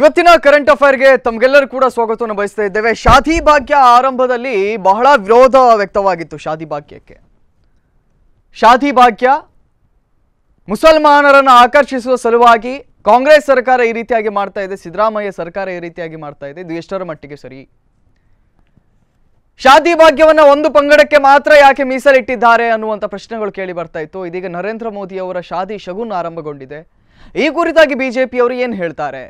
ಇವತ್ತಿನ ಕರೆಂಟ್ ಅಫೇರ್ಗೆ ತಮಗೆಲ್ಲರೂ ಕೂಡ ಸ್ವಾಗತವನ್ನು ಬಯಸ್ತಾ ಇದ್ದೇವೆ ಶಾದಿ ಭಾಗ್ಯ ಆರಂಭದಲ್ಲಿ ಬಹಳ ವಿರೋಧ ವ್ಯಕ್ತವಾಗಿತ್ತು ಶಾದಿ ಭಾಗ್ಯಕ್ಕೆ ಶಾದಿ ಭಾಗ್ಯ ಮುಸಲ್ಮಾನರನ್ನು ಆಕರ್ಷಿಸುವ ಸಲುವಾಗಿ ಕಾಂಗ್ರೆಸ್ ಸರ್ಕಾರ ಈ ರೀತಿಯಾಗಿ ಮಾಡ್ತಾ ಇದೆ ಸಿದ್ದರಾಮಯ್ಯ ಸರ್ಕಾರ ಈ ರೀತಿಯಾಗಿ ಮಾಡ್ತಾ ಇದೆ ಇದು ಎಷ್ಟರ ಮಟ್ಟಿಗೆ ಸರಿ ಶಾದಿ ಭಾಗ್ಯವನ್ನು ಒಂದು ಪಂಗಡಕ್ಕೆ ಮಾತ್ರ ಯಾಕೆ ಮೀಸಲಿಟ್ಟಿದ್ದಾರೆ ಅನ್ನುವಂಥ ಪ್ರಶ್ನೆಗಳು ಕೇಳಿ ಬರ್ತಾ ಇತ್ತು ಇದೀಗ ನರೇಂದ್ರ ಮೋದಿ ಅವರ ಶಾದಿ ಶಗುನ್ ಆರಂಭಗೊಂಡಿದೆ ಈ ಕುರಿತಾಗಿ ಬಿಜೆಪಿಯವರು ಏನು ಹೇಳ್ತಾರೆ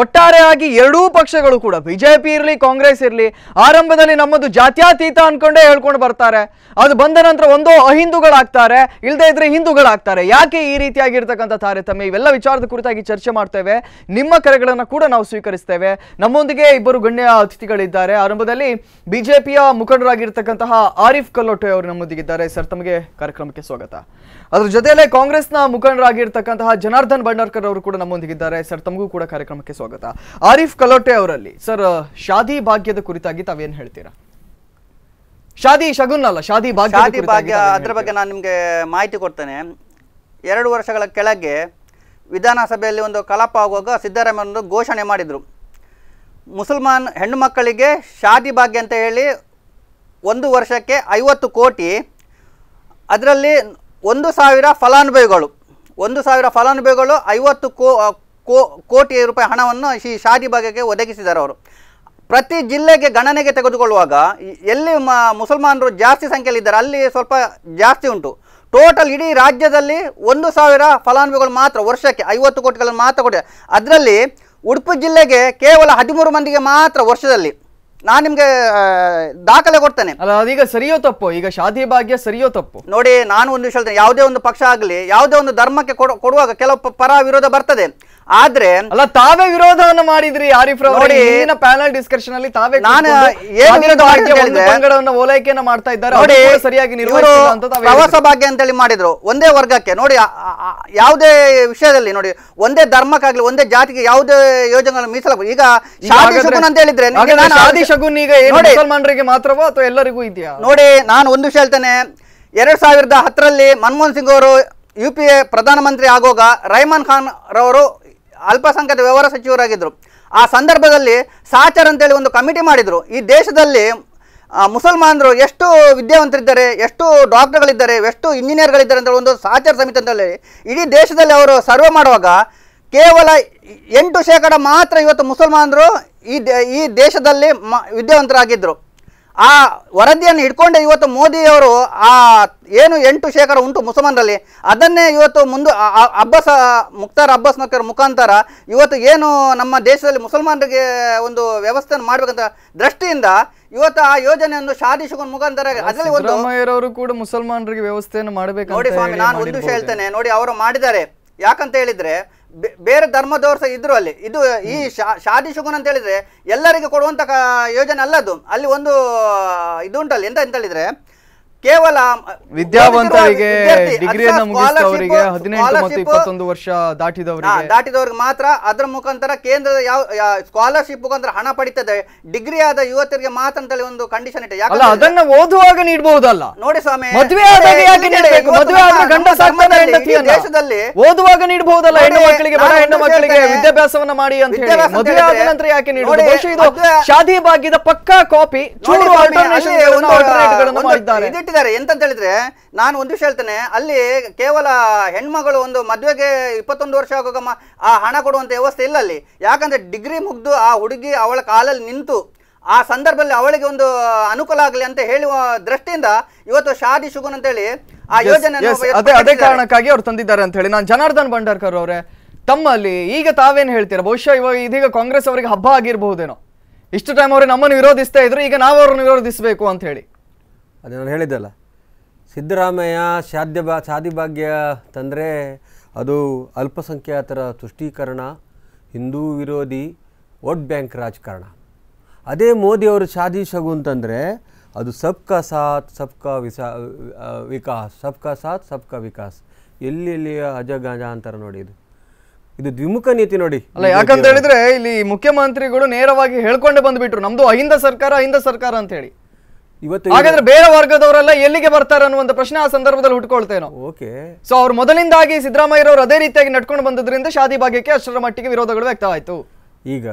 ಒಟ್ಟಾರೆಯಾಗಿ ಎರಡೂ ಪಕ್ಷಗಳು ಕೂಡ ಬಿಜೆಪಿ ಇರಲಿ ಕಾಂಗ್ರೆಸ್ ಇರಲಿ ಆರಂಭದಲ್ಲಿ ನಮ್ಮದು ಜಾತ್ಯಾತೀತ ಅನ್ಕೊಂಡೇ ಹೇಳ್ಕೊಂಡು ಬರ್ತಾರೆ ಅದು ಬಂದ ನಂತರ ಒಂದೋ ಅಹಿಂದುಗಳಾಗ್ತಾರೆ ಇಲ್ಲದೆ ಇದ್ರೆ ಹಿಂದೂಗಳಾಗ್ತಾರೆ ಯಾಕೆ ಈ ರೀತಿಯಾಗಿರ್ತಕ್ಕಂಥ ತಾರತಮ್ಯ ಇವೆಲ್ಲ ವಿಚಾರದ ಕುರಿತಾಗಿ ಚರ್ಚೆ ಮಾಡ್ತೇವೆ ನಿಮ್ಮ ಕರೆಗಳನ್ನು ಕೂಡ ನಾವು ಸ್ವೀಕರಿಸ್ತೇವೆ ನಮ್ಮೊಂದಿಗೆ ಇಬ್ಬರು ಗಣ್ಯ ಅತಿಥಿಗಳಿದ್ದಾರೆ ಆರಂಭದಲ್ಲಿ ಬಿಜೆಪಿಯ ಮುಖಂಡರಾಗಿರ್ತಕ್ಕಂತಹ ಆರಿಫ್ ಕಲ್ಲೋಟೆ ಅವರು ನಮ್ಮೊಂದಿಗಿದ್ದಾರೆ ಸರ್ ತಮಗೆ ಕಾರ್ಯಕ್ರಮಕ್ಕೆ ಸ್ವಾಗತ ಅದ್ರ ಜೊತೆಯಲ್ಲೇ ಕಾಂಗ್ರೆಸ್ನ ಮುಖಂಡರಾಗಿರ್ತಕ್ಕಂತಹ ಜನಾರ್ದನ್ ಬಂಡರ್ಕರ್ ಅವರು ಕೂಡ ನಮ್ಮೊಂದಿಗಿದ್ದಾರೆ ಸರ್ ತಮಗೂ ಕೂಡ ಕಾರ್ಯಕ್ರಮಕ್ಕೆ ಸ್ವಾಗತ ಆರಿಫ್ ಕಲೋಟೆ ಅವರಲ್ಲಿ ಸರ್ ಶಾದಿ ಭಾಗ್ಯದ ಕುರಿತಾಗಿ ತಾವೇನು ಹೇಳ್ತೀರಾ ಶಾದಿ ಶಗುನ್ ಅಲ್ಲ ಶಾದಿ ಭಾಗ್ಯ ಶಾದಿ ಭಾಗ್ಯ ಅದ್ರ ಬಗ್ಗೆ ನಾನು ನಿಮಗೆ ಮಾಹಿತಿ ಕೊಡ್ತೇನೆ ಎರಡು ವರ್ಷಗಳ ಕೆಳಗೆ ವಿಧಾನಸಭೆಯಲ್ಲಿ ಒಂದು ಕಲಾಪ ಆಗುವಾಗ ಸಿದ್ದರಾಮಯ್ಯ ಒಂದು ಘೋಷಣೆ ಮಾಡಿದರು ಮುಸಲ್ಮಾನ್ ಹೆಣ್ಣು ಮಕ್ಕಳಿಗೆ ಶಾದಿ ಭಾಗ್ಯ ಅಂತ ಹೇಳಿ ಒಂದು ವರ್ಷಕ್ಕೆ ಐವತ್ತು ಕೋಟಿ ಅದರಲ್ಲಿ ಒಂದು ಸಾವಿರ ಫಲಾನುಭವಿಗಳು ಒಂದು ಸಾವಿರ ಫಲಾನುಭವಿಗಳು ಐವತ್ತು ಕೋ ಕೋ ಕೋಟಿ ರೂಪಾಯಿ ಹಣವನ್ನು ಈ ಶಾದಿ ಭಾಗಕ್ಕೆ ಒದಗಿಸಿದ್ದಾರೆ ಅವರು ಪ್ರತಿ ಜಿಲ್ಲೆಗೆ ಗಣನೆಗೆ ತೆಗೆದುಕೊಳ್ಳುವಾಗ ಎಲ್ಲಿ ಮ ಮುಸಲ್ಮಾನರು ಜಾಸ್ತಿ ಇದ್ದಾರೆ ಅಲ್ಲಿ ಸ್ವಲ್ಪ ಜಾಸ್ತಿ ಉಂಟು ಟೋಟಲ್ ಇಡೀ ರಾಜ್ಯದಲ್ಲಿ ಒಂದು ಸಾವಿರ ಫಲಾನುಭವಿಗಳು ಮಾತ್ರ ವರ್ಷಕ್ಕೆ ಐವತ್ತು ಕೋಟಿಗಳನ್ನು ಮಾತ್ರ ಕೊಟ್ಟಿದೆ ಅದರಲ್ಲಿ ಉಡುಪಿ ಜಿಲ್ಲೆಗೆ ಕೇವಲ ಹದಿಮೂರು ಮಂದಿಗೆ ಮಾತ್ರ ವರ್ಷದಲ್ಲಿ ನಾನು ನಿಮಗೆ ದಾಖಲೆ ಕೊಡ್ತೇನೆ ಅಲ್ಲ ಅದೀಗ ಸರಿಯೋ ತಪ್ಪು ಈಗ ಶಾದಿ ಭಾಗ್ಯ ಸರಿಯೋ ತಪ್ಪು ನೋಡಿ ನಾನು ಒಂದು ವಿಷಯ ಯಾವುದೇ ಒಂದು ಪಕ್ಷ ಆಗಲಿ ಯಾವುದೇ ಒಂದು ಧರ್ಮಕ್ಕೆ ಕೊಡುವಾಗ ಕೆಲವು ಪರ ವಿರೋಧ ಬರ್ತದೆ ಆದ್ರೆ ಅಲ್ಲ ತಾವೇ ವಿರೋಧವನ್ನು ಮಾಡಿದ್ರಿ ಆರಿಫ್ ನೋಡಿ ಏನ ಪ್ಯಾನಲ್ ಡಿಸ್ಕಷನ್ ಅಲ್ಲಿ ತಾವೇ ನಾನು ಏನ್ ವಿರೋಧ ಓಲೈಕೆಯನ್ನ ಮಾಡ್ತಾ ಇದ್ದಾರೆ ನೋಡಿ ಸರಿಯಾಗಿ ಪ್ರವಾಸ ಭಾಗ್ಯ ಅಂತ ಹೇಳಿ ಮಾಡಿದ್ರು ಒಂದೇ ವರ್ಗಕ್ಕೆ ನೋಡಿ ಯಾವುದೇ ವಿಷಯದಲ್ಲಿ ನೋಡಿ ಒಂದೇ ಧರ್ಮಕ್ಕಾಗ್ಲಿ ಒಂದೇ ಜಾತಿಗೆ ಯಾವುದೇ ಯೋಜನೆ ಮೀಸಲ ಈಗ ಶಾದಿ ಶಗುನ್ ಅಂತ ಹೇಳಿದ್ರೆ ಶಾದಿ ಶಗುನ್ ಈಗ ಮುಸಲ್ಮಾನರಿಗೆ ಮಾತ್ರವೋ ಅಥವಾ ಎಲ್ಲರಿಗೂ ಇದೆಯಾ ನೋಡಿ ನಾನು ಒಂದು ವಿಷಯ ಹೇಳ್ತೇನೆ ಎರಡ್ ಸಾವಿರದ ಹತ್ತರಲ್ಲಿ ಮನಮೋಹನ್ ಸಿಂಗ್ ಅವರು ಯು ಪಿ ಎ ಪ್ರಧಾನಮಂತ್ರಿ ಆಗೋಗ ರೈಮಾನ್ ಖಾನ್ ರವರು ಅಲ್ಪಸಂಖ್ಯಾತ ವ್ಯವಹಾರ ಸಚಿವರಾಗಿದ್ದರು ಆ ಸಂದರ್ಭದಲ್ಲಿ ಸಾಚರ್ ಅಂತೇಳಿ ಒಂದು ಕಮಿಟಿ ಮಾಡಿದರು ಈ ದೇಶದಲ್ಲಿ ಮುಸಲ್ಮಾನರು ಎಷ್ಟು ವಿದ್ಯಾವಂತರಿದ್ದಾರೆ ಎಷ್ಟು ಡಾಕ್ಟರ್ಗಳಿದ್ದಾರೆ ಎಷ್ಟು ಇಂಜಿನಿಯರ್ಗಳಿದ್ದಾರೆ ಅಂತ ಒಂದು ಸಾಚಾರ ಸಮಿತಿ ಅಂತೇಳಿ ಇಡೀ ದೇಶದಲ್ಲಿ ಅವರು ಸರ್ವೆ ಮಾಡುವಾಗ ಕೇವಲ ಎಂಟು ಶೇಕಡ ಮಾತ್ರ ಇವತ್ತು ಮುಸಲ್ಮಾನರು ಈ ಈ ದೇಶದಲ್ಲಿ ಮ ವಿದ್ಯಾವಂತರಾಗಿದ್ದರು ಆ ವರದಿಯನ್ನು ಹಿಡ್ಕೊಂಡೆ ಇವತ್ತು ಮೋದಿಯವರು ಆ ಏನು ಎಂಟು ಶೇಕಡ ಉಂಟು ಮುಸಲ್ಮಾನರಲ್ಲಿ ಅದನ್ನೇ ಇವತ್ತು ಮುಂದೆ ಅಬ್ಬಾಸ್ ಮುಕ್ತಾರ್ ಅಬ್ಬಾಸ್ ನಕ್ಕರ ಮುಖಾಂತರ ಇವತ್ತು ಏನು ನಮ್ಮ ದೇಶದಲ್ಲಿ ಮುಸಲ್ಮಾನರಿಗೆ ಒಂದು ವ್ಯವಸ್ಥೆಯನ್ನು ಮಾಡಬೇಕಂತ ದೃಷ್ಟಿಯಿಂದ ಇವತ್ತು ಆ ಯೋಜನೆ ಒಂದು ಶಾದಿ ಶುಗನ್ ಮುಖಾಂತರ ಅದರಲ್ಲಿ ಒಂದು ಕೂಡ ಮುಸಲ್ಮಾನರಿಗೆ ವ್ಯವಸ್ಥೆಯನ್ನು ಮಾಡಬೇಕು ನೋಡಿ ಸ್ವಾಮಿ ನಾನು ಒಂದು ವಿಷಯ ಹೇಳ್ತೇನೆ ನೋಡಿ ಅವರು ಮಾಡಿದ್ದಾರೆ ಯಾಕಂತ ಹೇಳಿದ್ರೆ ಬೇರೆ ಧರ್ಮದವರು ಸಹ ಇದ್ರು ಅಲ್ಲಿ ಇದು ಈ ಶಾದಿ ಶುಗುನ್ ಅಂತ ಹೇಳಿದ್ರೆ ಎಲ್ಲರಿಗೂ ಕೊಡುವಂತ ಯೋಜನೆ ಅಲ್ಲದು ಅಲ್ಲಿ ಒಂದು ಇದು ಉಂಟಲ್ಲ ಎಂತ ಅಂತ ಹೇಳಿದ್ರೆ ಕೇವಲ ವಿದ್ಯಾವಂತರಿಗೆ ಡಿಗ್ರಿಯನ್ನು ಮುಗಿಸಿದವರಿಗೆ ಹದಿನೆಂಟು ಮತ್ತು ಇಪ್ಪತ್ತೊಂದು ವರ್ಷ ದಾಟಿದವರಿಗೆ ದಾಟಿದವರಿಗೆ ಮಾತ್ರ ಅದರ ಮುಖಾಂತರ ಕೇಂದ್ರದ ಯಾವ ಸ್ಕಾಲರ್ಶಿಪ್ ಮುಖಾಂತರ ಹಣ ಪಡಿತದೆ ಡಿಗ್ರಿ ಆದ ಯುವತರಿಗೆ ಮಾತ್ರ ಅಂತ ಹೇಳಿ ಒಂದು ಕಂಡೀಷನ್ ಇದೆ ಯಾಕಂದ್ರೆ ಅದನ್ನ ಓದುವಾಗ ನೀಡಬಹುದಲ್ಲ ನೋಡಿ ಸ್ವಾಮಿ ಮದುವೆ ಆದ್ರೆ ಗಂಡ ದೇಶದಲ್ಲಿ ಓದುವಾಗ ನೀಡಬಹುದಲ್ಲ ಹೆಣ್ಣು ಮಕ್ಕಳಿಗೆ ಹೆಣ್ಣು ಮಕ್ಕಳಿಗೆ ವಿದ್ಯಾಭ್ಯಾಸವನ್ನ ಮಾಡಿ ಅಂತ ಹೇಳಿ ಮದುವೆ ಆದ ನಂತರ ಯಾಕೆ ನೀಡೋದು ಶಾದಿ ಭಾಗ್ಯದ ಪಕ್ಕಾ ಕಾಪಿ ಚೂರು ಗಳನ್ನು ಮಾಡಿದ್ದಾರೆ ಬಿಟ್ಟಿದ್ದಾರೆ ಎಂತಂತ ಹೇಳಿದ್ರೆ ನಾನು ಒಂದು ವಿಷಯ ಹೇಳ್ತೇನೆ ಅಲ್ಲಿ ಕೇವಲ ಹೆಣ್ಮಗಳು ಒಂದು ಮದುವೆಗೆ ಇಪ್ಪತ್ತೊಂದು ವರ್ಷ ಆಗುವಾಗ ಆ ಹಣ ಕೊಡುವಂಥ ವ್ಯವಸ್ಥೆ ಇಲ್ಲ ಅಲ್ಲಿ ಯಾಕಂದ್ರೆ ಡಿಗ್ರಿ ಮುಗಿದು ಆ ಹುಡುಗಿ ಅವಳ ಕಾಲಲ್ಲಿ ನಿಂತು ಆ ಸಂದರ್ಭದಲ್ಲಿ ಅವಳಿಗೆ ಒಂದು ಅನುಕೂಲ ಆಗಲಿ ಅಂತ ಹೇಳುವ ದೃಷ್ಟಿಯಿಂದ ಇವತ್ತು ಶಾದಿ ಶುಗುನ್ ಅಂತೇಳಿ ಆ ಯೋಜನೆ ಅದೇ ಅದೇ ಕಾರಣಕ್ಕಾಗಿ ಅವ್ರು ತಂದಿದ್ದಾರೆ ಅಂತ ಹೇಳಿ ನಾನು ಜನಾರ್ದನ್ ಭಂಡಾರ್ಕರ್ ಅವರೇ ತಮ್ಮಲ್ಲಿ ಈಗ ತಾವೇನು ಹೇಳ್ತೀರಾ ಬಹುಶಃ ಇವಾಗ ಇದೀಗ ಕಾಂಗ್ರೆಸ್ ಅವರಿಗೆ ಹಬ್ಬ ಆಗಿರಬಹುದೇನೋ ಇಷ್ಟು ಟೈಮ್ ಅವರು ನಮ್ಮನ್ನು ವಿರೋಧಿಸ್ತಾ ಇದ್ರು ಈಗ ನಾವು ಅವ್ರನ್ನ ವಿರೋಧಿಸಬೇಕು ಅಂತ ಹೇಳಿ ಅದು ನಾನು ಹೇಳಿದ್ದಲ್ಲ ಸಿದ್ದರಾಮಯ್ಯ ಶಾದ್ಯ ಬಾ ಶಾದಿಭಾಗ್ಯ ತಂದರೆ ಅದು ಅಲ್ಪಸಂಖ್ಯಾತರ ತುಷ್ಟೀಕರಣ ಹಿಂದೂ ವಿರೋಧಿ ವೋಟ್ ಬ್ಯಾಂಕ್ ರಾಜಕಾರಣ ಅದೇ ಮೋದಿಯವರು ಶಾದಿ ಶಗು ಅಂತಂದರೆ ಅದು ಕಾ ಸಾಥ್ ಸಬ್ ವಿಸಾ ವಿಕಾಸ್ ಸಾತ್ ಸಾಥ್ ಕಾ ವಿಕಾಸ್ ಎಲ್ಲಿ ಎಲ್ಲಿ ಅಜ ಅಂತಾರೆ ನೋಡಿ ಇದು ಇದು ದ್ವಿಮುಖ ನೀತಿ ನೋಡಿ ಅಲ್ಲ ಯಾಕಂತ ಹೇಳಿದ್ರೆ ಇಲ್ಲಿ ಮುಖ್ಯಮಂತ್ರಿಗಳು ನೇರವಾಗಿ ಹೇಳ್ಕೊಂಡೆ ಬಂದ್ಬಿಟ್ರು ನಮ್ಮದು ಅಹಿಂದ ಸರ್ಕಾರ ಅಹಿಂದ ಸರ್ಕಾರ ಅಂತ ಹೇಳಿ ಇವತ್ತು ಹಾಗಾದ್ರೆ ಬೇರೆ ವರ್ಗದವರೆಲ್ಲ ಎಲ್ಲಿಗೆ ಬರ್ತಾರೆ ಅನ್ನುವಂತ ಪ್ರಶ್ನೆ ಆ ಸಂದರ್ಭದಲ್ಲಿ ಹುಟ್ಕೊಳ್ತೇನೋ ಓಕೆ ಸೊ ಅವ್ರು ಮೊದಲಿಂದಾಗಿ ಸಿದ್ದರಾಮಯ್ಯರವರು ಅದೇ ರೀತಿಯಾಗಿ ನಡ್ಕೊಂಡು ಬಂದದ್ರಿಂದ ಶಾದಿ ಭಾಗ್ಯಕ್ಕೆ ಅಷ್ಟರ ಮಟ್ಟಿಗೆ ವಿರೋಧಗಳು ವ್ಯಕ್ತವಾಯಿತು ಈಗ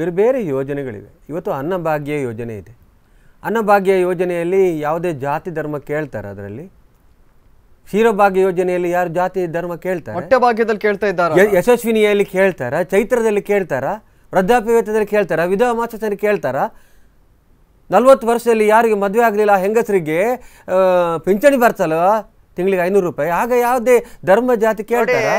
ಬೇರೆ ಬೇರೆ ಯೋಜನೆಗಳಿವೆ ಇವತ್ತು ಅನ್ನಭಾಗ್ಯ ಯೋಜನೆ ಇದೆ ಅನ್ನಭಾಗ್ಯ ಯೋಜನೆಯಲ್ಲಿ ಯಾವುದೇ ಜಾತಿ ಧರ್ಮ ಕೇಳ್ತಾರೆ ಅದರಲ್ಲಿ ಕ್ಷೀರಭಾಗ್ಯ ಯೋಜನೆಯಲ್ಲಿ ಯಾರು ಜಾತಿ ಧರ್ಮ ಕೇಳ್ತಾರೆ ಭಾಗ್ಯದಲ್ಲಿ ಕೇಳ್ತಾ ಇದ್ದಾರೆ ಯಶಸ್ವಿನಿಯಲ್ಲಿ ಕೇಳ್ತಾರ ಚೈತ್ರದಲ್ಲಿ ಕೇಳ್ತಾರ ವೃದ್ಧಾಪ್ಯ ವೇತದಲ್ಲಿ ಕೇಳ್ತಾರ ವಿಧವಾ ಮಾಸದಲ್ಲಿ ಕೇಳ್ತಾರ ನಲ್ವತ್ತು ವರ್ಷದಲ್ಲಿ ಯಾರಿಗೆ ಮದುವೆ ಆಗಲಿಲ್ಲ ಹೆಂಗಸರಿಗೆ ಪಿಂಚಣಿ ಬರ್ತಲ್ಲ ತಿಂಗಳಿಗೆ ಐನೂರು ರೂಪಾಯಿ ಆಗ ಯಾವುದೇ ಧರ್ಮ ಜಾತಿ ಕೇಳ್ತಾರೆ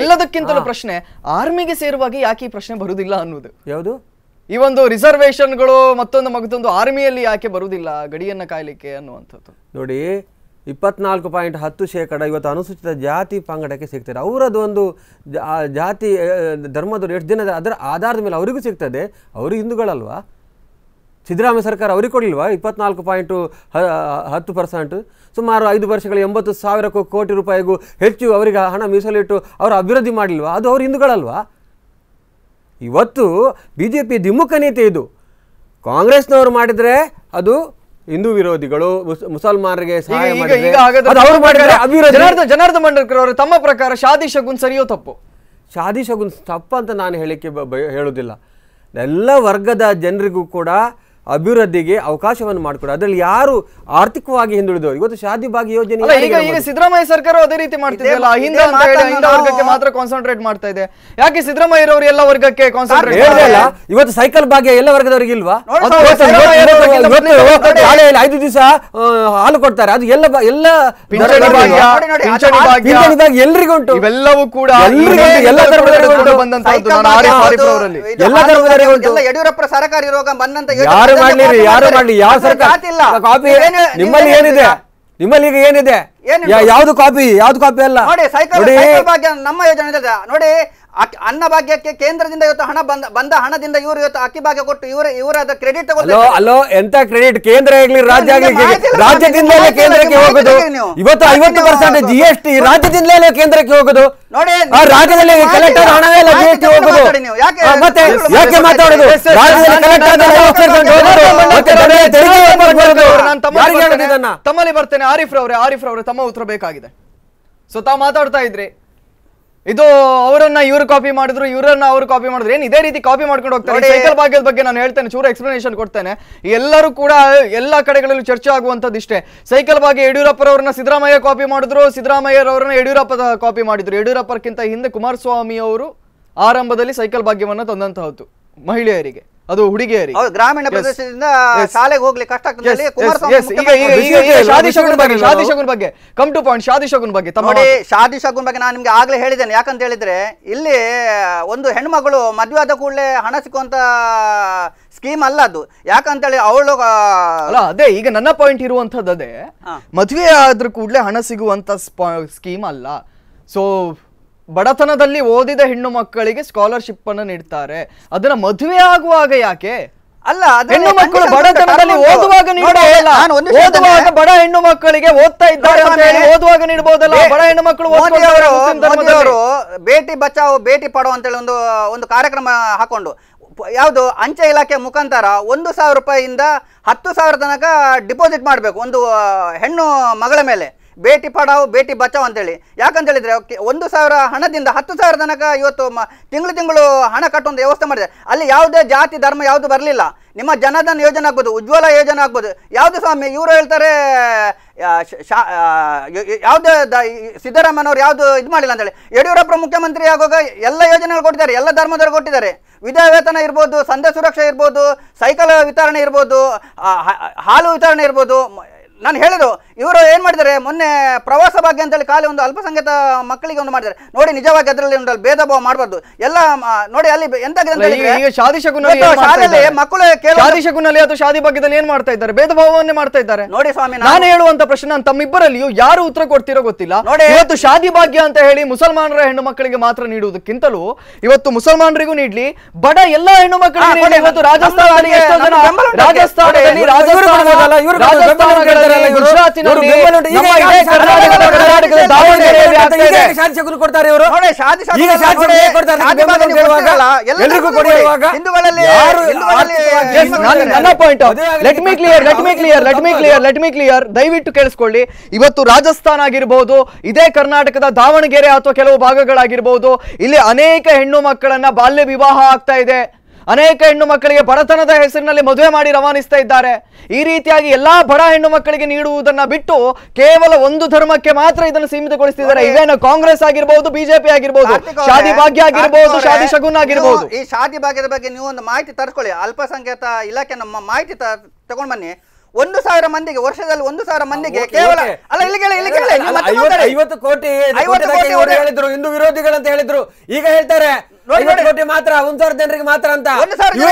ಎಲ್ಲದಕ್ಕಿಂತಲೂ ಪ್ರಶ್ನೆ ಆರ್ಮಿಗೆ ಸೇರುವಾಗ ಯಾಕೆ ಈ ಪ್ರಶ್ನೆ ಬರುವುದಿಲ್ಲ ಅನ್ನೋದು ಯಾವುದು ಈ ಒಂದು ರಿಸರ್ವೇಶನ್ಗಳು ಮತ್ತೊಂದು ಮಗದೊಂದು ಆರ್ಮಿಯಲ್ಲಿ ಯಾಕೆ ಬರುವುದಿಲ್ಲ ಗಡಿಯನ್ನ ಕಾಯ್ಲಿಕ್ಕೆ ಅನ್ನುವಂಥದ್ದು ನೋಡಿ ಇಪ್ಪತ್ನಾಲ್ಕು ಪಾಯಿಂಟ್ ಹತ್ತು ಶೇಕಡ ಇವತ್ತು ಅನುಸೂಚಿತ ಜಾತಿ ಪಂಗಡಕ್ಕೆ ಸಿಗ್ತಾರೆ ಅವರದ್ದು ಒಂದು ಜಾತಿ ಧರ್ಮದ ಎಷ್ಟು ದಿನದ ಅದರ ಆಧಾರದ ಮೇಲೆ ಅವರಿಗೂ ಸಿಗ್ತದೆ ಅವರು ಹಿಂದೂಗಳಲ್ವಾ ಸಿದ್ದರಾಮಯ್ಯ ಸರ್ಕಾರ ಅವ್ರಿಗೆ ಕೊಡಲಿಲ್ವಾ ಇಪ್ಪತ್ನಾಲ್ಕು ಪಾಯಿಂಟು ಹತ್ತು ಪರ್ಸೆಂಟ್ ಸುಮಾರು ಐದು ವರ್ಷಗಳ ಎಂಬತ್ತು ಸಾವಿರಕ್ಕೂ ಕೋಟಿ ರೂಪಾಯಿಗೂ ಹೆಚ್ಚು ಅವರಿಗೆ ಹಣ ಮೀಸಲಿಟ್ಟು ಅವರು ಅಭಿವೃದ್ಧಿ ಮಾಡಲಿಲ್ವಾ ಅದು ಅವರು ಹಿಂದೂಗಳಲ್ವಾ ಇವತ್ತು ಬಿ ಜೆ ಪಿ ದ್ವಿಮುಖ ನೀತಿ ಇದು ಕಾಂಗ್ರೆಸ್ನವರು ಮಾಡಿದರೆ ಅದು ಹಿಂದೂ ವಿರೋಧಿಗಳು ಮುಸಲ್ಮಾನರಿಗೆ ಜನಾರ್ದನ್ ಮಂಡಲ್ಕರ್ ಅವರು ತಮ್ಮ ಪ್ರಕಾರ ಶಾದಿ ಶಗುನ್ ಸರಿಯೋ ತಪ್ಪು ಶಾದಿ ಶಗುನ್ ತಪ್ಪು ಅಂತ ನಾನು ಹೇಳಿಕೆ ಹೇಳುವುದಿಲ್ಲ ಎಲ್ಲ ವರ್ಗದ ಜನರಿಗೂ ಕೂಡ ಅಭಿವೃದ್ಧಿಗೆ ಅವಕಾಶವನ್ನು ಮಾಡಿಕೊಡು ಅದರಲ್ಲಿ ಯಾರು ಆರ್ಥಿಕವಾಗಿ ಹಿಂದುಳಿದವರು ಇವತ್ತು ಶಾದಿ ಭಾಗ್ಯ ಯೋಜನೆ ಈಗ ಈಗ ಸಿದ್ದರಾಮಯ್ಯ ಸರ್ಕಾರ ಅದೇ ರೀತಿ ಮಾಡ್ತಿದೆಯಲ್ಲ ಹಿಂದೆ ವರ್ಗಕ್ಕೆ ಮಾತ್ರ ಕಾನ್ಸಂಟ್ರೇಟ್ ಮಾಡ್ತಾ ಇದೆ ಯಾಕೆ ಸಿದ್ದರಾಮಯ್ಯ ಅವರು ಎಲ್ಲ ವರ್ಗಕ್ಕೆ ಕಾನ್ಸಂಟ್ರೇಟ್ ಇವತ್ತು ಸೈಕಲ್ ಭಾಗ್ಯ ಎಲ್ಲ ವರ್ಗದವರಿಗೆ ಇಲ್ವಾ ಐದು ದಿವಸ ಹಾಲು ಕೊಡ್ತಾರೆ ಅದು ಎಲ್ಲ ಎಲ್ಲ ಎಲ್ರಿಗೂ ಉಂಟು ಇವೆಲ್ಲವೂ ಕೂಡ ಎಲ್ಲ ಧರ್ಮದವರಿಗೆ ಉಂಟು ಬಂದಂತಹದ್ದು ಎಲ್ಲ ಸರ್ಕಾರ ಇರುವಾಗ ಬಂದಂತ ಯಾರು ಮಾಡ್ಲಿ ಯಾರು ಮಾಡ್ಲಿ ಯಾವ ಸರ್ಕಾರ ಕಾಪಿ ನಿಮ್ಮಲ್ಲಿ ಏನಿದೆ ನಿಮ್ಮಲ್ಲಿ ಈಗ ಏನಿದೆ ಯಾವ್ದು ಕಾಪಿ ಯಾವ್ದು ಕಾಪಿ ಅಲ್ಲ ನೋಡಿ ಸೈಕಲ್ ನಮ್ಮ ಯೋಜನೆ ನೋಡಿ ಅನ್ನ ಭಾಗ್ಯಕ್ಕೆ ಕೇಂದ್ರದಿಂದ ಇವತ್ತು ಹಣ ಬಂದ ಬಂದ ಹಣದಿಂದ ಇವರು ಇವತ್ತು ಅಕ್ಕಿ ಭಾಗ್ಯ ಕೊಟ್ಟು ಇವರು ಇವರ ಅದ ಕ್ರೆಡಿಟ್ ತಗೊಳ್ಳೋ ಅಲೋ ಎಂತ ಕ್ರೆಡಿಟ್ ಕೇಂದ್ರ ಆಗ್ಲಿ ರಾಜ್ಯ ಆಗ್ಲಿ ರಾಜ್ಯದಿಂದಲೇ ಕೇಂದ್ರಕ್ಕೆ ಹೋಗುದು ಇವತ್ತು ಐವತ್ತು ಪರ್ಸೆಂಟ್ ಜಿ ಎಸ್ ಟಿ ರಾಜ್ಯದಿಂದಲೇ ಕೇಂದ್ರಕ್ಕೆ ಹೋಗುದು ನೋಡಿ ರಾಜ್ಯದಲ್ಲಿ ಕಲೆಕ್ಟರ್ ಹಣವೇ ಹೋಗುದು ಮತ್ತೆ ಯಾಕೆ ಮಾತಾಡುದು ರಾಜ್ಯದಲ್ಲಿ ಕಲೆಕ್ಟರ್ ತಮ್ಮಲ್ಲಿ ಬರ್ತೇನೆ ಆರಿಫ್ ರವ್ರೆ ಆರಿಫ್ ರವ್ರೆ ತಮ್ಮ ಉತ್ತರ ಬೇಕಾಗಿದೆ ಸೊ ತಾವು ಮಾತಾಡ್ತಾ ಇದ್ರಿ ಇದು ಅವರನ್ನ ಇವ್ರು ಕಾಪಿ ಮಾಡಿದ್ರು ಇವರನ್ನ ಅವರು ಕಾಪಿ ಮಾಡಿದ್ರು ಏನ್ ಇದೇ ರೀತಿ ಕಾಪಿ ಮಾಡ್ಕೊಂಡು ಹೋಗ್ತಾರೆ ಸೈಕಲ್ ಭಾಗ್ಯದ ಬಗ್ಗೆ ನಾನು ಹೇಳ್ತೇನೆ ಚೂರು ಎಕ್ಸ್ಪ್ಲನೇಷನ್ ಕೊಡ್ತೇನೆ ಎಲ್ಲರೂ ಕೂಡ ಎಲ್ಲಾ ಕಡೆಗಳಲ್ಲೂ ಚರ್ಚೆ ಆಗುವಂಥದ್ದು ಇಷ್ಟೇ ಸೈಕಲ್ ಭಾಗ್ಯ ಯಡಿಯೂರಪ್ಪರವರನ್ನ ಸಿದ್ದರಾಮಯ್ಯ ಕಾಪಿ ಮಾಡಿದ್ರು ಅವರನ್ನ ಯಡಿಯೂರಪ್ಪ ಕಾಪಿ ಮಾಡಿದ್ರು ಯಡಿಯೂರಪ್ಪರ್ಕಿಂತ ಹಿಂದೆ ಕುಮಾರಸ್ವಾಮಿ ಅವರು ಆರಂಭದಲ್ಲಿ ಸೈಕಲ್ ಭಾಗ್ಯವನ್ನು ತಂದಂತಹದ್ದು ಮಹಿಳೆಯರಿಗೆ ಅದು ಹುಡುಗಿಯರಿ ಗ್ರಾಮೀಣ ಪ್ರದೇಶದಿಂದ ಶಾಲೆಗೆ ಹೋಗ್ಲಿ ಕಷ್ಟ ಆಗ್ತದೆ ಶಾದಿ ಶಗುನ್ ಬಗ್ಗೆ come to point Shaadi Shagun ಬಗ್ಗೆ ನೋಡಿ ಶಾದಿ ಶಗುನ್ ಬಗ್ಗೆ ನಾನು ನಿಮ್ಗೆ ಆಗ್ಲೇ ಹೇಳಿದ್ದೇನೆ ಯಾಕಂತ ಹೇಳಿದ್ರೆ ಇಲ್ಲಿ ಒಂದು ಹೆಣ್ಮಗಳು ಮದುವೆ ಆದ ಕೂಡಲೇ ಹಣ ಸಿಕ್ಕುವಂತ ಸ್ಕೀಮ್ ಅಲ್ಲ ಅದು ಯಾಕಂತೇಳಿ ಅವಳು ಅಲ್ಲ ಅದೇ ಈಗ ನನ್ನ ಪಾಯಿಂಟ್ ಇರುವಂತದ್ದು ಅದೇ ಮದುವೆ ಆದ್ರೂ ಕೂಡಲೇ ಹಣ ಸಿಗುವಂತ ಸ್ಕೀಮ್ ಅಲ್ಲ ಸೊ ಬಡತನದಲ್ಲಿ ಓದಿದ ಹೆಣ್ಣು ಮಕ್ಕಳಿಗೆ ಸ್ಕಾಲರ್ಶಿಪ್ ಅನ್ನು ನೀಡ್ತಾರೆ ಅದನ್ನ ಮದುವೆ ಆಗುವಾಗ ಯಾಕೆ ಅಲ್ಲ ಹೆಣ್ಣು ಮಕ್ಕಳು ಬಡತನದಲ್ಲಿ ಓದುವಾಗ ಓದುವಾಗ ಬಡ ಹೆಣ್ಣು ಮಕ್ಕಳಿಗೆ ಓದ್ತಾ ಇದ್ದಾರೆ ಓದುವಾಗ ನೀಡಬಹುದಲ್ಲ ಬಡ ಹೆಣ್ಣು ಮಕ್ಕಳು ಅವರು ಬೇಟಿ ಬಚಾವ್ ಬೇಟಿ ಪಡೋ ಅಂತೇಳಿ ಒಂದು ಒಂದು ಕಾರ್ಯಕ್ರಮ ಹಾಕೊಂಡು ಯಾವುದು ಅಂಚೆ ಇಲಾಖೆ ಮುಖಾಂತರ ಒಂದು ಸಾವಿರ ರೂಪಾಯಿಯಿಂದ ಹತ್ತು ಸಾವಿರ ತನಕ ಡಿಪಾಸಿಟ್ ಮಾಡಬೇಕು ಒಂದು ಹೆಣ್ಣು ಮಗಳ ಮೇಲೆ ಭೇಟಿ ಪಡಾವು ಭೇಟಿ ಬಚಾವ್ ಅಂತೇಳಿ ಯಾಕಂತೇಳಿದ್ರೆ ಒಂದು ಸಾವಿರ ಹಣದಿಂದ ಹತ್ತು ಸಾವಿರ ತನಕ ಇವತ್ತು ಮ ತಿಂಗಳು ತಿಂಗಳು ಹಣ ಕಟ್ಟುವಂಥ ವ್ಯವಸ್ಥೆ ಮಾಡಿದೆ ಅಲ್ಲಿ ಯಾವುದೇ ಜಾತಿ ಧರ್ಮ ಯಾವುದು ಬರಲಿಲ್ಲ ನಿಮ್ಮ ಜನಧನ್ ಯೋಜನೆ ಆಗ್ಬೋದು ಉಜ್ವಲ ಯೋಜನೆ ಆಗ್ಬೋದು ಯಾವುದು ಸ್ವಾಮಿ ಇವರು ಹೇಳ್ತಾರೆ ಯಾವುದೇ ದ ಯಾವುದು ಇದು ಮಾಡಿಲ್ಲ ಅಂತೇಳಿ ಯಡಿಯೂರಪ್ಪ ಮುಖ್ಯಮಂತ್ರಿ ಆಗುವಾಗ ಎಲ್ಲ ಯೋಜನೆಗಳು ಕೊಟ್ಟಿದ್ದಾರೆ ಎಲ್ಲ ಧರ್ಮದವರು ಕೊಟ್ಟಿದ್ದಾರೆ ವಿದ್ಯಾ ವೇತನ ಇರ್ಬೋದು ಸಂಧ್ಯಾ ಸುರಕ್ಷೆ ಇರ್ಬೋದು ಸೈಕಲ್ ವಿತರಣೆ ಇರ್ಬೋದು ಹಾಲು ವಿತರಣೆ ಇರ್ಬೋದು ನಾನು ಹೇಳಿದ್ರು ಇವರು ಏನು ಮಾಡಿದ್ದಾರೆ ಮೊನ್ನೆ ಪ್ರವಾಸ ಭಾಗ್ಯ ಅಂತೇಳಿ ಖಾಲಿ ಒಂದು ಅಲ್ಪಸಂಖ್ಯಾತ ಮಕ್ಕಳಿಗೆ ಒಂದು ಮಾಡಿದ್ದಾರೆ ನೋಡಿ ನಿಜವಾಗಿ ಅದರಲ್ಲಿ ಒಂದು ಭೇದ ಭಾವ ಮಾಡಬಾರ್ದು ಎಲ್ಲ ನೋಡಿ ಅಲ್ಲಿ ಎಂತಾಗಿದೆ ಅಥವಾ ಶಾದಿ ಭಾಗ್ಯದಲ್ಲಿ ಏನ್ ಮಾಡ್ತಾ ಇದ್ದಾರೆ ಭೇದ ಭಾವವನ್ನೇ ಮಾಡ್ತಾ ಇದ್ದಾರೆ ನೋಡಿ ಸ್ವಾಮಿ ನಾನು ಹೇಳುವಂತ ಪ್ರಶ್ನೆ ನಾನು ತಮ್ಮಿಬ್ಬರಲ್ಲಿಯೂ ಯಾರು ಉತ್ತರ ಕೊಡ್ತಿರೋ ಗೊತ್ತಿಲ್ಲ ನೋಡಿ ಇವತ್ತು ಶಾದಿ ಭಾಗ್ಯ ಅಂತ ಹೇಳಿ ಮುಸಲ್ಮಾನರ ಹೆಣ್ಣು ಮಕ್ಕಳಿಗೆ ಮಾತ್ರ ನೀಡುವುದಕ್ಕಿಂತಲೂ ಇವತ್ತು ಮುಸಲ್ಮಾನರಿಗೂ ನೀಡ್ಲಿ ಬಡ ಎಲ್ಲ ಹೆಣ್ಣು ಮಕ್ಕಳಿಗೆ ಇವತ್ತು ರಾಜಸ್ಥಾನ ದಯವಿಟ್ಟು ಕೇಳಿಸ್ಕೊಳ್ಳಿ ಇವತ್ತು ರಾಜಸ್ಥಾನ ಆಗಿರ್ಬಹುದು ಇದೇ ಕರ್ನಾಟಕದ ದಾವಣಗೆರೆ ಅಥವಾ ಕೆಲವು ಭಾಗಗಳಾಗಿರ್ಬಹುದು ಇಲ್ಲಿ ಅನೇಕ ಹೆಣ್ಣು ಮಕ್ಕಳನ್ನ ಬಾಲ್ಯ ವಿವಾಹ ಆಗ್ತಾ ಇದೆ ಅನೇಕ ಹೆಣ್ಣು ಮಕ್ಕಳಿಗೆ ಬಡತನದ ಹೆಸರಿನಲ್ಲಿ ಮದುವೆ ಮಾಡಿ ರವಾನಿಸ್ತಾ ಇದ್ದಾರೆ ಈ ರೀತಿಯಾಗಿ ಎಲ್ಲಾ ಬಡ ಹೆಣ್ಣು ಮಕ್ಕಳಿಗೆ ನೀಡುವುದನ್ನ ಬಿಟ್ಟು ಕೇವಲ ಒಂದು ಧರ್ಮಕ್ಕೆ ಮಾತ್ರ ಇದನ್ನು ಸೀಮಿತಗೊಳಿಸಿದ್ದಾರೆ ಇದೇನು ಕಾಂಗ್ರೆಸ್ ಆಗಿರಬಹುದು ಬಿಜೆಪಿ ಆಗಿರ್ಬಹುದು ಶಾದಿ ಭಾಗ್ಯ ಆಗಿರ್ಬಹುದು ಶಾದಿ ಶಗುನ್ ಆಗಿರ್ಬಹುದು ಈ ಶಾದಿ ಭಾಗ್ಯದ ಬಗ್ಗೆ ನೀವು ಒಂದು ಮಾಹಿತಿ ತರ್ಕೊಳ್ಳಿ ಅಲ್ಪಸಂಖ್ಯಾತ ಇಲಾಖೆ ನಮ್ಮ ಮಾಹಿತಿ ತಗೊಂಡ್ ಬನ್ನಿ ಒಂದು ಸಾವಿರ ಮಂದಿಗೆ ವರ್ಷದಲ್ಲಿ ಒಂದು ಸಾವಿರ ಮಂದಿಗೆ ಕೇವಲ ಅಲ್ಲ ಇಲ್ಲಿ ಕೇಳಿ ಇಲ್ಲಿ ಕೇಳಿ ಐವತ್ತು ಕೋಟಿ ಐವತ್ತು ಕೋಟಿ ಹೇಳಿದ್ರು ಹಿಂದೂ ವಿರೋಧಿಗಳಂತ ಹೇಳಿದ್ರು ಈಗ ಹೇಳ್ತಾರೆ ಕೋಟಿ ಮಾತ್ರ ಒಂದ್ ಜನರಿಗೆ ಮಾತ್ರ ಅಂತ ಮಾತ್ರ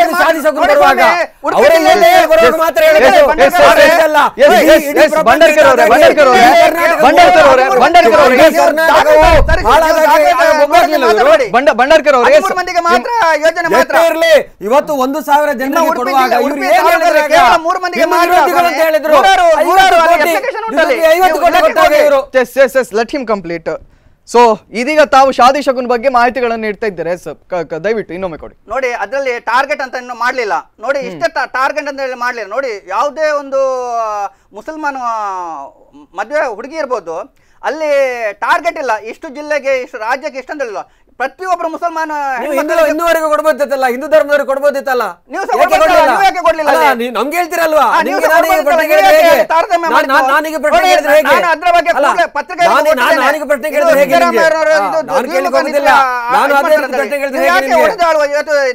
ಯೋಜನೆ ಮಾತ್ರ ಇವತ್ತು ಒಂದು ಸಾವಿರ ಜನ ಕೊಡುವಾಗ ಹೇಳಿದ್ರು ಕಂಪ್ಲೀಟ್ ಸೊ ಇದೀಗ ತಾವು ಶಾದಿ ಶಗುನ್ ಬಗ್ಗೆ ಮಾಹಿತಿಗಳನ್ನು ನೀಡ್ತಾ ಇದ್ದಾರೆ ದಯವಿಟ್ಟು ಇನ್ನೊಮ್ಮೆ ಕೊಡಿ ನೋಡಿ ಅದರಲ್ಲಿ ಟಾರ್ಗೆಟ್ ಅಂತ ಇನ್ನು ಮಾಡಲಿಲ್ಲ ನೋಡಿ ಇಷ್ಟೇ ಟಾರ್ಗೆಟ್ ಅಂತ ಹೇಳಿ ಮಾಡಲಿಲ್ಲ ನೋಡಿ ಯಾವುದೇ ಒಂದು ಮುಸಲ್ಮಾನ ಮದುವೆ ಹುಡುಗಿ ಇರ್ಬೋದು ಅಲ್ಲಿ ಟಾರ್ಗೆಟ್ ಇಲ್ಲ ಇಷ್ಟು ಜಿಲ್ಲೆಗೆ ಇಷ್ಟು ರಾಜ್ಯಕ್ಕೆ ಹೇಳಿಲ್ಲ ಪ್ರತಿಯೊಬ್ಬರು ಮುಸಲ್ಮಾನ ಇನ್ನೂವರೆಗೂ ಕೊಡ್ಬೋದಿತ್ತಲ್ಲ ಹಿಂದೂ ಧರ್ಮದವ್ರಿಗೆ ಕೊಡ್ಬೋದಿತ್ತಲ್ಲ ನೀವು ನಮ್ಗೆ ಹೇಳ್ತಿರಲ್ವಾ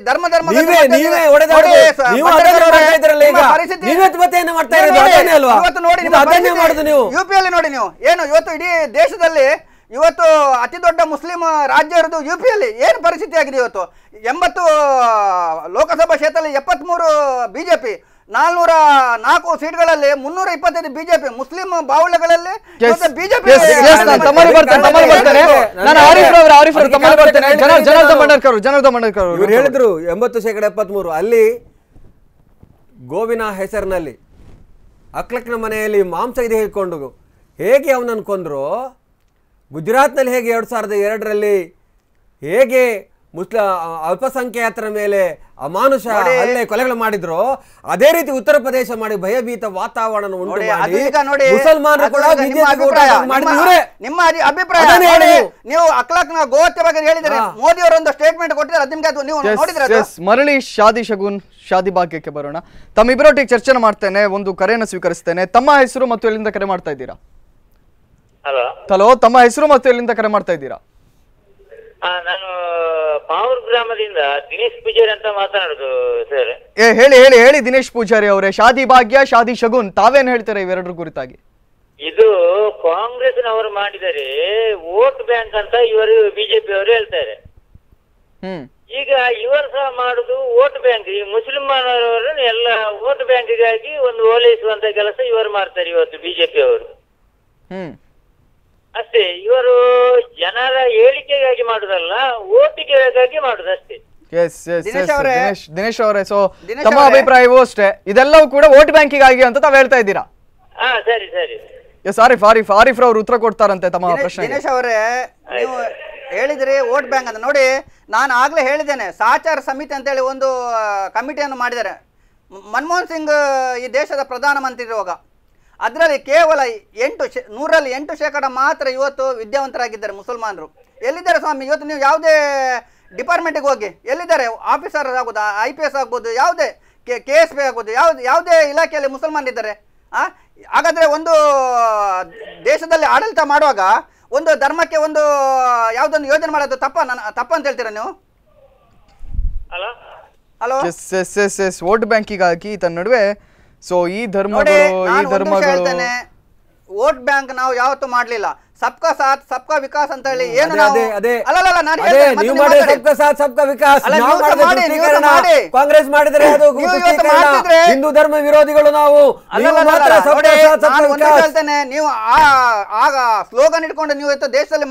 ಧರ್ಮ ನೀವೇ ನೀವು ಈಗ ಮಾಡ್ತಾ ಇವತ್ತು ನೋಡಿ ಮಾಡುದು ನೀವು ಯು ನೋಡಿ ನೀವು ಏನು ಇವತ್ತು ಇಡೀ ದೇಶದಲ್ಲಿ ಇವತ್ತು ಅತಿ ದೊಡ್ಡ ಮುಸ್ಲಿಂ ರಾಜ್ಯ ಇರೋದು ಯು ಪಿಯಲ್ಲಿ ಏನು ಪರಿಸ್ಥಿತಿ ಆಗಿದೆ ಇವತ್ತು ಎಂಬತ್ತು ಲೋಕಸಭಾ ಕ್ಷೇತ್ರದಲ್ಲಿ ಎಪ್ಪತ್ತ್ಮೂರು ಬಿ ಜೆ ಪಿ ನಾಲ್ನೂರ ನಾಲ್ಕು ಸೀಟ್ಗಳಲ್ಲಿ ಮುನ್ನೂರ ಇಪ್ಪತ್ತೈದು ಬಿಜೆಪಿ ಮುಸ್ಲಿಂ ಬಾವುಳಗಳಲ್ಲಿ ಹೇಳಿದ್ರು ಎಂಬತ್ತು ಶೇಕಡ ಎಪ್ಪತ್ಮೂರು ಅಲ್ಲಿ ಗೋವಿನ ಹೆಸರಿನಲ್ಲಿ ಅಕ್ಲಕ್ನ ಮನೆಯಲ್ಲಿ ಮಾಂಸ ಇದೆ ಹೇಳ್ಕೊಂಡು ಹೇಗೆ ಅವನನ್ನು ಕೊಂದ್ರು ಗುಜರಾತ್ನಲ್ಲಿ ಹೇಗೆ ಎರಡು ಸಾವಿರದ ಎರಡರಲ್ಲಿ ಹೇಗೆ ಮುಸ್ಲಿ ಅಲ್ಪಸಂಖ್ಯಾತರ ಮೇಲೆ ಅಮಾನುಷ ಹಲ್ಲೆ ಕೊಲೆಗಳು ಮಾಡಿದ್ರು ಅದೇ ರೀತಿ ಉತ್ತರ ಪ್ರದೇಶ ಮಾಡಿ ಭಯಭೀತ ವಾತಾವರಣ ಉಂಟು ಕೂಡ ನಿಮ್ಮ ಅಭಿಪ್ರಾಯ ನೀವು ಬಗ್ಗೆ ಹೇಳಿದ್ರೆ ಮೋದಿ ಸ್ಟೇಟ್ಮೆಂಟ್ ಕೊಟ್ಟಿದ್ರೆ ಅದು ನೀವು ಮರಳಿ ಶಾದಿ ಶಗುನ್ ಶಾದಿ ಭಾಗ್ಯಕ್ಕೆ ಬರೋಣ ತಮ್ಮಿಬ್ಬರೊಟ್ಟಿಗೆ ಚರ್ಚೆ ಮಾಡ್ತೇನೆ ಒಂದು ಕರೆಯನ್ನು ಸ್ವೀಕರಿಸ್ತೇನೆ ತಮ್ಮ ಹೆಸರು ಮತ್ತು ಎಲ್ಲಿಂದ ಕರೆ ಮಾಡ್ತಾ ಇದ್ದೀರಾ ಹಲೋ ಹಲೋ ತಮ್ಮ ಹೆಸರು ಮತ್ತೆ ಎಲ್ಲಿಂದ ಕರೆ ಮಾಡ್ತಾ ಇದ್ದೀರಾ ನಾನು ಪಾವೂರ್ ಗ್ರಾಮದಿಂದ ದಿನೇಶ್ ಪೂಜಾರಿ ಅಂತ ಮಾತನಾಡುದು ಸರ್ ಏ ಹೇಳಿ ಹೇಳಿ ಹೇಳಿ ದಿನೇಶ್ ಪೂಜಾರಿ ಅವರೇ ಶಾದಿ ಭಾಗ್ಯ ಶಾದಿ ಶಗುನ್ ತಾವೇನ್ ಹೇಳ್ತಾರೆ ಇವೆರಡರ ಕುರಿತಾಗಿ ಇದು ಕಾಂಗ್ರೆಸ್ ನವರು ಮಾಡಿದರೆ ವೋಟ್ ಬ್ಯಾಂಕ್ ಅಂತ ಇವರು ಬಿಜೆಪಿ ಅವರು ಹೇಳ್ತಾರೆ ಹ್ಮ್ ಈಗ ಇವರು ಸಹ ಮಾಡುದು ವೋಟ್ ಬ್ಯಾಂಕ್ ಈ ಮುಸ್ಲಿಮರವರು ಎಲ್ಲ ವೋಟ್ ಬ್ಯಾಂಕ್ಗಾಗಿ ಒಂದು ಓಲೈಸುವಂತ ಕೆಲಸ ಇವರು ಮಾಡ್ತಾರೆ ಇವತ್ತು ಬಿಜೆಪಿ ಅವರು ಹ್ಮ್ ಅಷ್ಟೇ ಇವರು ಜನರ ಏಳಿಗೆಗಾಗಿ ಮಾಡುದಲ್ಲ ಅಷ್ಟೇ ಎಸ್ ಎಸ್ ದಿನೇಶ್ ದಿನೇಶ್ ಅವರೇ ಸೊ ತಮ್ಮ ಅಭಿಪ್ರಾಯವೂ ಅಷ್ಟೇ ಇದೆಲ್ಲವೂ ಕೂಡ ವೋಟ್ ಬ್ಯಾಂಕಿಗಾಗಿ ಅಂತ ತಾವ್ ಹೇಳ್ತಾ ಇದ್ದೀರಾ ಹಾ ಸರಿ ಸರಿ ಎಸ್ ಆರಿಫ್ ಆರಿಫ್ ಆರಿಫ್ ಅವ್ರು ಉತ್ತರ ಕೊಡ್ತಾರಂತೆ ತಮ್ಮ ಪ್ರಶ್ನೆ ದಿನೇಶ್ ಅವರೇ ನೀವು ಹೇಳಿದ್ರಿ ವೋಟ್ ಬ್ಯಾಂಕ್ ಅಂತ ನೋಡಿ ನಾನು ಆಗ್ಲೇ ಹೇಳಿದ್ದೇನೆ ಸಾಚಾರ ಸಮಿತಿ ಅಂತ ಹೇಳಿ ಒಂದು ಕಮಿಟಿಯನ್ನು ಮಾಡಿದ್ದಾರೆ ಮನಮೋಹನ್ ಸಿಂಗ್ ಈ ದೇಶದ ಪ್ರಧಾನಮಂತ್ರಿ ಇರುವಾಗ ಅದರಲ್ಲಿ ಕೇವಲ ಎಂಟು ಶೇ ನೂರಲ್ಲಿ ಎಂಟು ಶೇಕಡ ಮಾತ್ರ ಇವತ್ತು ವಿದ್ಯಾವಂತರಾಗಿದ್ದಾರೆ ಮುಸಲ್ಮಾನರು ಎಲ್ಲಿದ್ದಾರೆ ಸ್ವಾಮಿ ಇವತ್ತು ನೀವು ಯಾವುದೇ ಡಿಪಾರ್ಟ್ಮೆಂಟಿಗೆ ಹೋಗಿ ಎಲ್ಲಿದ್ದಾರೆ ಆಫೀಸರ್ ಆಗ್ಬೋದು ಐ ಪಿ ಎಸ್ ಆಗ್ಬೋದು ಯಾವುದೇ ಕೆ ಕೆ ಎಸ್ ಪಿ ಆಗ್ಬೋದು ಯಾವ್ದು ಯಾವುದೇ ಇಲಾಖೆಯಲ್ಲಿ ಮುಸಲ್ಮಾನಿದ್ದಾರೆ ಆ ಹಾಗಾದರೆ ಒಂದು ದೇಶದಲ್ಲಿ ಆಡಳಿತ ಮಾಡುವಾಗ ಒಂದು ಧರ್ಮಕ್ಕೆ ಒಂದು ಯಾವುದೊಂದು ಯೋಜನೆ ಮಾಡೋದು ತಪ್ಪ ನನ್ನ ತಪ್ಪ ಅಂತ ಹೇಳ್ತೀರಾ ನೀವು hello S S S S vote ಬ್ಯಾಂಕಿಗಾಗಿ ತನ್ನ ನಡುವೆ ಸೊ ಈ ಧರ್ಮಗಳು ಈ ಧರ್ಮಗಳು ಓಟ್ ಬ್ಯಾಂಕ್ ನಾವು ಯಾವತ್ತು ಮಾಡ್ಲಿಲ್ಲ ಸಬ್ಕಾ ಸಾಥ್ ಸಬ್ಕಾ ವಿಕಾಸ್ ಅಂತ ಹೇಳಿ ಏನು ನಾವು ಅಲ್ಲಲ್ಲ ಕಾಂಗ್ರೆಸ್ ಮಾಡಿದ್ರೆ ಹಿಂದೂ ಧರ್ಮ ವಿರೋಧಿಗಳು ನಾವು ನೀವು ಆಗ ಸ್ಲೋಗನ್ ಇಟ್ಕೊಂಡು ನೀವು ಇವತ್ತು ದೇಶದಲ್ಲಿ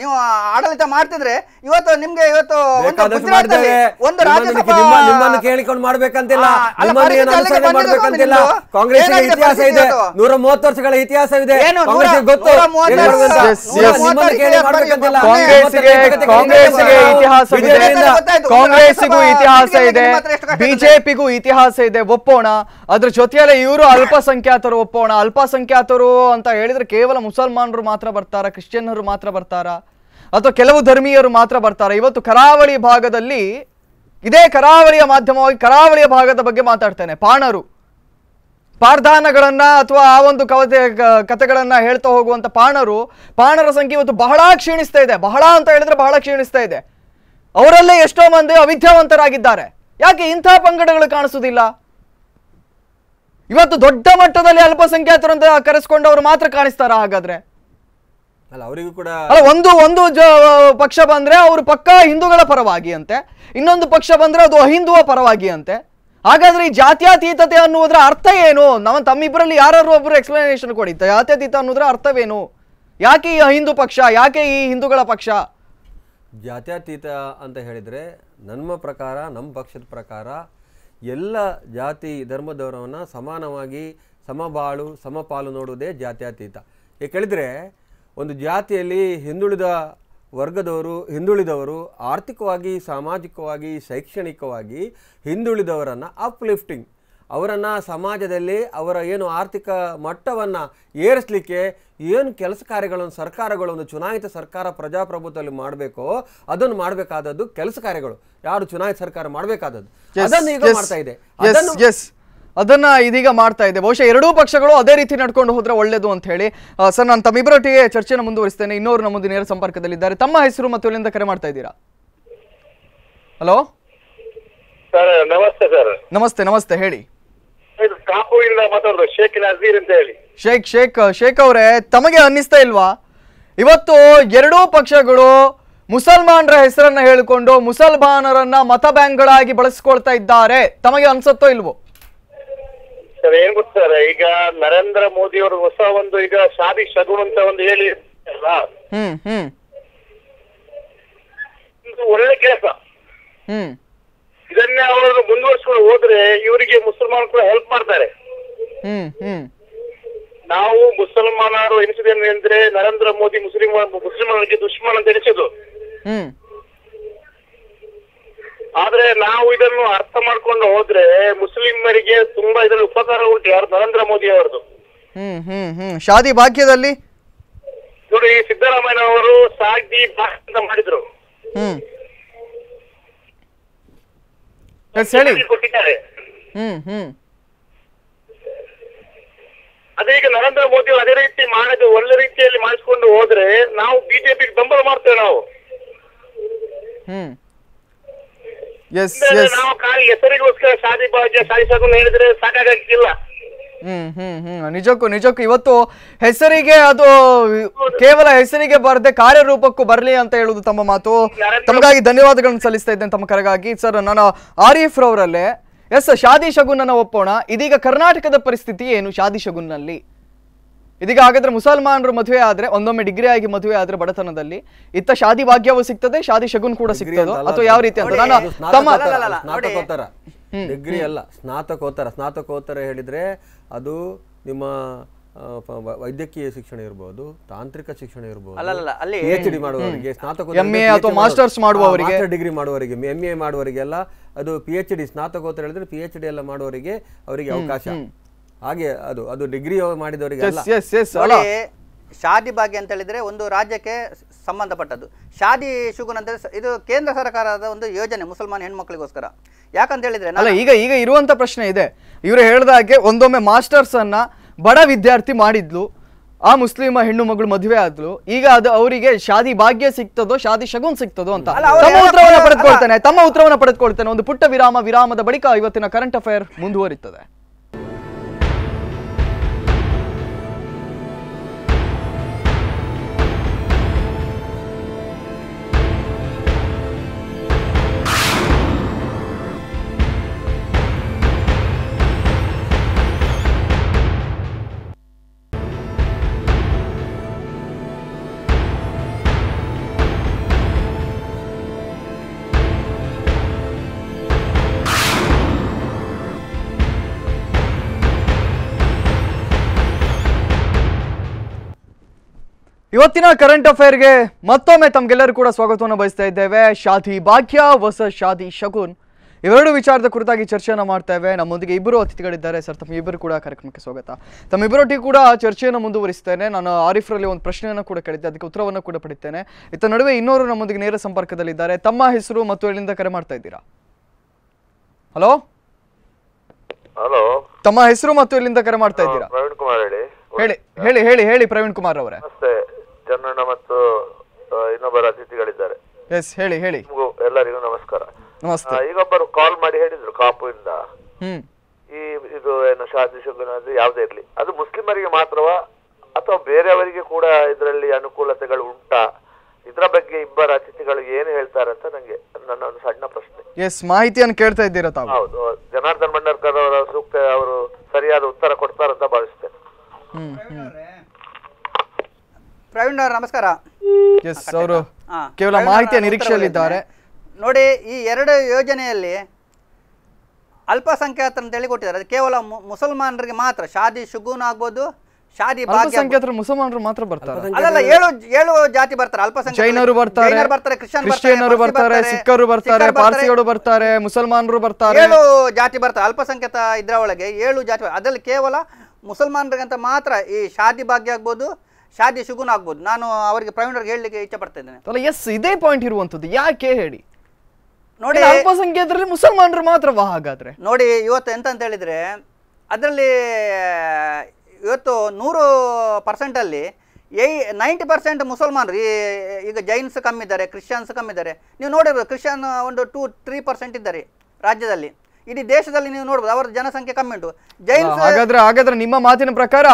ನೀವು ಆಡಳಿತ ಮಾಡ್ತಿದ್ರೆ ಇವತ್ತು ನಿಮ್ಗೆ ಇವತ್ತು ಒಂದು ರಾಜ್ಯಸಭಾ ನಿಮ್ಮನ್ನು ಕೇಳಿಕೊಂಡು ಮಾಡ್ಬೇಕಂತಿಲ್ಲ ಕಾಂಗ್ರೆಸ್ ಇತಿಹಾಸ ಇದೆ ನೂರ ಮೂವತ್ತು ವರ್ಷಗಳ ಇತಿಹಾಸ ಇದೆ ಕಾಂಗ್ರೆಸ್ ಗೊತ್ತು ಕಾಂಗ್ರೆಸ್ಗೆ ಇತಿಹಾಸ ಇದೆ ಬಿಜೆಪಿಗೂ ಇತಿಹಾಸ ಇದೆ ಒಪ್ಪೋಣ ಅದ್ರ ಜೊತೆಯಲ್ಲೇ ಇವರು ಅಲ್ಪಸಂಖ್ಯಾತರು ಒಪ್ಪೋಣ ಅಲ್ಪಸಂಖ್ಯಾತರು ಅಂತ ಹೇಳಿದ್ರೆ ಕೇವಲ ಮುಸಲ್ಮಾನರು ಮಾತ್ರ ಬರ್ತಾರ ಕ್ರಿಶ್ಚಿಯನ್ನರು ಮಾತ್ರ ಬರ್ತಾರ ಅಥವಾ ಕೆಲವು ಧರ್ಮೀಯರು ಮಾತ್ರ ಬರ್ತಾರ ಇವತ್ತು ಕರಾವಳಿ ಭಾಗದಲ್ಲಿ ಇದೇ ಕರಾವಳಿಯ ಮಾಧ್ಯಮವಾಗಿ ಕರಾವಳಿಯ ಭಾಗದ ಬಗ್ಗೆ ಮಾತಾಡ್ತೇನೆ ಪಾಣರು ಪಾರ್ಧಾನಗಳನ್ನ ಅಥವಾ ಆ ಒಂದು ಕವತೆ ಕಥೆಗಳನ್ನ ಹೇಳ್ತಾ ಹೋಗುವಂತ ಪಾಣರು ಪಾಣರ ಸಂಖ್ಯೆ ಇವತ್ತು ಬಹಳ ಕ್ಷೀಣಿಸ್ತಾ ಇದೆ ಬಹಳ ಅಂತ ಹೇಳಿದ್ರೆ ಬಹಳ ಕ್ಷೀಣಿಸ್ತಾ ಇದೆ ಅವರಲ್ಲೇ ಎಷ್ಟೋ ಮಂದಿ ಅವಿದ್ಯಾವಂತರಾಗಿದ್ದಾರೆ ಯಾಕೆ ಇಂಥ ಪಂಗಡಗಳು ಕಾಣಿಸುವುದಿಲ್ಲ ಇವತ್ತು ದೊಡ್ಡ ಮಟ್ಟದಲ್ಲಿ ಅಲ್ಪಸಂಖ್ಯಾತರಂತ ಕರೆಸ್ಕೊಂಡವರು ಮಾತ್ರ ಕಾಣಿಸ್ತಾರ ಹಾಗಾದ್ರೆ ಅಲ್ಲ ಅವರಿಗೂ ಕೂಡ ಅಲ್ಲ ಒಂದು ಒಂದು ಜ ಪಕ್ಷ ಬಂದ್ರೆ ಅವರು ಪಕ್ಕಾ ಹಿಂದೂಗಳ ಪರವಾಗಿ ಅಂತೆ ಇನ್ನೊಂದು ಪಕ್ಷ ಬಂದ್ರೆ ಅದು ಅಹಿಂದುವ ಪರವಾಗಿ ಅಂತೆ ಹಾಗಾದ್ರೆ ಈ ಜಾತ್ಯಾತೀತತೆ ಅನ್ನುವುದರ ಅರ್ಥ ಏನು ನಮ್ಮ ತಮ್ಮಿಬ್ಬರಲ್ಲಿ ಯಾರು ಒಬ್ಬರು ಎಕ್ಸ್ಪ್ಲನೇಷನ್ ಕೊಡಿ ಜಾತ್ಯತೀತ ಅನ್ನೋದ್ರ ಅರ್ಥವೇನು ಯಾಕೆ ಈ ಹಿಂದೂ ಪಕ್ಷ ಯಾಕೆ ಈ ಹಿಂದೂಗಳ ಪಕ್ಷ ಜಾತ್ಯಾತೀತ ಅಂತ ಹೇಳಿದರೆ ನಮ್ಮ ಪ್ರಕಾರ ನಮ್ಮ ಪಕ್ಷದ ಪ್ರಕಾರ ಎಲ್ಲ ಜಾತಿ ಧರ್ಮದವರವನ್ನು ಸಮಾನವಾಗಿ ಸಮಬಾಳು ಸಮಪಾಲು ನೋಡುವುದೇ ಜಾತ್ಯಾತೀತ ಏಕೆಳಿದರೆ ಒಂದು ಜಾತಿಯಲ್ಲಿ ಹಿಂದುಳಿದ ವರ್ಗದವರು ಹಿಂದುಳಿದವರು ಆರ್ಥಿಕವಾಗಿ ಸಾಮಾಜಿಕವಾಗಿ ಶೈಕ್ಷಣಿಕವಾಗಿ ಹಿಂದುಳಿದವರನ್ನು ಅಪ್ಲಿಫ್ಟಿಂಗ್ ಅವರನ್ನು ಸಮಾಜದಲ್ಲಿ ಅವರ ಏನು ಆರ್ಥಿಕ ಮಟ್ಟವನ್ನು ಏರಿಸಲಿಕ್ಕೆ ಏನು ಕೆಲಸ ಕಾರ್ಯಗಳನ್ನು ಸರ್ಕಾರಗಳನ್ನು ಚುನಾಯಿತ ಸರ್ಕಾರ ಪ್ರಜಾಪ್ರಭುತ್ವದಲ್ಲಿ ಮಾಡಬೇಕೋ ಅದನ್ನು ಮಾಡಬೇಕಾದದ್ದು ಕೆಲಸ ಕಾರ್ಯಗಳು ಯಾರು ಚುನಾಯಿತ ಸರ್ಕಾರ ಮಾಡಬೇಕಾದದ್ದು ಅದನ್ನು ಈಗ ಮಾಡ್ತಾ ಇದೆ ಅದನ್ನ ಇದೀಗ ಮಾಡ್ತಾ ಇದೆ ಬಹುಶಃ ಎರಡೂ ಪಕ್ಷಗಳು ಅದೇ ರೀತಿ ನಡ್ಕೊಂಡು ಹೋದ್ರೆ ಒಳ್ಳೇದು ಅಂತ ಹೇಳಿ ಸರ್ ನಾನು ತಮ್ಮಿಬ್ಬರೊಟ್ಟಿಗೆ ಚರ್ಚೆನ ಮುಂದುವರಿಸ್ತೇನೆ ಇನ್ನೋರು ನಮ್ಮದು ನೇರ ಸಂಪರ್ಕದಲ್ಲಿದ್ದಾರೆ ತಮ್ಮ ಹೆಸರು ಮತ್ತು ಇಲ್ಲಿಂದ ಕರೆ ಮಾಡ್ತಾ ಇದ್ದೀರಾ ಹಲೋ ಸರ್ ನಮಸ್ತೆ ಸರ್ ನಮಸ್ತೆ ನಮಸ್ತೆ ಹೇಳಿ ಶೇಖ್ ನಜೀರ್ ಅಂತ ಹೇಳಿ ಶೇಖ್ ಶೇಖ್ ಶೇಖ್ ಅವರೇ ತಮಗೆ ಅನ್ನಿಸ್ತಾ ಇಲ್ವಾ ಇವತ್ತು ಎರಡೂ ಪಕ್ಷಗಳು ಮುಸಲ್ಮಾನರ ಹೆಸರನ್ನ ಹೇಳಿಕೊಂಡು ಮುಸಲ್ಮಾನರನ್ನ ಮತ ಬ್ಯಾಂಕ್ಗಳಾಗಿ ಬಳಸ್ಕೊಳ್ತಾ ಇದ್ದಾರೆ ತಮಗೆ ಅನ್ಸತ್ತೋ ಇಲ್ವೋ ಸರ್ ಏನ್ ಗೊತ್ತಾರ ಈಗ ನರೇಂದ್ರ ಮೋದಿ ಅವರು ಹೊಸ ಒಂದು ಈಗ ಶಾದಿ ಶಗುನ್ ಅಂತ ಒಂದು ಹೇಳಿ ಅಲ್ಲ ಇದು ಒಳ್ಳೆ ಕೆಲಸ ಇದನ್ನೇ ಅವರು ಮುಂದುವರ್ಸ್ಕೊಂಡು ಹೋದ್ರೆ ಇವರಿಗೆ ಮುಸಲ್ಮಾನ್ ಕೂಡ ಹೆಲ್ಪ್ ಮಾಡ್ತಾರೆ ನಾವು ಮುಸಲ್ಮಾನರು ಎನಿಸಿದ್ದೇನೆ ಅಂದ್ರೆ ನರೇಂದ್ರ ಮೋದಿ ಮುಸ್ಲಿಂ ಮುಸ್ಲಿಮರಿಗೆ ದುಶ್ಮನ್ ಅಂತ ಎನಿಸಿದ್ರು ಆದ್ರೆ ನಾವು ಇದನ್ನು ಅರ್ಥ ಮಾಡ್ಕೊಂಡು ಹೋದ್ರೆ ಮುಸ್ಲಿಮರಿಗೆ ತುಂಬಾ ಇದರಲ್ಲಿ ಉಪಕಾರ ಉಂಟು ಯಾರು ನರೇಂದ್ರ ಮೋದಿ ಅವರದು ಹ್ಮ್ ಹ್ಮ್ ಶಾದಿ ಭಾಗ್ಯದಲ್ಲಿ ನೋಡಿ ಸಿದ್ದರಾಮಯ್ಯನವರು ಶಾದಿ ಭಾಗ್ಯ ಮಾಡಿದ್ರು ಹ್ಮ್ ಕೊಟ್ಟಿದ್ದಾರೆ ಹ್ಮ್ ಹ್ಮ್ ಅದೇ ಈಗ ನರೇಂದ್ರ ಮೋದಿ ಅದೇ ರೀತಿ ಮಾಡಿದ ಒಳ್ಳೆ ರೀತಿಯಲ್ಲಿ ಮಾಡಿಸ್ಕೊಂಡು ಹೋದ್ರೆ ನಾವು ಬಿಜೆಪಿಗೆ ಬೆಂಬಲ ಮಾಡ್ತೇವೆ ನಾವು ಹ್ಮ್ ನಿಜಕ್ಕೂ ನಿಜಕ್ಕೂ ಇವತ್ತು ಹೆಸರಿಗೆ ಅದು ಕೇವಲ ಹೆಸರಿಗೆ ಬರದೆ ಕಾರ್ಯರೂಪಕ್ಕೂ ಬರಲಿ ಅಂತ ಹೇಳುದು ತಮ್ಮ ಮಾತು ತಮಗಾಗಿ ಧನ್ಯವಾದಗಳನ್ನು ಸಲ್ಲಿಸ್ತಾ ಇದ್ದೇನೆ ತಮ್ಮ ಕರೆಗಾಗಿ ಸರ್ ನಾನು ಆರೀಫ್ ರವರಲ್ಲೇ ಎಸ್ ಶಾದಿ ಶಗುನ ಒಪ್ಪೋಣ ಇದೀಗ ಕರ್ನಾಟಕದ ಪರಿಸ್ಥಿತಿ ಏನು ಶಾದಿ ಶಗುನ್ನಲ್ಲಿ ಇದೀಗ ಹಾಗಾದ್ರೆ ಮುಸಲ್ಮಾನರು ಮದುವೆ ಆದ್ರೆ ಒಂದೊಮ್ಮೆ ಡಿಗ್ರಿ ಆಗಿ ಮದುವೆ ಆದ್ರೆ ಬಡತನದಲ್ಲಿ ಇತ್ತ ಶಾದಿ ಭಾಗ್ಯವೂ ಸಿಗ್ತದೆ ಶಾದಿ ಶಗುನ್ ಕೂಡ ಸಿಗ್ತದೆ ಅಥವಾ ಯಾವ ರೀತಿ ಸ್ನಾತಕೋತ್ತರ ಡಿಗ್ರಿ ಅಲ್ಲ ಸ್ನಾತಕೋತ್ತರ ಸ್ನಾತಕೋತ್ತರ ಹೇಳಿದ್ರೆ ಅದು ನಿಮ್ಮ ವೈದ್ಯಕೀಯ ಶಿಕ್ಷಣ ಇರಬಹುದು ತಾಂತ್ರಿಕ ಶಿಕ್ಷಣ ಇರಬಹುದು ಮಾಡುವವರಿಗೆ ಸ್ನಾತಕೋತ್ತರ ಮಾಸ್ಟರ್ಸ್ ಮಾಡುವವರಿಗೆ ಡಿಗ್ರಿ ಮಾಡುವವರಿಗೆ ಎಂ ಎ ಮಾಡುವವರಿಗೆಲ್ಲ ಅದು ಪಿ ಎಚ್ ಡಿ ಸ್ನಾತಕೋತ್ತರ ಹೇಳಿದ್ರೆ ಪಿ ಎಚ್ ಡಿ ಎಲ್ಲ ಮಾಡುವವರಿಗೆ ಅವರಿಗೆ ಅವಕಾಶ ಹಾಗೆ ಅದು ಅದು ಡಿಗ್ರಿ ಮಾಡಿದವರಿಗೆ ಶಾದಿ ಭಾಗ್ಯ ಅಂತ ಹೇಳಿದ್ರೆ ಒಂದು ರಾಜ್ಯಕ್ಕೆ ಸಂಬಂಧಪಟ್ಟದ್ದು ಶಾದಿ ಶುಗುನ್ ಅಂತ ಇದು ಕೇಂದ್ರ ಸರ್ಕಾರದ ಒಂದು ಯೋಜನೆ ಮುಸಲ್ಮಾನ್ ಹೆಣ್ಮಕ್ಳಿಗೋಸ್ಕರ ಯಾಕಂತ ಹೇಳಿದ್ರೆ ಅಲ್ಲ ಈಗ ಈಗ ಇರುವಂತ ಪ್ರಶ್ನೆ ಇದೆ ಇವರು ಹೇಳಿದ ಹಾಗೆ ಒಂದೊಮ್ಮೆ ಮಾಸ್ಟರ್ಸ್ ಅನ್ನ ಬಡ ವಿದ್ಯಾರ್ಥಿ ಮಾಡಿದ್ಲು ಆ ಮುಸ್ಲಿಮ ಹೆಣ್ಣು ಮಗಳು ಮದುವೆ ಆದ್ಲು ಈಗ ಅದು ಅವರಿಗೆ ಶಾದಿ ಭಾಗ್ಯ ಸಿಕ್ತದೋ ಶಾದಿ ಶಗುನ್ ಸಿಗ್ತದೋ ಅಂತ ತಮ್ಮ ಉತ್ತರವನ್ನ ಪಡೆದುಕೊಳ್ತಾನೆ ತಮ್ಮ ಉತ್ತರವನ್ನ ಪಡೆದುಕೊಳ್ತಾನೆ ಒಂದು ಪುಟ್ಟ ವಿರಾಮ ವಿರಾಮದ ಬಳಿಕ ಇವತ್ತಿನ ಕರೆಂಟ್ ಅಫೇರ್ ಮುಂದುವರಿತದೆ ಇವತ್ತಿನ ಕರೆಂಟ್ ಅಫೇರ್ಗೆ ಮತ್ತೊಮ್ಮೆ ತಮ್ಗೆಲ್ಲರೂ ಕೂಡ ಸ್ವಾಗತವನ್ನು ಬಯಸ್ತಾ ಇದ್ದೇವೆ ಶಾದಿ ಭಾಗ್ಯ ವಸ ಶಾದಿ ಶಗುನ್ ಇವೆರಡು ವಿಚಾರದ ಕುರಿತಾಗಿ ಚರ್ಚೆಯನ್ನು ಮಾಡ್ತೇವೆ ನಮ್ಮೊಂದಿಗೆ ಇಬ್ಬರು ಅತಿಥಿಗಳಿದ್ದಾರೆ ಸರ್ ತಮ್ಮ ಇಬ್ಬರು ಕೂಡ ಕಾರ್ಯಕ್ರಮಕ್ಕೆ ಸ್ವಾಗತ ತಮ್ಮಿಬ್ಬರೊಟ್ಟಿಗೆ ಕೂಡ ಚರ್ಚೆಯನ್ನು ಮುಂದುವರಿಸ್ತೇನೆ ನಾನು ಆರಿಫ್ರಲ್ಲಿ ಒಂದು ಪ್ರಶ್ನೆಯನ್ನು ಕೂಡ ಕೇಳಿದ್ದೆ ಅದಕ್ಕೆ ಉತ್ತರವನ್ನು ಕೂಡ ಪಡಿತೇನೆ ಇತ್ತ ನಡುವೆ ಇನ್ನೋರು ನಮ್ಮೊಂದಿಗೆ ನೇರ ಸಂಪರ್ಕದಲ್ಲಿದ್ದಾರೆ ತಮ್ಮ ಹೆಸರು ಮತ್ತು ಎಲ್ಲಿಂದ ಕರೆ ಮಾಡ್ತಾ ಇದ್ದೀರಾ ಹಲೋ ಹಲೋ ತಮ್ಮ ಹೆಸರು ಮತ್ತು ಎಲ್ಲಿಂದ ಕರೆ ಮಾಡ್ತಾ ಇದ್ದೀರಾ ಪ್ರವೀಣ್ ಹೇಳಿ ಹೇಳಿ ಹೇಳಿ ಹೇಳಿ ಪ್ರವೀಣ್ ಕುಮಾರ್ ಅವರೇ ಚನ್ನಣ್ಣ ಮತ್ತು ಇನ್ನೊಬ್ಬರ ಅತಿಥಿಗಳಿದ್ದಾರೆ ಹೇಳಿ ಹೇಳಿ ಎಲ್ಲರಿಗೂ ನಮಸ್ಕಾರ ನಮಸ್ತೆ ಒಬ್ಬರು ಕಾಲ್ ಮಾಡಿ ಹೇಳಿದ್ರು ಕಾಪು ಇಂದ ಈ ಇದು ಏನು ಶಾದಿ ಶುಗನ ಯಾವುದೇ ಇರ್ಲಿ ಅದು ಮುಸ್ಲಿಮರಿಗೆ ಮಾತ್ರವಾ ಅಥವಾ ಬೇರೆಯವರಿಗೆ ಕೂಡ ಇದರಲ್ಲಿ ಅನುಕೂಲತೆಗಳು ಉಂಟಾ ಇದರ ಬಗ್ಗೆ ಇಬ್ಬರ ಅತಿಥಿಗಳು ಏನು ಹೇಳ್ತಾರೆ ಅಂತ ನಂಗೆ ನನ್ನ ಒಂದು ಸಣ್ಣ ಪ್ರಶ್ನೆ ಎಸ್ ಮಾಹಿತಿಯನ್ನು ಕೇಳ್ತಾ ಇದ್ದೀರಾ ತಾವು ಹೌದು ಜನಾರ್ದನ್ ಬಂಡರ್ಕರ್ ಅವರ ಸೂಕ್ತ ಅವರು ಸರಿಯಾದ ಉತ್ತರ ಕೊಡ್ತಾರಂತ ಭಾವಿಸ್ತೇನೆ ಪ್ರವೀಣ್ ಅವ್ರ ನಮಸ್ಕಾರ ಎಸ್ ಅವರು ಕೇವಲ ಮಾಹಿತಿಯ ನಿರೀಕ್ಷೆಯಲ್ಲಿದ್ದಾರೆ ನೋಡಿ ಈ ಎರಡು ಯೋಜನೆಯಲ್ಲಿ ಅಲ್ಪಸಂಖ್ಯಾತ ಅಂತ ಹೇಳಿ ಕೊಟ್ಟಿದ್ದಾರೆ ಅದು ಕೇವಲ ಮುಸಲ್ಮಾನರಿಗೆ ಮಾತ್ರ ಶಾದಿ ಶುಗುನ್ ಆಗ್ಬೋದು ಶಾದಿ ಅಲ್ಪಸಂಖ್ಯಾತರು ಮುಸಲ್ಮಾನರು ಮಾತ್ರ ಬರ್ತಾರೆ ಅಲ್ಲ ಏಳು ಏಳು ಜಾತಿ ಬರ್ತಾರೆ ಅಲ್ಪಸಂಖ್ಯಾತ ಬರ್ತಾರೆ ಬರ್ತಾರೆ ಕ್ರಿಶ್ಚಿಯನ್ನರು ಬರ್ತಾರೆ ಸಿಖ್ಖರು ಬರ್ತಾರೆ ಪಾರ್ಸಿಗಳು ಬರ್ತಾರೆ ಮುಸಲ್ಮಾನರು ಬರ್ತಾರೆ ಏಳು ಜಾತಿ ಬರ್ತಾರೆ ಅಲ್ಪಸಂಖ್ಯಾತ ಇದ್ರ ಒಳಗೆ ಏಳು ಜಾತಿ ಅದರಲ್ಲಿ ಕೇವಲ ಮುಸಲ್ಮಾನರಿಗಂತ ಮಾತ್ರ ಈ ಶಾದಿ ಭಾಗ್ಯ ಆಗ್ಬೋದು ಶಾದಿ ಶುಗುನ್ ಆಗ್ಬೋದು ನಾನು ಅವರಿಗೆ ಪ್ರವೀಣರಿಗೆ ಹೇಳಲಿಕ್ಕೆ ಇಚ್ಛೆ ಪಡ್ತಾ ಇದ್ದೇನೆ ಎಸ್ ಇದೇ ಪಾಯಿಂಟ್ ಇರುವಂಥದ್ದು ಯಾಕೆ ಹೇಳಿ ನೋಡಿ ಅಲ್ಪಸಂಖ್ಯಾತರಲ್ಲಿ ಮುಸಲ್ಮಾನರು ಮಾತ್ರ ಹಾಗಾದ್ರೆ ನೋಡಿ ಇವತ್ತು ಎಂತ ಅಂತ ಹೇಳಿದ್ರೆ ಅದರಲ್ಲಿ ಇವತ್ತು ನೂರು ಪರ್ಸೆಂಟಲ್ಲಿ ಏಯ್ ನೈಂಟಿ ಪರ್ಸೆಂಟ್ ಮುಸಲ್ಮಾನರು ಈ ಈಗ ಜೈನ್ಸ್ ಕಮ್ಮಿದ್ದಾರೆ ಕ್ರಿಶ್ಚಿಯನ್ಸ್ ಕಮ್ಮಿದ್ದಾರೆ ನೀವು ನೋಡಿರ್ಬೋದು ಕ್ರಿಶ್ಚಿಯನ್ ಒಂದು ಟೂ ತ್ರೀ ಪರ್ಸೆಂಟ್ ಇದ್ದಾರೆ ರಾಜ್ಯದಲ್ಲಿ ಇಡೀ ದೇಶದಲ್ಲಿ ನೀವು ನೋಡಬಹುದು ಅವರ ಜನಸಂಖ್ಯೆ ಕಮ್ಮಿ ಉಂಟು ಜೈನ್ ಹಾಗಾದ್ರೆ ಹಾಗಾದ್ರೆ ನಿಮ್ಮ ಮಾತಿನ ಪ್ರಕಾರ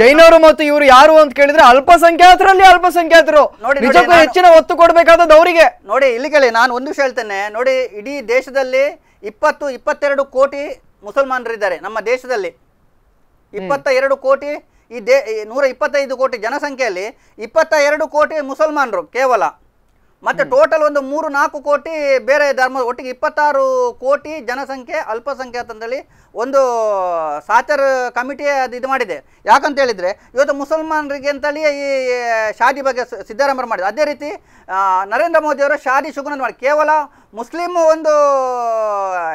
ಜೈನರು ಮತ್ತು ಇವರು ಯಾರು ಅಂತ ಕೇಳಿದ್ರೆ ಅಲ್ಪಸಂಖ್ಯಾತರಲ್ಲಿ ಅಲ್ಪಸಂಖ್ಯಾತರು ನೋಡಿ ಹೆಚ್ಚಿನ ಒತ್ತು ಕೊಡಬೇಕಾದದ್ದು ಅವರಿಗೆ ನೋಡಿ ಇಲ್ಲಿ ಕೇಳಿ ನಾನು ಒಂದು ವಿಷಯ ಹೇಳ್ತೇನೆ ನೋಡಿ ಇಡೀ ದೇಶದಲ್ಲಿ ಇಪ್ಪತ್ತು ಇಪ್ಪತ್ತೆರಡು ಕೋಟಿ ಮುಸಲ್ಮಾನರಿದ್ದಾರೆ ನಮ್ಮ ದೇಶದಲ್ಲಿ ಇಪ್ಪತ್ತ ಎರಡು ಕೋಟಿ ಈ ದೇ ನೂರ ಇಪ್ಪತ್ತೈದು ಕೋಟಿ ಜನಸಂಖ್ಯೆಯಲ್ಲಿ ಇಪ್ಪತ್ತ ಎರಡು ಕೋಟಿ ಮುಸಲ್ಮಾನರು ಕೇವಲ ಮತ್ತೆ ಟೋಟಲ್ ಒಂದು ಮೂರು ನಾಲ್ಕು ಕೋಟಿ ಬೇರೆ ಧರ್ಮ ಒಟ್ಟಿಗೆ ಇಪ್ಪತ್ತಾರು ಕೋಟಿ ಜನಸಂಖ್ಯೆ ಅಲ್ಪಸಂಖ್ಯಾತ ಅಂತೇಳಿ ಒಂದು ಸಾಚರ್ ಕಮಿಟಿ ಅದು ಇದು ಮಾಡಿದೆ ಯಾಕಂತ ಹೇಳಿದರೆ ಇವತ್ತು ಮುಸಲ್ಮಾನರಿಗೆ ಅಂತಲೇ ಈ ಶಾದಿ ಬಗ್ಗೆ ಸಿದ್ದರಾಮಯ್ಯ ಮಾಡಿದೆ ಅದೇ ರೀತಿ ನರೇಂದ್ರ ಮೋದಿಯವರು ಶಾದಿ ಶುಗುನ ಮಾಡಿ ಕೇವಲ ಮುಸ್ಲಿಮ್ ಒಂದು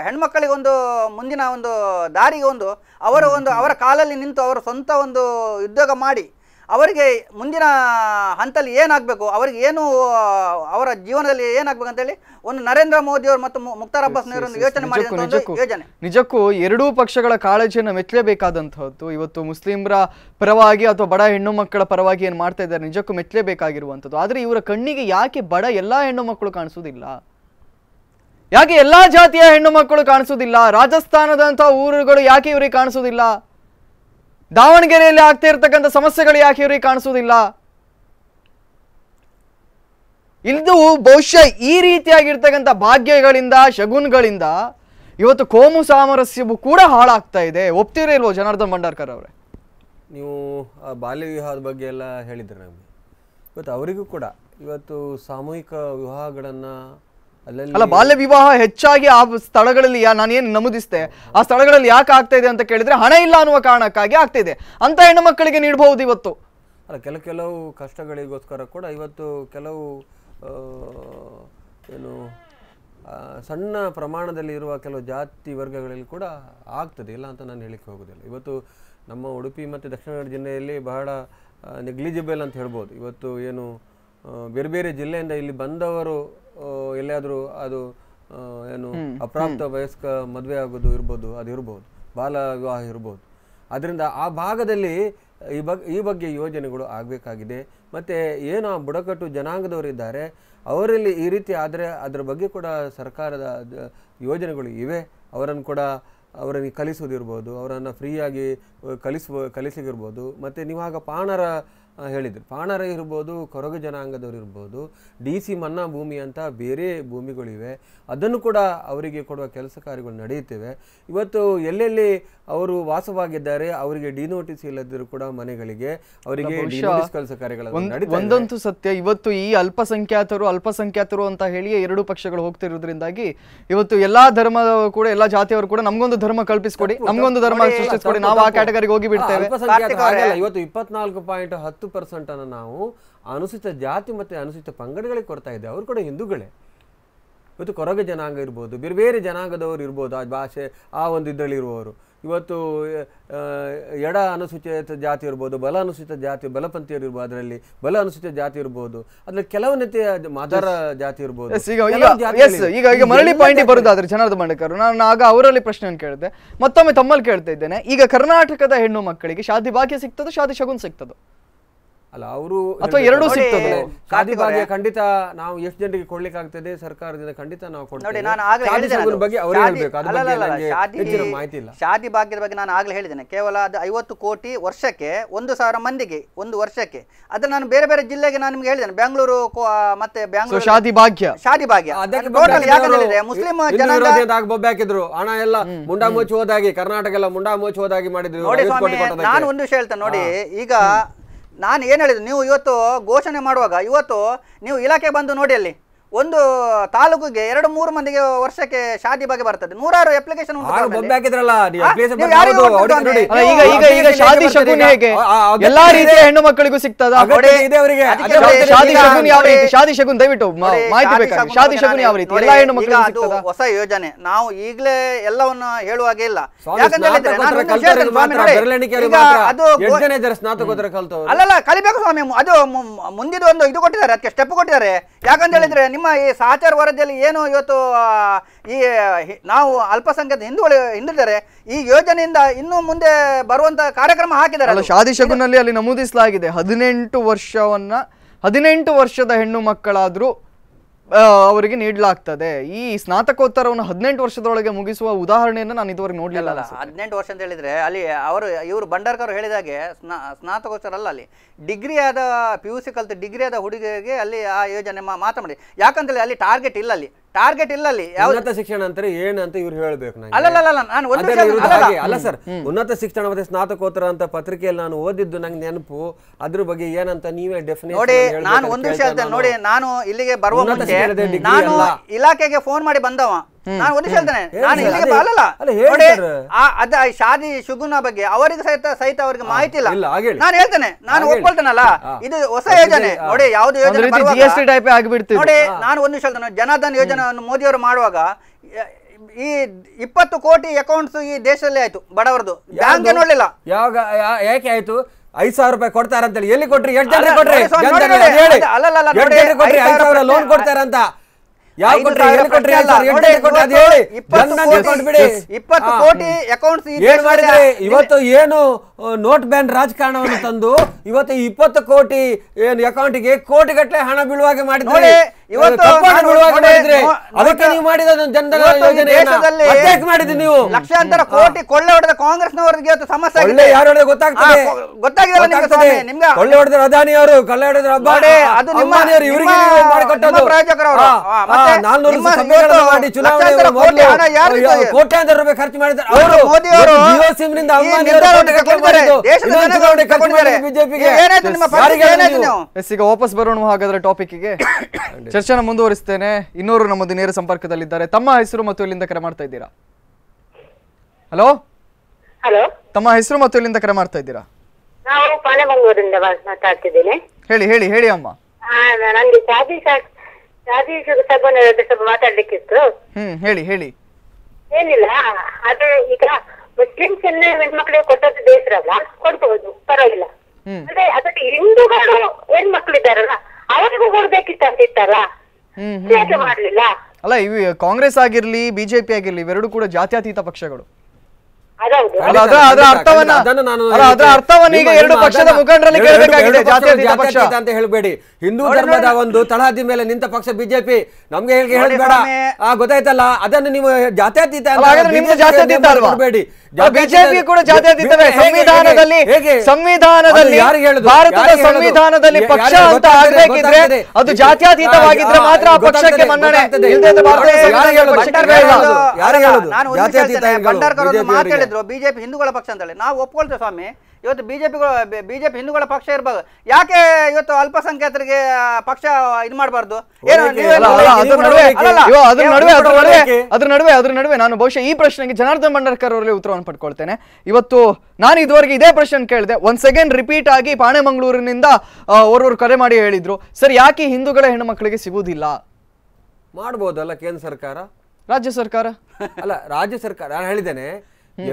ಹೆಣ್ಮಕ್ಕಳಿಗೆ ಒಂದು ಮುಂದಿನ ಒಂದು ದಾರಿಗೆ ಒಂದು ಅವರ ಒಂದು ಅವರ ಕಾಲಲ್ಲಿ ನಿಂತು ಅವರ ಸ್ವಂತ ಒಂದು ಉದ್ಯೋಗ ಮಾಡಿ ಅವರಿಗೆ ಮುಂದಿನ ಹಂತಲ್ಲಿ ಏನಾಗಬೇಕು ಅವರಿಗೆ ಏನು ಅವರ ಜೀವನದಲ್ಲಿ ಏನಾಗಬೇಕು ಅಂತೇಳಿ ಒಂದು ನರೇಂದ್ರ ಮೋದಿ ಅವರು ಮತ್ತು ಮುಕ್ತಾರ್ ಅಬ್ಬಾಸ್ ಯೋಜನೆ ಯೋಚನೆ ಯೋಜನೆ ನಿಜಕ್ಕೂ ಎರಡೂ ಪಕ್ಷಗಳ ಕಾಳಜಿಯನ್ನು ಮೆಚ್ಚಲೇಬೇಕಾದಂತಹದ್ದು ಇವತ್ತು ಮುಸ್ಲಿಮರ ಪರವಾಗಿ ಅಥವಾ ಬಡ ಹೆಣ್ಣು ಮಕ್ಕಳ ಪರವಾಗಿ ಏನು ಮಾಡ್ತಾ ಇದ್ದಾರೆ ನಿಜಕ್ಕೂ ಮೆಚ್ಚಲೇಬೇಕಾಗಿರುವಂಥದ್ದು ಆದರೆ ಇವರ ಕಣ್ಣಿಗೆ ಯಾಕೆ ಬಡ ಎಲ್ಲ ಹೆಣ್ಣು ಮಕ್ಕಳು ಕಾಣಿಸೋದಿಲ್ಲ ಯಾಕೆ ಎಲ್ಲಾ ಜಾತಿಯ ಹೆಣ್ಣು ಮಕ್ಕಳು ಕಾಣಿಸೋದಿಲ್ಲ ರಾಜಸ್ಥಾನದಂತಹ ಊರುಗಳು ಯಾಕೆ ಇವರಿಗೆ ಕಾಣಿಸೋದಿಲ್ಲ ದಾವಣಗೆರೆಯಲ್ಲಿ ಆಗ್ತಾ ಇರತಕ್ಕಂಥ ಸಮಸ್ಯೆಗಳು ಯಾಕೆ ಇವರಿಗೆ ಕಾಣಿಸೋದಿಲ್ಲ ಇದು ಬಹುಶಃ ಈ ರೀತಿಯಾಗಿರ್ತಕ್ಕಂಥ ಭಾಗ್ಯಗಳಿಂದ ಶಗುನ್ಗಳಿಂದ ಇವತ್ತು ಕೋಮು ಸಾಮರಸ್ಯವೂ ಕೂಡ ಹಾಳಾಗ್ತಾ ಇದೆ ಒಪ್ತಿರೋ ಇಲ್ವೋ ಜನಾರ್ದನ್ ಭಂಡಾರ್ಕರ್ ಅವರೇ ನೀವು ಆ ಬಾಲ್ಯ ವಿವಾಹದ ಬಗ್ಗೆ ಎಲ್ಲ ಹೇಳಿದ್ರೆ ನಮಗೆ ಇವತ್ತು ಅವರಿಗೂ ಕೂಡ ಇವತ್ತು ಸಾಮೂಹಿಕ ವಿವಾಹಗಳನ್ನು ಅಲ್ಲ ಬಾಲ್ಯ ವಿವಾಹ ಹೆಚ್ಚಾಗಿ ಆ ಸ್ಥಳಗಳಲ್ಲಿ ನಾನು ಏನು ನಮೂದಿಸ್ತೆ ಆ ಸ್ಥಳಗಳಲ್ಲಿ ಯಾಕೆ ಆಗ್ತಾ ಇದೆ ಅಂತ ಕೇಳಿದ್ರೆ ಹಣ ಇಲ್ಲ ಅನ್ನುವ ಕಾರಣಕ್ಕಾಗಿ ಆಗ್ತಾ ಇದೆ ಅಂತ ಹೆಣ್ಣು ಮಕ್ಕಳಿಗೆ ನೀಡಬಹುದು ಇವತ್ತು ಅಲ್ಲ ಕೆಲ ಕೆಲವು ಕಷ್ಟಗಳಿಗೋಸ್ಕರ ಕೂಡ ಇವತ್ತು ಕೆಲವು ಏನು ಸಣ್ಣ ಪ್ರಮಾಣದಲ್ಲಿ ಇರುವ ಕೆಲವು ಜಾತಿ ವರ್ಗಗಳಲ್ಲಿ ಕೂಡ ಆಗ್ತದೆ ಇಲ್ಲ ಅಂತ ನಾನು ಹೇಳಲಿಕ್ಕೆ ಹೋಗೋದಿಲ್ಲ ಇವತ್ತು ನಮ್ಮ ಉಡುಪಿ ಮತ್ತು ದಕ್ಷಿಣ ಕನ್ನಡ ಜಿಲ್ಲೆಯಲ್ಲಿ ಬಹಳ ನೆಗ್ಲಿಜಿಬಲ್ ಅಂತ ಹೇಳ್ಬೋದು ಇವತ್ತು ಏನು ಬೇರೆ ಬೇರೆ ಜಿಲ್ಲೆಯಿಂದ ಇಲ್ಲಿ ಬಂದವರು ಎಲ್ಲಿಯಾದರೂ ಅದು ಏನು ಅಪ್ರಾಪ್ತ ವಯಸ್ಕ ಮದುವೆ ಆಗೋದು ಇರ್ಬೋದು ಅದು ಇರ್ಬೋದು ಬಾಲ ವಿವಾಹ ಇರ್ಬೋದು ಅದರಿಂದ ಆ ಭಾಗದಲ್ಲಿ ಈ ಬಗ್ಗೆ ಈ ಬಗ್ಗೆ ಯೋಜನೆಗಳು ಆಗಬೇಕಾಗಿದೆ ಮತ್ತು ಏನು ಆ ಬುಡಕಟ್ಟು ಜನಾಂಗದವರಿದ್ದಾರೆ ಅವರಲ್ಲಿ ಈ ರೀತಿ ಆದರೆ ಅದರ ಬಗ್ಗೆ ಕೂಡ ಸರ್ಕಾರದ ಯೋಜನೆಗಳು ಇವೆ ಅವರನ್ನು ಕೂಡ ಅವರನ್ನು ಕಲಿಸೋದಿರ್ಬೋದು ಅವರನ್ನು ಫ್ರೀಯಾಗಿ ಕಲಿಸ್ಬೋ ಕಲಿಸಿಗಿರ್ಬೋದು ಮತ್ತು ನೀವಾಗ ಪಾಣರ ಹೇಳಿದರು ಪಾಣರ ಇರ್ಬೋದು ಕೊರಗು ಜನಾಂಗದವ್ರು ಇರ್ಬೋದು ಡಿ ಸಿ ಮನ್ನಾ ಭೂಮಿ ಅಂತ ಬೇರೆ ಭೂಮಿಗಳಿವೆ ಅದನ್ನು ಕೂಡ ಅವರಿಗೆ ಕೊಡುವ ಕೆಲಸ ಕಾರ್ಯಗಳು ನಡೆಯುತ್ತಿವೆ ಇವತ್ತು ಎಲ್ಲೆಲ್ಲಿ ಅವರು ವಾಸವಾಗಿದ್ದಾರೆ ಅವರಿಗೆ ಡಿ ನೋಟಿಸ್ ಇಲ್ಲದಿದ್ರು ಕೂಡ ಮನೆಗಳಿಗೆ ಅವರಿಗೆ ಡಿ ಕೆಲಸ ಕಾರ್ಯಗಳು ಒಂದಂತೂ ಸತ್ಯ ಇವತ್ತು ಈ ಅಲ್ಪಸಂಖ್ಯಾತರು ಅಲ್ಪಸಂಖ್ಯಾತರು ಅಂತ ಹೇಳಿ ಎರಡು ಪಕ್ಷಗಳು ಹೋಗ್ತಿರೋದ್ರಿಂದಾಗಿ ಇವತ್ತು ಎಲ್ಲಾ ಧರ್ಮ ಕೂಡ ಎಲ್ಲಾ ಜಾತಿಯವರು ಕೂಡ ನಮಗೊಂದು ಧರ್ಮ ಕಲ್ಪಿಸಿಕೊಡಿ ನಮಗೊಂದು ಧರ್ಮ ಸೃಷ್ಟಿಸಿಕೊಡಿ ನಾವು ಆ ಕ್ಯಾಟಗರಿಗೆ ಹೋಗಿ ಬಿಡ್ತೇವೆ ಇವತ್ತು ಇಪ್ಪತ್ನಾಲ್ಕು ಪಾಯಿಂಟ್ ಹತ್ತು ಹತ್ತು ಪರ್ಸೆಂಟನ್ನು ನಾವು ಅನುಸೂಚಿತ ಜಾತಿ ಮತ್ತು ಅನುಸೂಚಿತ ಪಂಗಡಗಳಿಗೆ ಕೊಡ್ತಾ ಇದ್ದೇವೆ ಅವರು ಕೂಡ ಹಿಂದೂಗಳೇ ಇವತ್ತು ಕೊರಗ ಜನಾಂಗ ಇರ್ಬೋದು ಬೇರೆ ಬೇರೆ ಜನಾಂಗದವರು ಇರ್ಬೋದು ಆ ಭಾಷೆ ಆ ಒಂದು ಇದ್ದಲ್ಲಿರುವವರು ಇವತ್ತು ಎಡ ಅನುಸೂಚಿತ ಜಾತಿ ಇರ್ಬೋದು ಬಲ ಅನುಸೂಚಿತ ಜಾತಿ ಬಲಪಂಥೀಯರು ಇರ್ಬೋದು ಅದರಲ್ಲಿ ಬಲ ಅನುಸೂಚಿತ ಜಾತಿ ಇರ್ಬೋದು ಅದ್ರಲ್ಲಿ ಕೆಲವು ರೀತಿಯ ಮಾದರ ಜಾತಿ ಇರ್ಬೋದು ಈಗ ಈಗ ಮರಳಿ ಪಾಯಿಂಟ್ ಬರುದಾದ್ರೆ ಜನಾರ್ದ ಮಂಡಕರು ನಾನು ಆಗ ಅವರಲ್ಲಿ ಪ್ರಶ್ನೆಯನ್ನು ಕೇಳಿದೆ ಮತ್ತೊಮ್ಮೆ ತಮ್ಮಲ್ಲಿ ಕೇಳ್ತಾ ಇದ್ದೇನೆ ಈಗ ಕರ್ನಾಟಕದ ಹೆಣ್ಣು ಮಕ್ಕಳಿಗೆ ಶಾದಿ ಭಾಗ್ಯ ಸಿಗ್ತದೋ ಶಾದಿ ಶಗುನ್ ಸಿಗ್ತದೆ ಅಲ್ಲ ಅವರು ಅಥವಾ ಎರಡೂ ಸಿಗ್ತದೆ ಭಾಗ್ಯ ಖಂಡಿತ ನಾವು ಎಷ್ಟು ಜನರಿಗೆ ಕೊಡ್ಲಿಕ್ಕೆ ಆಗ್ತದೆ ಸರ್ಕಾರದಿಂದ ಖಂಡಿತ ನಾವು ಕೊಡ್ತೇವೆ ನಾನು ಬಗ್ಗೆ ಶಾದಿ ಮಾಹಿತಿ ಇಲ್ಲ ಶಾದಿ ಭಾಗ್ಯದ ಬಗ್ಗೆ ನಾನು ಆಗ್ಲೇ ಹೇಳಿದ್ದೇನೆ ಕೇವಲ ಅದು ಐವತ್ತು ಕೋಟಿ ವರ್ಷಕ್ಕೆ ಒಂದು ಸಾವಿರ ಮಂದಿಗೆ ಒಂದು ವರ್ಷಕ್ಕೆ ಅದನ್ನ ನಾನು ಬೇರೆ ಬೇರೆ ಜಿಲ್ಲೆಗೆ ನಾನು ನಿಮ್ಗೆ ಹೇಳಿದ್ದೇನೆ ಬೆಂಗಳೂರು ಮತ್ತೆ ಬೆಂಗಳೂರು ಶಾದಿ ಭಾಗ್ಯ ಶಾದಿ ಭಾಗ್ಯ ಮುಸ್ಲಿಂ ಜನ ಹಾಕಿದ್ರು ಹಣ ಎಲ್ಲ ಮುಂಡಾ ಮೋಚಿ ಹೋದಾಗಿ ಕರ್ನಾಟಕ ಎಲ್ಲ ಮುಂಡಾ ಮೋಚಿ ಹೋದಾಗಿ ಮಾಡಿದ್ರು ನಾನು ಒಂದು ವಿಷಯ ಹೇಳ್ತೇನೆ ನೋಡಿ ಈಗ ನಾನು ಏನು ಹೇಳಿದ್ದು ನೀವು ಇವತ್ತು ಘೋಷಣೆ ಮಾಡುವಾಗ ಇವತ್ತು ನೀವು ಇಲಾಖೆ ಬಂದು ನೋಡಿ ಅಲ್ಲಿ ಒಂದು ತಾಲೂಕಿಗೆ ಎರಡು ಮೂರು ಮಂದಿಗೆ ವರ್ಷಕ್ಕೆ ಶಾದಿ ಬಗ್ಗೆ ಬರ್ತದೆ ನೂರಾರು ಅಪ್ಲಿಕೇಶನ್ ಎಲ್ಲಾ ರೀತಿಯ ಹೆಣ್ಣು ಮಕ್ಕಳಿಗೂ ಸಿಗ್ತದ ಶಾದಿ ಶಗುನ್ ದಯವಿಟ್ಟು ಮಾಹಿತಿ ಬೇಕಾಗಿ ಶಾದಿ ಶಗುನ್ ಯಾವ ರೀತಿ ಎಲ್ಲಾ ಹೆಣ್ಣು ಮಕ್ಕಳಿಗೆ ಅದು ಹೊಸ ಯೋಜನೆ ನಾವು ಈಗಲೇ ಎಲ್ಲವನ್ನ ಹೇಳುವ ಹೇಳುವಾಗೆ ಇಲ್ಲ ಅಲ್ಲಲ್ಲ ಕಲಿಬೇಕು ಸ್ವಾಮಿ ಅದು ಮುಂದಿದ ಒಂದು ಇದು ಕೊಟ್ಟಿದ್ದಾರೆ ಅದಕ್ಕೆ ಸ್ಟೆಪ್ ಕೊಟ್ಟಿದ್ದಾರೆ ಯಾಕಂತ ಹೇಳಿದ್ರೆ ನಿಮ್ಮ ನಮ್ಮ ಈ ಸಹಚಾರ ವರದಿಯಲ್ಲಿ ಏನು ಇವತ್ತು ಈ ನಾವು ಅಲ್ಪಸಂಖ್ಯಾತ ಹಿಂದೂಗಳು ಹಿಂದಿದ್ದಾರೆ ಈ ಯೋಜನೆಯಿಂದ ಇನ್ನು ಮುಂದೆ ಬರುವಂತ ಕಾರ್ಯಕ್ರಮ ಹಾಕಿದ್ದಾರೆ ಶಾದಿ ಶಗುನಲ್ಲಿ ಅಲ್ಲಿ ನಮೂದಿಸಲಾಗಿದೆ ಹದಿನೆಂಟು ವರ್ಷವನ್ನ ಹದಿನೆಂಟು ವರ್ಷದ ಹೆಣ್ಣು ಮಕ್ಕಳಾದರೂ ಅವರಿಗೆ ನೀಡಲಾಗ್ತದೆ ಈ ಸ್ನಾತಕೋತ್ತರವನ್ನು ಹದಿನೆಂಟು ವರ್ಷದೊಳಗೆ ಮುಗಿಸುವ ಉದಾಹರಣೆಯನ್ನು ನಾನು ಇದುವರೆಗೆ ನೋಡಲಿಲ್ಲ ಹದಿನೆಂಟು ವರ್ಷ ಅಂತ ಹೇಳಿದ್ರೆ ಅಲ್ಲಿ ಅವರು ಇವರು ಭಂಡಾರ್ಕರ್ ಹೇಳಿದಾಗೆ ಸ್ನಾ ಸ್ನಾತಕೋತ್ತರ ಅಲ್ಲ ಅಲ್ಲಿ ಡಿಗ್ರಿ ಆದ ಪಿ ಯು ಸಿ ಕಲಿತು ಡಿಗ್ರಿ ಆದ ಹುಡುಗಿಗೆ ಅಲ್ಲಿ ಆ ಯೋಜನೆ ಮಾತಾಡಿ ಯಾಕಂತೇಳಿ ಅಲ್ಲಿ ಟಾರ್ಗೆಟ್ ಇಲ್ಲ ಅಲ್ಲಿ ಟಾರ್ಗೆಟ್ ಇಲ್ಲ ಅಲ್ಲಿ ಉನ್ನತ ಶಿಕ್ಷಣ ಅಂತಾರೆ ಅಂತ ಇವ್ರು ಹೇಳಬೇಕು ಅಲ್ಲ ನಾನು ಅಲ್ಲ ಸರ್ ಉನ್ನತ ಶಿಕ್ಷಣ ಮತ್ತೆ ಸ್ನಾತಕೋತ್ತರ ಅಂತ ಪತ್ರಿಕೆಯಲ್ಲಿ ನಾನು ಓದಿದ್ದು ನಂಗೆ ನೆನಪು ಅದ್ರ ಬಗ್ಗೆ ಏನಂತ ನೀವೇ ಡೆಫಿನೇಷನ್ ನೋಡಿ ನಾನು ಒಂದು ವಿಷಯ ನೋಡಿ ನಾನು ಇಲ್ಲಿಗೆ ಬರುವ ನಾನು ಇಲಾಖೆಗೆ ಫೋನ್ ಮಾಡಿ ಬಂದವ ನಾನು ಒಂದು ಹೇಳ್ತೇನೆ ನಾನು ಇಲ್ಲಿಗೆ ಬಾಲಲ್ಲ ನೋಡಿ ಅದ ಶಾದಿ ಶುಗುನ ಬಗ್ಗೆ ಅವರಿಗೆ ಸಹಿತ ಸಹಿತ ಅವರಿಗೆ ಮಾಹಿತಿ ಇಲ್ಲ ನಾನು ಹೇಳ್ತೇನೆ ನಾನು ಒಪ್ಕೊಳ್ತೇನಲ್ಲ ಇದು ಹೊಸ ಯೋಜನೆ ನೋಡಿ ಯಾವ್ದು ಯೋಜನೆ ನೋಡಿ ನಾನು ಒಂದು ವಿಷಯ ಹೇಳ್ತೇನೆ ಜನಧನ್ ಯೋಜನೆಯನ್ನು ಅವರು ಮಾಡುವಾಗ ಈ ಇಪ್ಪತ್ತು ಕೋಟಿ ಅಕೌಂಟ್ಸ್ ಈ ದೇಶದಲ್ಲಿ ಆಯ್ತು ಬಡವರದು ಬ್ಯಾಂಕ್ ನೋಡ್ಲಿಲ್ಲ ಯಾವಾಗ ಯಾಕೆ ಆಯ್ತು ಐದ್ ಸಾವಿರ ರೂಪಾಯಿ ಹೇಳಿ ಎಲ್ಲಿ ಕೊಟ್ರಿ ಎಂಟು ಕೊಟ್ರಿ ಅಲ್ಲ ಲೋನ್ ಕೊಡ್ತಾರಂತ ಇವತ್ತು ಏನು ನೋಟ್ ಬ್ಯಾನ್ ರಾಜಕಾರಣವನ್ನು ತಂದು ಇವತ್ತು ಇಪ್ಪತ್ತು ಕೋಟಿ ಏನು ಅಕೌಂಟ್ಗೆ ಕೋಟಿ ಗಟ್ಟಲೆ ಹಣ ಬೀಳುವಾಗೆ ಮಾಡಿದ್ದಾರೆ ಅದಕ್ಕೆ ನೀವು ಮಾಡಿದ ದೇಶದಲ್ಲಿ ನೀವು ಲಕ್ಷಾಂತರ ಕೋಟಿ ಕೊಳ್ಳೆ ಹೊಡೆದ ಕಾಂಗ್ರೆಸ್ನವರಿಗೆ ಇವತ್ತು ಸಮಸ್ಯೆ ಆಗಿದೆ ಯಾರು ಹೊಡೆದ ಗೊತ್ತಾಗ್ತದೆ ಗೊತ್ತಾಗಿಲ್ಲ ನಿಮಗೆ ನಿಮ್ಗೆ ಕೊಳ್ಳೆ ಹೊಡೆದ ಅದಾನಿ ಅವರು ಕೊಳ್ಳೆ ಹೊಡೆದ ಅದು ನಿಮ್ಮ ಇವರಿಗೆ ಮಾಡಿಕೊಟ್ಟದ್ದು ಪ್ರಾಯೋಜಕರು ಅವರು ನಾನ್ನೂರು ಸಭೆಗಳನ್ನು ಮಾಡಿ ಚುನಾವಣೆ ಮೊದಲು ಕೋಟ್ಯಾಂತರ ರೂಪಾಯಿ ಖರ್ಚು ಮಾಡಿದ್ದಾರೆ ಅವರು ಮೋದಿ ಅವರು ಜಿಯೋ ಸಿಮ್ ನಿಂದ ಬಿಜೆಪಿಗೆ ಈಗ ವಾಪಸ್ ಬರೋಣ ಹಾಗಾದ್ರೆ ಟಾಪಿಕ್ಗೆ ಚರ್ಚೆನ ಮುಂದುವರಿಸ್ತೇನೆ ಇನ್ನೋರು ನಮ್ಮದು ನೇರ ಸಂಪರ್ಕದಲ್ಲಿದ್ದಾರೆ ತಮ್ಮ ಹೆಸರು ಮತ್ತು ಎಲ್ಲಿಂದ ಕರೆ ಮಾಡ್ತಾ ಇದ್ದೀರಾ ಹಲೋ ಹಲೋ ತಮ್ಮ ಹೆಸರು ಮತ್ತು ಎಲ್ಲಿಂದ ಕರೆ ಮಾಡ್ತಾ ಇದ್ದೀರಾ ನಾವು ಪಾಲೆಮಂಗೂರಿಂದ ಮಾತಾಡ್ತಿದ್ದೇನೆ ಹೇಳಿ ಹೇಳಿ ಹೇಳಿ ಅಮ್ಮ ನನಗೆ ಶಾದಿ ಶಾದಿ ಸ್ವಲ್ಪ ಮಾತಾಡ್ಲಿಕ್ಕಿತ್ತು ಹ್ಮ್ ಹೇಳಿ ಹೇಳಿ ಏನಿಲ್ಲ ಅದು ಈಗ ಮುಸ್ಲಿಮ್ಸ್ ಎಲ್ಲ ಹೆಣ್ಮಕ್ಳಿಗೆ ಕೊಟ್ಟದ್ದು ಬೇಸರಲ್ಲ ಕೊಡ್ಬೋದು ಪರವಾಗಿಲ್ಲ ಅದೇ ಅದಕ್ಕೆ ಹಿಂದೂಗಳು ಹೆಣ್ಮಕ್ಳು ಇದ್ದಾರಲ್ಲ ಅವರಿಗೂ ಕೊಡ್ಬೇಕಿತ್ತು ಅಂತಿತ್ತಲ್ಲ ಮಾಡ್ಲಿಲ್ಲ ಅಲ್ಲ ಇವು ಕಾಂಗ್ರೆಸ್ ಆಗಿರ್ಲಿ ಬಿಜೆಪಿ ಆಗಿರ್ಲಿ ಇವೆರಡು ಕೂಡ ಜಾತ್ಯತೀತ ಪಕ್ಷಗಳು ಅಂತ ಹೇಳಬೇಡಿ ಹಿಂದೂ ಧರ್ಮದ ಒಂದು ತಳಹದಿ ಮೇಲೆ ನಿಂತ ಪಕ್ಷ ಬಿಜೆಪಿ ನಮ್ಗೆ ಹೇಳಿ ಹೇಳಬೇಡ ಗೊತ್ತಾಯ್ತಲ್ಲ ಅದನ್ನು ನೀವು ಜಾತ್ಯತೀತ ಜಾತ್ಯತೀತ ಬಿಜೆಪಿ ಕೂಡ ಜಾತ್ಯತೀತವೇ ಸಂವಿಧಾನದಲ್ಲಿ ಸಂವಿಧಾನದಲ್ಲಿ ಭಾರತದ ಸಂವಿಧಾನದಲ್ಲಿ ಪಕ್ಷ ಅಂತ ಆಗ್ಬೇಕಿದ್ರೆ ಅದು ಜಾತ್ಯತೀತವಾಗಿದ್ರೆ ಮಾತ್ರ ಆ ಪಕ್ಷಕ್ಕೆ ಮನ್ನಣೆ ನಾನು ಮಾತಾಡಿದ್ರು ಬಿಜೆಪಿ ಹಿಂದೂಗಳ ಪಕ್ಷ ಅಂತ ಹೇಳಿ ನಾವು ಒಪ್ಕೊಳ್ತೇವೆ ಸ್ವಾಮಿ ಇವತ್ತು ಬಿ ಜೆ ಪಿಗಳು ಬಿ ಜೆ ಪಿ ಹಿಂದೂಗಳ ಪಕ್ಷ ಇರಬಾರ್ದು ಯಾಕೆ ಇವತ್ತು ಅಲ್ಪಸಂಖ್ಯಾತರಿಗೆ ಪಕ್ಷ ಇದು ಮಾಡಬಾರ್ದು ಅದ್ರ ನಡುವೆ ಅದ್ರ ನಡುವೆ ನಾನು ಬಹುಶಃ ಈ ಪ್ರಶ್ನೆಗೆ ಜನಾರ್ದನ್ ಬಂಡರ್ಕರ್ ಅವರಲ್ಲಿ ಉತ್ತರವನ್ನು ಪಡ್ಕೊಳ್ತೇನೆ ಇವತ್ತು ನಾನು ಇದುವರೆಗೆ ಇದೇ ಪ್ರಶ್ನೆ ಕೇಳಿದೆ ಒಂದ್ ಸೆಕೆಂಡ್ ರಿಪೀಟ್ ಆಗಿ ಪಾಣೆಮಂಗಳೂರಿನಿಂದ ಅವ್ರವ್ರು ಕರೆ ಮಾಡಿ ಹೇಳಿದ್ರು ಸರ್ ಯಾಕೆ ಹಿಂದೂಗಳ ಮಕ್ಕಳಿಗೆ ಸಿಗುವುದಿಲ್ಲ ಮಾಡ್ಬೋದಲ್ಲ ಕೇಂದ್ರ ಸರ್ಕಾರ ರಾಜ್ಯ ಸರ್ಕಾರ ಅಲ್ಲ ರಾಜ್ಯ ಸರ್ಕಾರ ನಾನು ಹೇಳಿದ್ದೇನೆ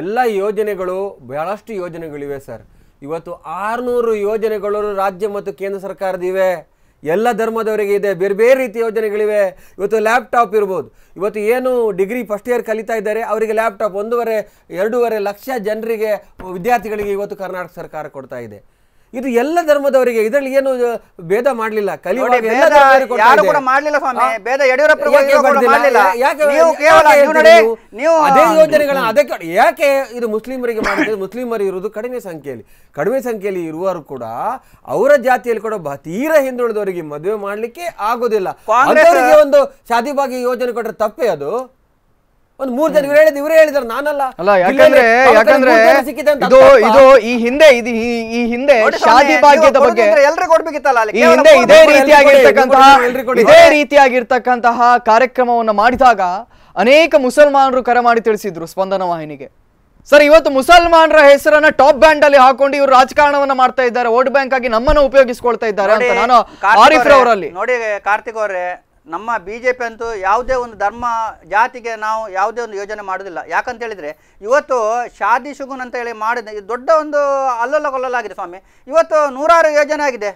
ಎಲ್ಲ ಯೋಜನೆಗಳು ಬಹಳಷ್ಟು ಯೋಜನೆಗಳಿವೆ ಸರ್ ಇವತ್ತು ಆರುನೂರು ಯೋಜನೆಗಳು ರಾಜ್ಯ ಮತ್ತು ಕೇಂದ್ರ ಸರ್ಕಾರದಿವೆ ಎಲ್ಲ ಧರ್ಮದವರಿಗೆ ಇದೆ ಬೇರೆ ಬೇರೆ ರೀತಿ ಯೋಜನೆಗಳಿವೆ ಇವತ್ತು ಲ್ಯಾಪ್ಟಾಪ್ ಇರ್ಬೋದು ಇವತ್ತು ಏನು ಡಿಗ್ರಿ ಫಸ್ಟ್ ಇಯರ್ ಕಲಿತಾ ಇದ್ದಾರೆ ಅವರಿಗೆ ಲ್ಯಾಪ್ಟಾಪ್ ಒಂದೂವರೆ ಎರಡೂವರೆ ಲಕ್ಷ ಜನರಿಗೆ ವಿದ್ಯಾರ್ಥಿಗಳಿಗೆ ಇವತ್ತು ಕರ್ನಾಟಕ ಸರ್ಕಾರ ಕೊಡ್ತಾ ಇದೆ ಇದು ಎಲ್ಲ ಧರ್ಮದವರಿಗೆ ಇದರಲ್ಲಿ ಏನು ಭೇದ ಮಾಡಲಿಲ್ಲ ಅದೇ ಅದಕ್ಕೆ ಯಾಕೆ ಇದು ಮುಸ್ಲಿಮರಿಗೆ ಮಾಡಿದ್ರೆ ಮುಸ್ಲಿಮರು ಇರುವುದು ಕಡಿಮೆ ಸಂಖ್ಯೆಯಲ್ಲಿ ಕಡಿಮೆ ಸಂಖ್ಯೆಯಲ್ಲಿ ಇರುವರು ಕೂಡ ಅವರ ಜಾತಿಯಲ್ಲಿ ಕೂಡ ತೀರ ಹಿಂದುಳಿದವರಿಗೆ ಮದುವೆ ಮಾಡಲಿಕ್ಕೆ ಆಗುದಿಲ್ಲ ಒಂದು ಭಾಗ್ಯ ಯೋಜನೆ ಕೊಟ್ಟರೆ ತಪ್ಪೇ ಅದು ಒಂದು ಮೂರು ಜನ ಇವ್ರು ಹೇಳಿದ್ ಇವರೇ ಹೇಳಿದ್ರು ನಾನಲ್ಲ ಅಲ್ಲ ಯಾಕಂದ್ರೆ ಯಾಕಂದ್ರೆ ಇದು ಇದು ಈ ಹಿಂದೆ ಇದು ಈ ಹಿಂದೆ ಶಾದಿ ಭಾಗ್ಯದ ಬಗ್ಗೆ ಎಲ್ರಿಗೂ ಕೊಡ್ಬೇಕಿತ್ತಲ್ಲ ಈ ಹಿಂದೆ ಇದೇ ರೀತಿಯಾಗಿರ್ತಕ್ಕಂತಹ ಇದೇ ರೀತಿಯಾಗಿರ್ತಕ್ಕಂತಹ ಕಾರ್ಯಕ್ರಮವನ್ನು ಮಾಡಿದಾಗ ಅನೇಕ ಮುಸಲ್ಮಾನರು ಕರೆ ಮಾಡಿ ತಿಳಿಸಿದ್ರು ಸ್ಪಂದನ ವಾಹಿನಿಗೆ ಸರ್ ಇವತ್ತು ಮುಸಲ್ಮಾನರ ಹೆಸರನ್ನ ಟಾಪ್ ಬ್ಯಾಂಡ್ ಅಲ್ಲಿ ಹಾಕೊಂಡು ಇವರು ರಾಜಕಾರಣವನ್ನ ಮಾಡ್ತಾ ಇದ್ದಾರೆ ವೋಟ್ ಬ್ಯಾಂಕ್ ಆಗಿ ನಮ್ಮನ್ನ ಉಪಯೋಗಿಸಿಕೊಳ್ತಾ ಇದ್ದಾರೆ ಅಂತ ನಾನು ಆರಿಫ್ ಅವರಲ್ಲಿ ನೋಡಿ ಕಾರ್ತಿಕ್ ಅವರೇ ನಮ್ಮ ಬಿ ಜೆ ಪಿ ಅಂತೂ ಯಾವುದೇ ಒಂದು ಧರ್ಮ ಜಾತಿಗೆ ನಾವು ಯಾವುದೇ ಒಂದು ಯೋಜನೆ ಮಾಡೋದಿಲ್ಲ ಯಾಕಂತ ಇವತ್ತು ಶಾದಿ ಶುಗುನ್ ಅಂತ ಹೇಳಿ ಮಾಡಿದ ಇದು ದೊಡ್ಡ ಒಂದು ಕೊಲ್ಲಾಗಿದೆ ಸ್ವಾಮಿ ಇವತ್ತು ನೂರಾರು ಯೋಜನೆ ಆಗಿದೆ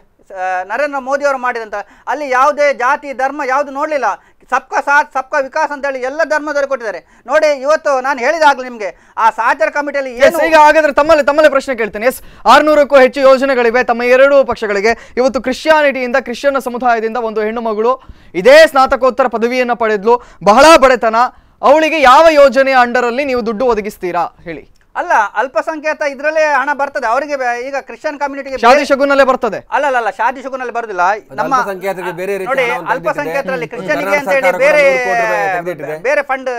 ನರೇಂದ್ರ ಮೋದಿಯವರು ಮಾಡಿದಂಥ ಅಲ್ಲಿ ಯಾವುದೇ ಜಾತಿ ಧರ್ಮ ಯಾವುದು ನೋಡಲಿಲ್ಲ ಸಬ್ಕಾ ಸಾಥ್ ಸಬ್ಕಾ ವಿಕಾಸ್ ಹೇಳಿ ಎಲ್ಲ ಧರ್ಮದವರು ಕೊಟ್ಟಿದ್ದಾರೆ ನೋಡಿ ಇವತ್ತು ನಾನು ಹೇಳಿದಾಗ್ಲಿ ನಿಮಗೆ ಆ ಸಹಚರ ಕಮಿಟಿಯಲ್ಲಿ ಏನು ಈಗ ಹಾಗಾದ್ರೆ ತಮ್ಮಲ್ಲಿ ತಮ್ಮಲ್ಲಿ ಪ್ರಶ್ನೆ ಕೇಳ್ತೇನೆ ಎಸ್ ಆರ್ನೂರಕ್ಕೂ ಹೆಚ್ಚು ಯೋಜನೆಗಳಿವೆ ತಮ್ಮ ಎರಡು ಪಕ್ಷಗಳಿಗೆ ಇವತ್ತು ಕ್ರಿಶ್ಚಿಯಾನಿಟಿಯಿಂದ ಕ್ರಿಶ್ಚಿಯನ್ ಸಮುದಾಯದಿಂದ ಒಂದು ಹೆಣ್ಣು ಮಗಳು ಇದೇ ಸ್ನಾತಕೋತ್ತರ ಪದವಿಯನ್ನು ಪಡೆದ್ಲು ಬಹಳ ಬಡತನ ಅವಳಿಗೆ ಯಾವ ಯೋಜನೆಯ ಅಂಡರಲ್ಲಿ ನೀವು ದುಡ್ಡು ಒದಗಿಸ್ತೀರಾ ಹೇಳಿ ಅಲ್ಲ ಅಲ್ಪಸಂಖ್ಯಾತ ಇದ್ರಲ್ಲೇ ಹಣ ಬರ್ತದೆ ಅವರಿಗೆ ಈಗ ಕ್ರಿಶ್ಚಿಯನ್ ಕಮ್ಯುನಿಟಿಗೆ ಶಾದಿ ಶಗುನಲ್ಲೇ ಬರ್ತದೆ ಅಲ್ಲ ಅಲ್ಲ ಶಾದಿ ಶಗುನಲ್ಲಿ ಬರುದಿಲ್ಲ ನಮ್ಮ ಬೇರೆ ನೋಡಿ ಅಲ್ಪಸಂಖ್ಯಾತರಲ್ಲಿ ಕ್ರಿಶ್ಚಿಯನಿಗೆ ಅಂತ ಹೇಳಿ ಬೇರೆ ಬೇರೆ ಫಂಡ್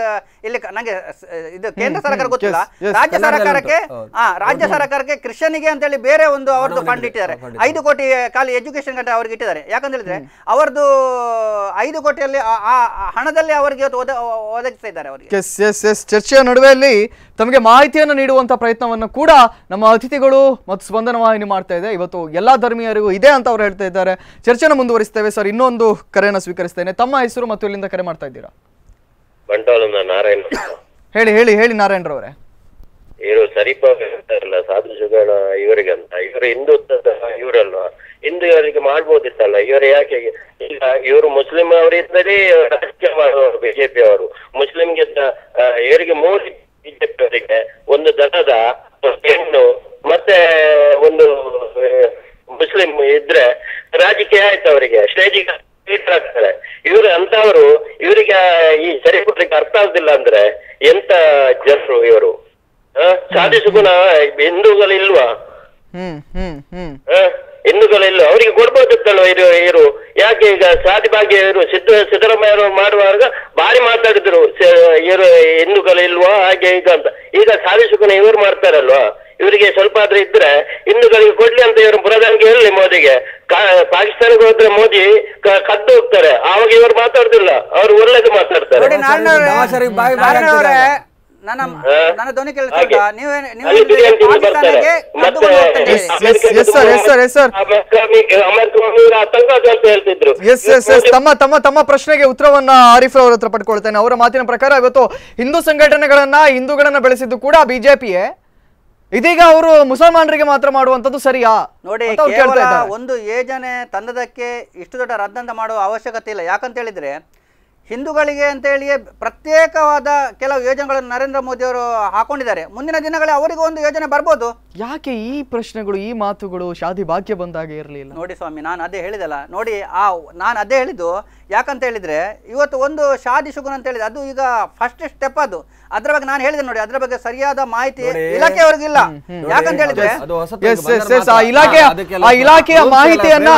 ಇಲ್ಲಿ ನಂಗೆ ಇದು ಕೇಂದ್ರ ಸರ್ಕಾರ ಗೊತ್ತಿಲ್ಲ ರಾಜ್ಯ ಸರ್ಕಾರಕ್ಕೆ ಹಾ ರಾಜ್ಯ ಸರ್ಕಾರಕ್ಕೆ ಕ್ರಿಶ್ಚಿಯನಿಗೆ ಅಂತ ಹೇಳಿ ಬೇರೆ ಒಂದು ಅವ್ರದ್ದು ಫಂಡ್ ಇಟ್ಟಿದ್ದಾರೆ ಐದು ಕೋಟಿ ಖಾಲಿ ಎಜುಕೇಶನ್ ಗಂಟೆ ಅವ್ರಿಗೆ ಇಟ್ಟಿದ್ದಾರೆ ಯಾಕಂತ ಹೇಳಿದ್ರೆ ಅವರದು ಐದು ಕೋಟಿಯಲ್ಲಿ ಆ ಹಣದಲ್ಲಿ ಅವರಿಗೆ ಇವತ್ತು ಒದಗಿಸ್ತಾ ಇದ್ದಾರೆ ಅವರಿಗೆ ಚರ್ಚೆಯ ನಡುವೆಯಲ್ಲಿ ತಮಗೆ ಮಾಹಿತಿಯನ್ನು ನೀಡುವಂಥ ಪ್ರಯತ್ನವನ್ನು ಕೂಡ ನಮ್ಮ ಅತಿಥಿಗಳು ಮತ್ತು ಸ್ಪಂದನವಾಹಿನಿ ಮಾಡ್ತಾ ಇದೆ ಇವತ್ತು ಎಲ್ಲ ಧರ್ಮೀಯರಿಗೂ ಇದೆ ಅಂತ ಅವರು ಹೇಳ್ತಾ ಇದ್ದಾರೆ ಚರ್ಚೆನ ಮುಂದುವರಿಸ್ತೇವೆ ಸರ್ ಇನ್ನೊಂದು ಕರೆಯನ್ನು ಸ್ವೀಕರಿಸ್ತೇನೆ ತಮ್ಮ ಹೆಸರು ಮತ್ತು ಇಲ್ಲಿಂದ ಕರೆ ಮಾಡ್ತಾ ಇದ್ದೀರಾ ನಾರಾಯಣ ಹೇಳಿ ಹೇಳಿ ಹೇಳಿ ನಾರಾಯಣರವರೇ ಇವರು ಸರಿಪ ಸಾಧು ಸುಗಣ ಇವರಿಗಂತ ಇವರು ಹಿಂದುತ್ವದ ಇವರಲ್ವಾ ಹಿಂದೂ ಇವರಿಗೆ ಮಾಡ್ಬೋದಿತ್ತಲ್ಲ ಇವರು ಯಾಕೆ ಈಗ ಇವರು ಮುಸ್ಲಿಂ ಅವರಿದ್ದರೆ ರಾಜಕೀಯ ಮಾಡುವವರು ಬಿಜೆಪಿ ಅವರು ಮುಸ್ಲಿಂ ಇವರಿಗೆ ಮೂರು ಬಿಜೆಪಿ ಒಂದು ದನದ ಹೆಣ್ಣು ಮತ್ತೆ ಒಂದು ಮುಸ್ಲಿಂ ಇದ್ರೆ ರಾಜಕೀಯ ಆಯ್ತು ಅವರಿಗೆ ಶ್ರೇಜಿಗೆ ಆಗ್ತಾರೆ ಇವ್ರು ಅಂತವರು ಇವರಿಗೆ ಈ ಸರಿ ಅರ್ಥ ಆಗುದಿಲ್ಲ ಅಂದ್ರೆ ಎಂತ ಜನರು ಇವರು ಸಾಧಿಸುಗುಣ ಗುಣ ಹಿಂದೂಗಳು ಇಲ್ವಾ ಹ್ಮ್ ಹ್ಮ್ ಹೆಣ್ಣುಗಳೆಲ್ಲ ಅವರಿಗೆ ಕೊಡ್ಬೋದಿತ್ತಲ್ಲ ಇದು ಇವರು ಯಾಕೆ ಈಗ ಸಾಧಿ ಭಾಗ್ಯ ಇರು ಸಿದ್ದ ಸಿದ್ದರಾಮಯ್ಯ ಮಾಡುವಾಗ ಭಾರಿ ಮಾತಾಡಿದ್ರು ಇವರು ಇಲ್ವಾ ಹಾಗೆ ಈಗ ಅಂತ ಈಗ ಸುಖನ ಇವ್ರು ಮಾಡ್ತಾರಲ್ವಾ ಇವರಿಗೆ ಸ್ವಲ್ಪ ಆದ್ರೆ ಇದ್ರೆ ಹಿಂದೂಗಳಿಗೆ ಕೊಡ್ಲಿ ಅಂತ ಇವರು ಪ್ರಧಾನಿಗೆ ಹೇಳಿ ಮೋದಿಗೆ ಪಾಕಿಸ್ತಾನಕ್ಕೆ ಹೋದ್ರೆ ಮೋದಿ ಕದ್ದು ಹೋಗ್ತಾರೆ ಅವಾಗ ಇವರು ಮಾತಾಡುದಿಲ್ಲ ಅವ್ರು ಒಳ್ಳೇದು ಮಾತಾಡ್ತಾರೆ ನನ್ನ ನಾನು ಧ್ವನಿ ಕೇಳಿಸ್ತಾ ನೀವು ನೀವು ಎಸ್ ತಮ್ಮ ತಮ್ಮ ತಮ್ಮ ಪ್ರಶ್ನೆಗೆ ಉತ್ತರವನ್ನ ಆರಿಫ್ ಅವ್ರ ಹತ್ರ ಪಡ್ಕೊಳ್ತೇನೆ ಅವರ ಮಾತಿನ ಪ್ರಕಾರ ಇವತ್ತು ಹಿಂದೂ ಸಂಘಟನೆಗಳನ್ನ ಹಿಂದೂಗಳನ್ನ ಬೆಳೆಸಿದ್ದು ಕೂಡ ಬಿಜೆಪಿಯೇ ಇದೀಗ ಅವರು ಮುಸಲ್ಮಾನರಿಗೆ ಮಾತ್ರ ಮಾಡುವಂತದ್ದು ಸರಿಯಾ ನೋಡಿ ಒಂದು ಯೋಜನೆ ತಂದದಕ್ಕೆ ಇಷ್ಟು ದೊಡ್ಡ ರದ್ದಂತ ಮಾಡುವ ಅವಶ್ಯಕತೆ ಇಲ್ಲ ಯಾಕಂತ ಹೇಳಿದ್ರೆ ಹಿಂದೂಗಳಿಗೆ ಅಂತೇಳಿಯೇ ಪ್ರತ್ಯೇಕವಾದ ಕೆಲವು ಯೋಜನೆಗಳನ್ನು ನರೇಂದ್ರ ಮೋದಿಯವರು ಹಾಕೊಂಡಿದ್ದಾರೆ ಮುಂದಿನ ದಿನಗಳಲ್ಲಿ ಅವರಿಗೂ ಒಂದು ಯೋಜನೆ ಬರ್ಬೋದು ಯಾಕೆ ಈ ಪ್ರಶ್ನೆಗಳು ಈ ಮಾತುಗಳು ಶಾದಿ ಭಾಗ್ಯ ಬಂದಾಗ ಇರಲಿಲ್ಲ ನೋಡಿ ಸ್ವಾಮಿ ನಾನು ಅದೇ ಹೇಳಿದಲ್ಲ ನೋಡಿ ಆ ನಾನು ಅದೇ ಹೇಳಿದ್ದು ಯಾಕಂತ ಹೇಳಿದರೆ ಇವತ್ತು ಒಂದು ಶಾದಿ ಶುಗುನ್ ಅಂತ ಹೇಳಿದೆ ಅದು ಈಗ ಫಸ್ಟ್ ಸ್ಟೆಪ್ ಅದು ಅದ್ರ ಬಗ್ಗೆ ನಾನು ಹೇಳಿದೆ ನೋಡಿ ಅದ್ರ ಬಗ್ಗೆ ಸರಿಯಾದ ಮಾಹಿತಿ ಅವ್ರಿಗಿಲ್ಲ ಯಾಕಂತ ಹೇಳಿದ್ರೆ ಇಲಾಖೆಯ ಮಾಹಿತಿಯನ್ನ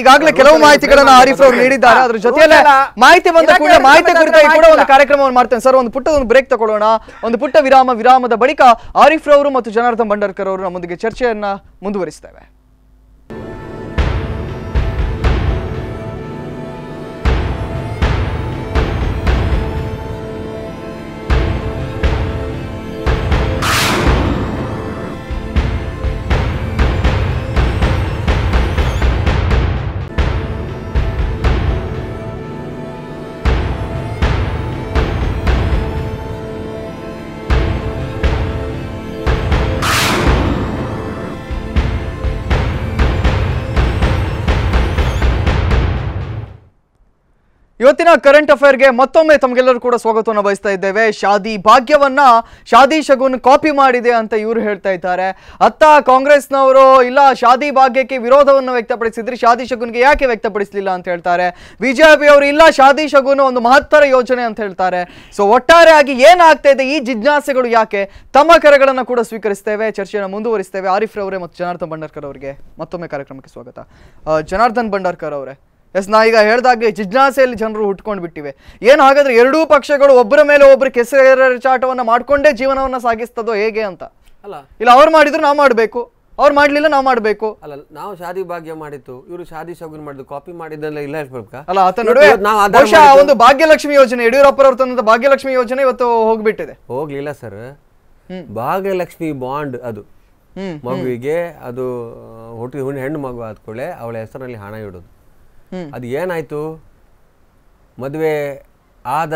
ಈಗಾಗಲೇ ಕೆಲವು ಮಾಹಿತಿಗಳನ್ನ ಆರಿಫ್ ಅವರು ನೀಡಿದ್ದಾರೆ ಅದ್ರ ಜೊತೆಯಲ್ಲೇ ಮಾಹಿತಿ ಬಂದ ಕೂಡ ಮಾಹಿತಿ ಕುರಿತ ಕೂಡ ಒಂದು ಕಾರ್ಯಕ್ರಮವನ್ನು ಮಾಡ್ತೇನೆ ಸರ್ ಒಂದು ಪುಟ್ಟ ಒಂದು ಬ್ರೇಕ್ ತಗೊಳ್ಳೋಣ ಒಂದು ಪುಟ್ಟ ವಿರಾಮ ವಿರಾಮದ ಬಳಿಕ ಆರಿಫ್ ಅವರು ಮತ್ತು ಜನ ಶಾರದಾ ಅವರು ನಮ್ಮೊಂದಿಗೆ ಚರ್ಚೆಯನ್ನು ಮುಂದುವರಿಸ್ತೇವೆ ಇವತ್ತಿನ ಕರೆಂಟ್ ಅಫೇರ್ಗೆ ಮತ್ತೊಮ್ಮೆ ತಮಗೆಲ್ಲರೂ ಕೂಡ ಸ್ವಾಗತವನ್ನು ಬಯಸ್ತಾ ಇದ್ದೇವೆ ಶಾದಿ ಭಾಗ್ಯವನ್ನ ಶಾದಿ ಶಗುನ್ ಕಾಪಿ ಮಾಡಿದೆ ಅಂತ ಇವರು ಹೇಳ್ತಾ ಇದ್ದಾರೆ ಅತ್ತ ಕಾಂಗ್ರೆಸ್ನವರು ಇಲ್ಲ ಶಾದಿ ಭಾಗ್ಯಕ್ಕೆ ವಿರೋಧವನ್ನು ವ್ಯಕ್ತಪಡಿಸಿದ್ರೆ ಶಾದಿ ಶಗುನ್ಗೆ ಯಾಕೆ ವ್ಯಕ್ತಪಡಿಸಲಿಲ್ಲ ಅಂತ ಹೇಳ್ತಾರೆ ಬಿಜೆಪಿ ಅವರು ಇಲ್ಲ ಶಾದಿ ಶಗುನ್ ಒಂದು ಮಹತ್ತರ ಯೋಜನೆ ಅಂತ ಹೇಳ್ತಾರೆ ಸೊ ಒಟ್ಟಾರೆಯಾಗಿ ಏನಾಗ್ತಾ ಇದೆ ಈ ಜಿಜ್ಞಾಸೆಗಳು ಯಾಕೆ ತಮ್ಮ ಕರೆಗಳನ್ನು ಕೂಡ ಸ್ವೀಕರಿಸ್ತೇವೆ ಚರ್ಚೆಯನ್ನು ಮುಂದುವರಿಸ್ತೇವೆ ಆರಿಫ್ ರವರೇ ಮತ್ತು ಜನಾರ್ದನ್ ಭಂಡಾರ್ಕರ್ ಅವರಿಗೆ ಮತ್ತೊಮ್ಮೆ ಕಾರ್ಯಕ್ರಮಕ್ಕೆ ಸ್ವಾಗತ ಜನಾರ್ದನ್ ಭಂಡಾರ್ಕರ್ ಅವರೇ ಎಸ್ ನಾ ಈಗ ಹೇಳ್ದಾಗೆ ಜಿಜ್ಞಾಸೆಯಲ್ಲಿ ಜನರು ಹುಟ್ಕೊಂಡು ಬಿಟ್ಟಿವೆ ಏನು ಹಾಗಾದ್ರೆ ಎರಡೂ ಪಕ್ಷಗಳು ಒಬ್ಬರ ಮೇಲೆ ಒಬ್ಬರು ಕೆಸರ ಚಾಟವನ್ನ ಮಾಡಿಕೊಂಡೇ ಜೀವನವನ್ನ ಸಾಗಿಸ್ತದೋ ಹೇಗೆ ಅಂತ ಅಲ್ಲ ಇಲ್ಲ ಅವ್ರು ಮಾಡಿದ್ರು ನಾವು ಮಾಡಬೇಕು ಅವ್ರು ಮಾಡಲಿಲ್ಲ ನಾವು ಮಾಡಬೇಕು ಅಲ್ಲ ನಾವು ಶಾದಿ ಭಾಗ್ಯ ಮಾಡಿತ್ತು ಇವರು ಶಾದಿ ಶಗುನ್ ಮಾಡಿದ್ದು ಕಾಪಿ ಮಾಡಿದ್ದೆಲ್ಲ ಇಲ್ಲ ಹೇಳ್ಬೇಕಾ ಅಲ್ಲ ಆತ ನಡುವೆ ಒಂದು ಭಾಗ್ಯಲಕ್ಷ್ಮಿ ಯೋಜನೆ ಅವರು ತಂದ ಭಾಗ್ಯಲಕ್ಷ್ಮಿ ಯೋಜನೆ ಇವತ್ತು ಹೋಗ್ಬಿಟ್ಟಿದೆ ಹೋಗ್ಲಿಲ್ಲ ಸರ್ ಭಾಗ್ಯಲಕ್ಷ್ಮಿ ಬಾಂಡ್ ಅದು ಮಗುವಿಗೆ ಅದು ಹುಟ್ಟಿ ಹುಣ್ಣು ಹೆಣ್ಣು ಮಗು ಆದ್ಕೊಳ್ಳೆ ಅವಳ ಹೆಸರಲ್ಲಿ ಹಣ ಇಡೋದು ಅದು ಏನಾಯಿತು ಮದುವೆ ಆದ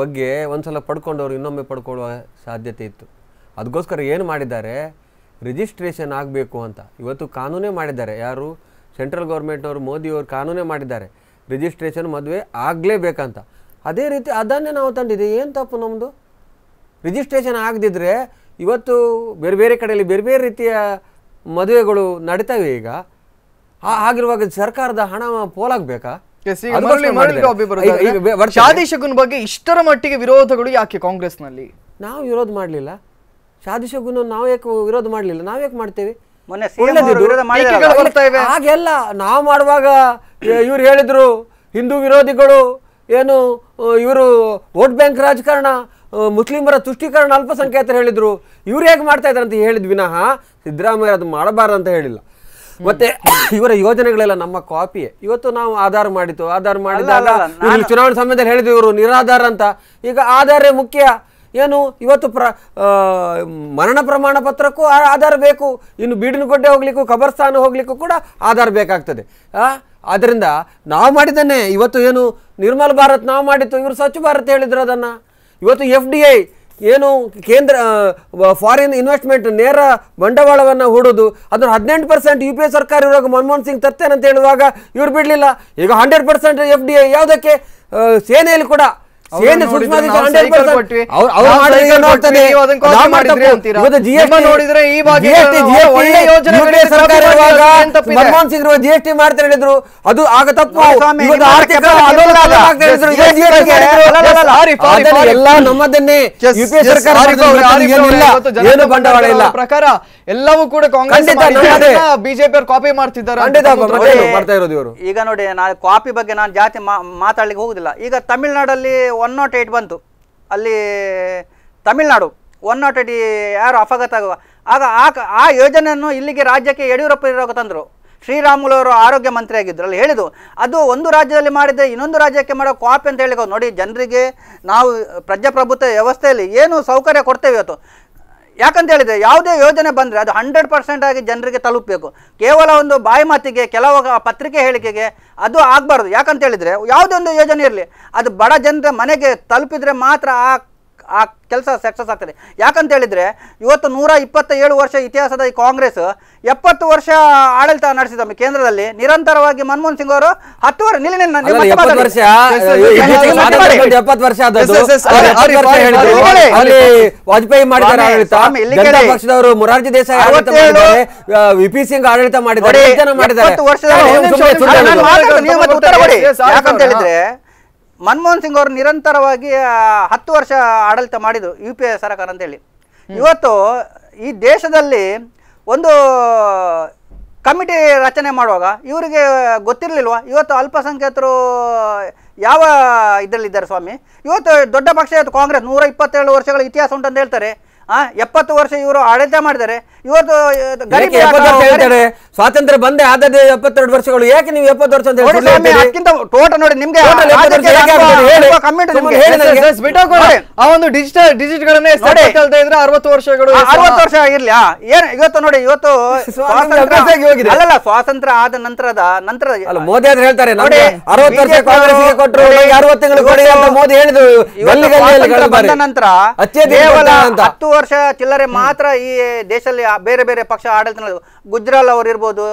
ಬಗ್ಗೆ ಒಂದ್ಸಲ ಪಡ್ಕೊಂಡವ್ರು ಇನ್ನೊಮ್ಮೆ ಪಡ್ಕೊಳ್ಳುವ ಸಾಧ್ಯತೆ ಇತ್ತು ಅದಕ್ಕೋಸ್ಕರ ಏನು ಮಾಡಿದ್ದಾರೆ ರಿಜಿಸ್ಟ್ರೇಷನ್ ಆಗಬೇಕು ಅಂತ ಇವತ್ತು ಕಾನೂನೇ ಮಾಡಿದ್ದಾರೆ ಯಾರು ಸೆಂಟ್ರಲ್ ಗೌರ್ಮೆಂಟ್ನವರು ಮೋದಿಯವರು ಕಾನೂನೇ ಮಾಡಿದ್ದಾರೆ ರಿಜಿಸ್ಟ್ರೇಷನ್ ಮದುವೆ ಆಗಲೇಬೇಕಂತ ಅದೇ ರೀತಿ ಅದನ್ನೇ ನಾವು ತಂದಿದ್ದೀವಿ ಏನು ತಪ್ಪು ನಮ್ಮದು ರಿಜಿಸ್ಟ್ರೇಷನ್ ಆಗದಿದ್ದರೆ ಇವತ್ತು ಬೇರೆ ಬೇರೆ ಕಡೆಯಲ್ಲಿ ಬೇರೆ ಬೇರೆ ರೀತಿಯ ಮದುವೆಗಳು ನಡೀತವೆ ಈಗ ಹಾಗಿರುವಾಗ ಸರ್ಕಾರದ ಹಣ ಪೋಲಾಗ್ಬೇಕಾ ಶಾದಿ ಬಗ್ಗೆ ಇಷ್ಟರ ಮಟ್ಟಿಗೆ ವಿರೋಧಗಳು ಯಾಕೆ ಕಾಂಗ್ರೆಸ್ನಲ್ಲಿ ನಾವು ವಿರೋಧ ಮಾಡಲಿಲ್ಲ ಶಾದಿ ನಾವು ಯಾಕೆ ವಿರೋಧ ಮಾಡಲಿಲ್ಲ ನಾವು ಯಾಕೆ ಮಾಡ್ತೇವೆ ಹಾಗೆಲ್ಲ ನಾವು ಮಾಡುವಾಗ ಇವ್ರು ಹೇಳಿದ್ರು ಹಿಂದೂ ವಿರೋಧಿಗಳು ಏನು ಇವರು ವೋಟ್ ಬ್ಯಾಂಕ್ ರಾಜಕಾರಣ ಮುಸ್ಲಿಮರ ತುಷ್ಟೀಕರಣ ಅಲ್ಪಸಂಖ್ಯಾತರು ಹೇಳಿದ್ರು ಇವ್ರು ಹೇಗೆ ಮಾಡ್ತಾ ಇದ್ದಾರೆ ಅಂತ ಹೇಳಿದ್ ಸಿದ್ದರಾಮಯ್ಯ ಅದು ಮಾಡಬಾರ್ದು ಅಂತ ಹೇಳಿಲ್ಲ ಮತ್ತೆ ಇವರ ಯೋಜನೆಗಳೆಲ್ಲ ನಮ್ಮ ಕಾಪಿಯೇ ಇವತ್ತು ನಾವು ಆಧಾರ ಮಾಡಿತು ಆಧಾರ ಮಾಡಿದಾಗ ಚುನಾವಣೆ ಸಮಯದಲ್ಲಿ ಹೇಳಿದ್ವಿ ಇವರು ನಿರಾಧಾರ ಅಂತ ಈಗ ಆಧಾರೇ ಮುಖ್ಯ ಏನು ಇವತ್ತು ಪ್ರ ಮರಣ ಪ್ರಮಾಣ ಪತ್ರಕ್ಕೂ ಆಧಾರ ಬೇಕು ಇನ್ನು ಬೀಡಿನಗುಡ್ಡೆ ಹೋಗ್ಲಿಕ್ಕೂ ಕಬರ್ಸ್ಥಾನ ಹೋಗ್ಲಿಕ್ಕೂ ಕೂಡ ಆಧಾರ ಬೇಕಾಗ್ತದೆ ಆದ್ರಿಂದ ನಾವು ಮಾಡಿದ್ದನ್ನೇ ಇವತ್ತು ಏನು ನಿರ್ಮಲ್ ಭಾರತ್ ನಾವು ಮಾಡಿತ್ತು ಇವರು ಸ್ವಚ್ಛ ಭಾರತ್ ಹೇಳಿದ್ರು ಅದನ್ನು ಇವತ್ತು ಎಫ್ ಡಿ ಐ ಏನು ಕೇಂದ್ರ ಫಾರಿನ್ ಇನ್ವೆಸ್ಟ್ಮೆಂಟ್ ನೇರ ಬಂಡವಾಳವನ್ನು ಹೂಡೋದು ಅದನ್ನು ಹದಿನೆಂಟು ಪರ್ಸೆಂಟ್ ಯು ಪಿ ಎ ಸರ್ಕಾರ ಇರುವಾಗ ಮನಮೋಹನ್ ಸಿಂಗ್ ತರ್ತೇನೆ ಅಂತ ಹೇಳುವಾಗ ಇವ್ರು ಬಿಡಲಿಲ್ಲ ಈಗ hundred percent F D I ಯಾವುದಕ್ಕೆ ಸೇನೆಯಲ್ಲಿ ಕೂಡ ಮನಮೋಹನ್ ಸಿಂಗ್ ಜಿಎಸ್ಟಿ ಮಾಡ್ತಾರೆ ಹೇಳಿದ್ರು ಅದು ಆಗ ತಪ್ಪು ಎಲ್ಲ ನಮ್ಮದನ್ನೇ ಸರ್ಕಾರ ಏನು ಬಂಡವಾಳ ಇಲ್ಲ ಪ್ರಕಾರ ಎಲ್ಲವೂ ಕೂಡ ಕಾಂಗ್ರೆಸ್ ಬಿಜೆಪಿ ಕಾಪಿ ಮಾಡ್ತಿದ್ದಾರೆ ಈಗ ನೋಡಿ ನಾನು ಕಾಪಿ ಬಗ್ಗೆ ನಾನು ಜಾತಿ ಮಾತಾಡ್ಲಿಕ್ಕೆ ಹೋಗುದಿಲ್ಲ ಈಗ ತಮಿಳ್ನಾಡಲ್ಲಿ ಒನ್ ನಾಟ್ ಏಟ್ ಬಂತು ಅಲ್ಲಿ ತಮಿಳ್ನಾಡು ಒನ್ ನಾಟ್ ಏಟ್ ಯಾರು ಅಪಘಾತ ಆಗುವ ಆಗ ಆ ಯೋಜನೆಯನ್ನು ಇಲ್ಲಿಗೆ ರಾಜ್ಯಕ್ಕೆ ಯಡಿಯೂರಪ್ಪ ತಂದರು ಶ್ರೀರಾಮುಲು ಅವರು ಆರೋಗ್ಯ ಮಂತ್ರಿ ಆಗಿದ್ದರು ಅಲ್ಲಿ ಹೇಳಿದರು ಅದು ಒಂದು ರಾಜ್ಯದಲ್ಲಿ ಮಾಡಿದ್ದೆ ಇನ್ನೊಂದು ರಾಜ್ಯಕ್ಕೆ ಮಾಡೋ ಕಾಪಿ ಅಂತ ಹೇಳಿಕೋ ನೋಡಿ ಜನರಿಗೆ ನಾವು ಪ್ರಜಾಪ್ರಭುತ್ವ ವ್ಯವಸ್ಥೆಯಲ್ಲಿ ಏನು ಸೌಕರ್ಯ ಕೊಡ್ತೇವೆ ಇವತ್ತು ಯಾಕಂತ ಹೇಳಿದ್ರೆ ಯಾವುದೇ ಯೋಜನೆ ಬಂದರೆ ಅದು ಹಂಡ್ರೆಡ್ ಪರ್ಸೆಂಟ್ ಆಗಿ ಜನರಿಗೆ ತಲುಪಬೇಕು ಕೇವಲ ಒಂದು ಬಾಯಿ ಮಾತಿಗೆ ಕೆಲವು ಪತ್ರಿಕೆ ಹೇಳಿಕೆಗೆ ಅದು ಆಗಬಾರ್ದು ಯಾಕಂತ ಹೇಳಿದರೆ ಯಾವುದೇ ಒಂದು ಯೋಜನೆ ಇರಲಿ ಅದು ಬಡ ಜನರ ಮನೆಗೆ ತಲುಪಿದರೆ ಮಾತ್ರ ಆ ಆ ಕೆಲಸ ಸಕ್ಸಸ್ ಆಗ್ತದೆ ಯಾಕಂತ ಹೇಳಿದರೆ ಇವತ್ತು ನೂರ ಇಪ್ಪತ್ತೇಳು ವರ್ಷ ಇತಿಹಾಸದ ಈ ಕಾಂಗ್ರೆಸ್ ಎಪ್ಪತ್ತು ವರ್ಷ ಆಡಳಿತ ನಡೆಸಿದ ಕೇಂದ್ರದಲ್ಲಿ ನಿರಂತರವಾಗಿ ಮನಮೋಹನ್ ಸಿಂಗ್ ಅವರು ಹತ್ತು ವರ್ಷ ನಿಲ್ಲ ವಾಜಪೇಯಿ ಮಾಡಿದ್ದಾರೆ ಪಕ್ಷದವರು ಮುರಾರ್ಜಿ ದೇಸಾಯಿ ಆಡಳಿತ ವಿಪಿ ಸಿಂಗ್ ಆಡಳಿತ ಮಾಡಿದ್ದಾರೆ ಯಾಕಂತ ಹೇಳಿದ್ರೆ ಮನಮೋಹನ್ ಸಿಂಗ್ ಅವರು ನಿರಂತರವಾಗಿ ಹತ್ತು ವರ್ಷ ಆಡಳಿತ ಮಾಡಿದರು ಯು ಪಿ ಎ ಸರ್ಕಾರ ಅಂತೇಳಿ ಇವತ್ತು ಈ ದೇಶದಲ್ಲಿ ಒಂದು ಕಮಿಟಿ ರಚನೆ ಮಾಡುವಾಗ ಇವರಿಗೆ ಗೊತ್ತಿರಲಿಲ್ವ ಇವತ್ತು ಅಲ್ಪಸಂಖ್ಯಾತರು ಯಾವ ಇದರಲ್ಲಿದ್ದಾರೆ ಸ್ವಾಮಿ ಇವತ್ತು ದೊಡ್ಡ ಪಕ್ಷ ಇವತ್ತು ಕಾಂಗ್ರೆಸ್ ನೂರ ಇಪ್ಪತ್ತೇಳು ವರ್ಷಗಳ ಇತಿಹಾಸ ಉಂಟಂತ ಹೇಳ್ತಾರೆ ಎಪ್ಪತ್ತು ವರ್ಷ ಇವರು ಆಡಳಿತ ಮಾಡಿದ್ದಾರೆ ಇವತ್ತು ಹೇಳ್ತಾರೆ ಸ್ವಾತಂತ್ರ್ಯ ಬಂದೆ ಆದದ್ದು ಎಪ್ಪತ್ತೆರಡು ವರ್ಷಗಳು ಯಾಕೆ ನೀವು ಎಪ್ಪತ್ತು ವರ್ಷ ಅಂತ ಹೇಳಿ ನೋಡಿ ನಿಮ್ಗೆ ಡಿಜಿಟಲ್ ಅರವತ್ತು ವರ್ಷಗಳು ಅರವತ್ತು ವರ್ಷ ಆಗಿರ್ಲಿ ಏನ್ ಇವತ್ತು ನೋಡಿ ಇವತ್ತು ಸ್ವಾತಂತ್ರ್ಯ- ಸ್ವಾತಂತ್ರ್ಯ ಆದ ನಂತರದ ನಂತರ ಮೋದಿ ಹೇಳ್ತಾರೆ ನೋಡಿ, ಅರವತ್ತು ವರ್ಷ ಕಾಂಗ್ರೆಸ್ ಕೊಟ್ಟರು ಅರವತ್ತು ತಿಂಗಳು ಕೊಡಿ ಅಂತ ಮೋದಿ ಹೇಳಿದ್ರು ಬಂದ ನಂತರ ಹತ್ತು ವರ್ಷ ಚಿಲ್ಲರೆ ಮಾತ್ರ ಈ ದೇಶದಲ್ಲಿ ಬೇರೆ ಬೇರೆ ಪಕ್ಷ ಆಡಳಿತ ಗುಜ್ರಾಲ್ ಅವರು ಇರ್ಬೋದು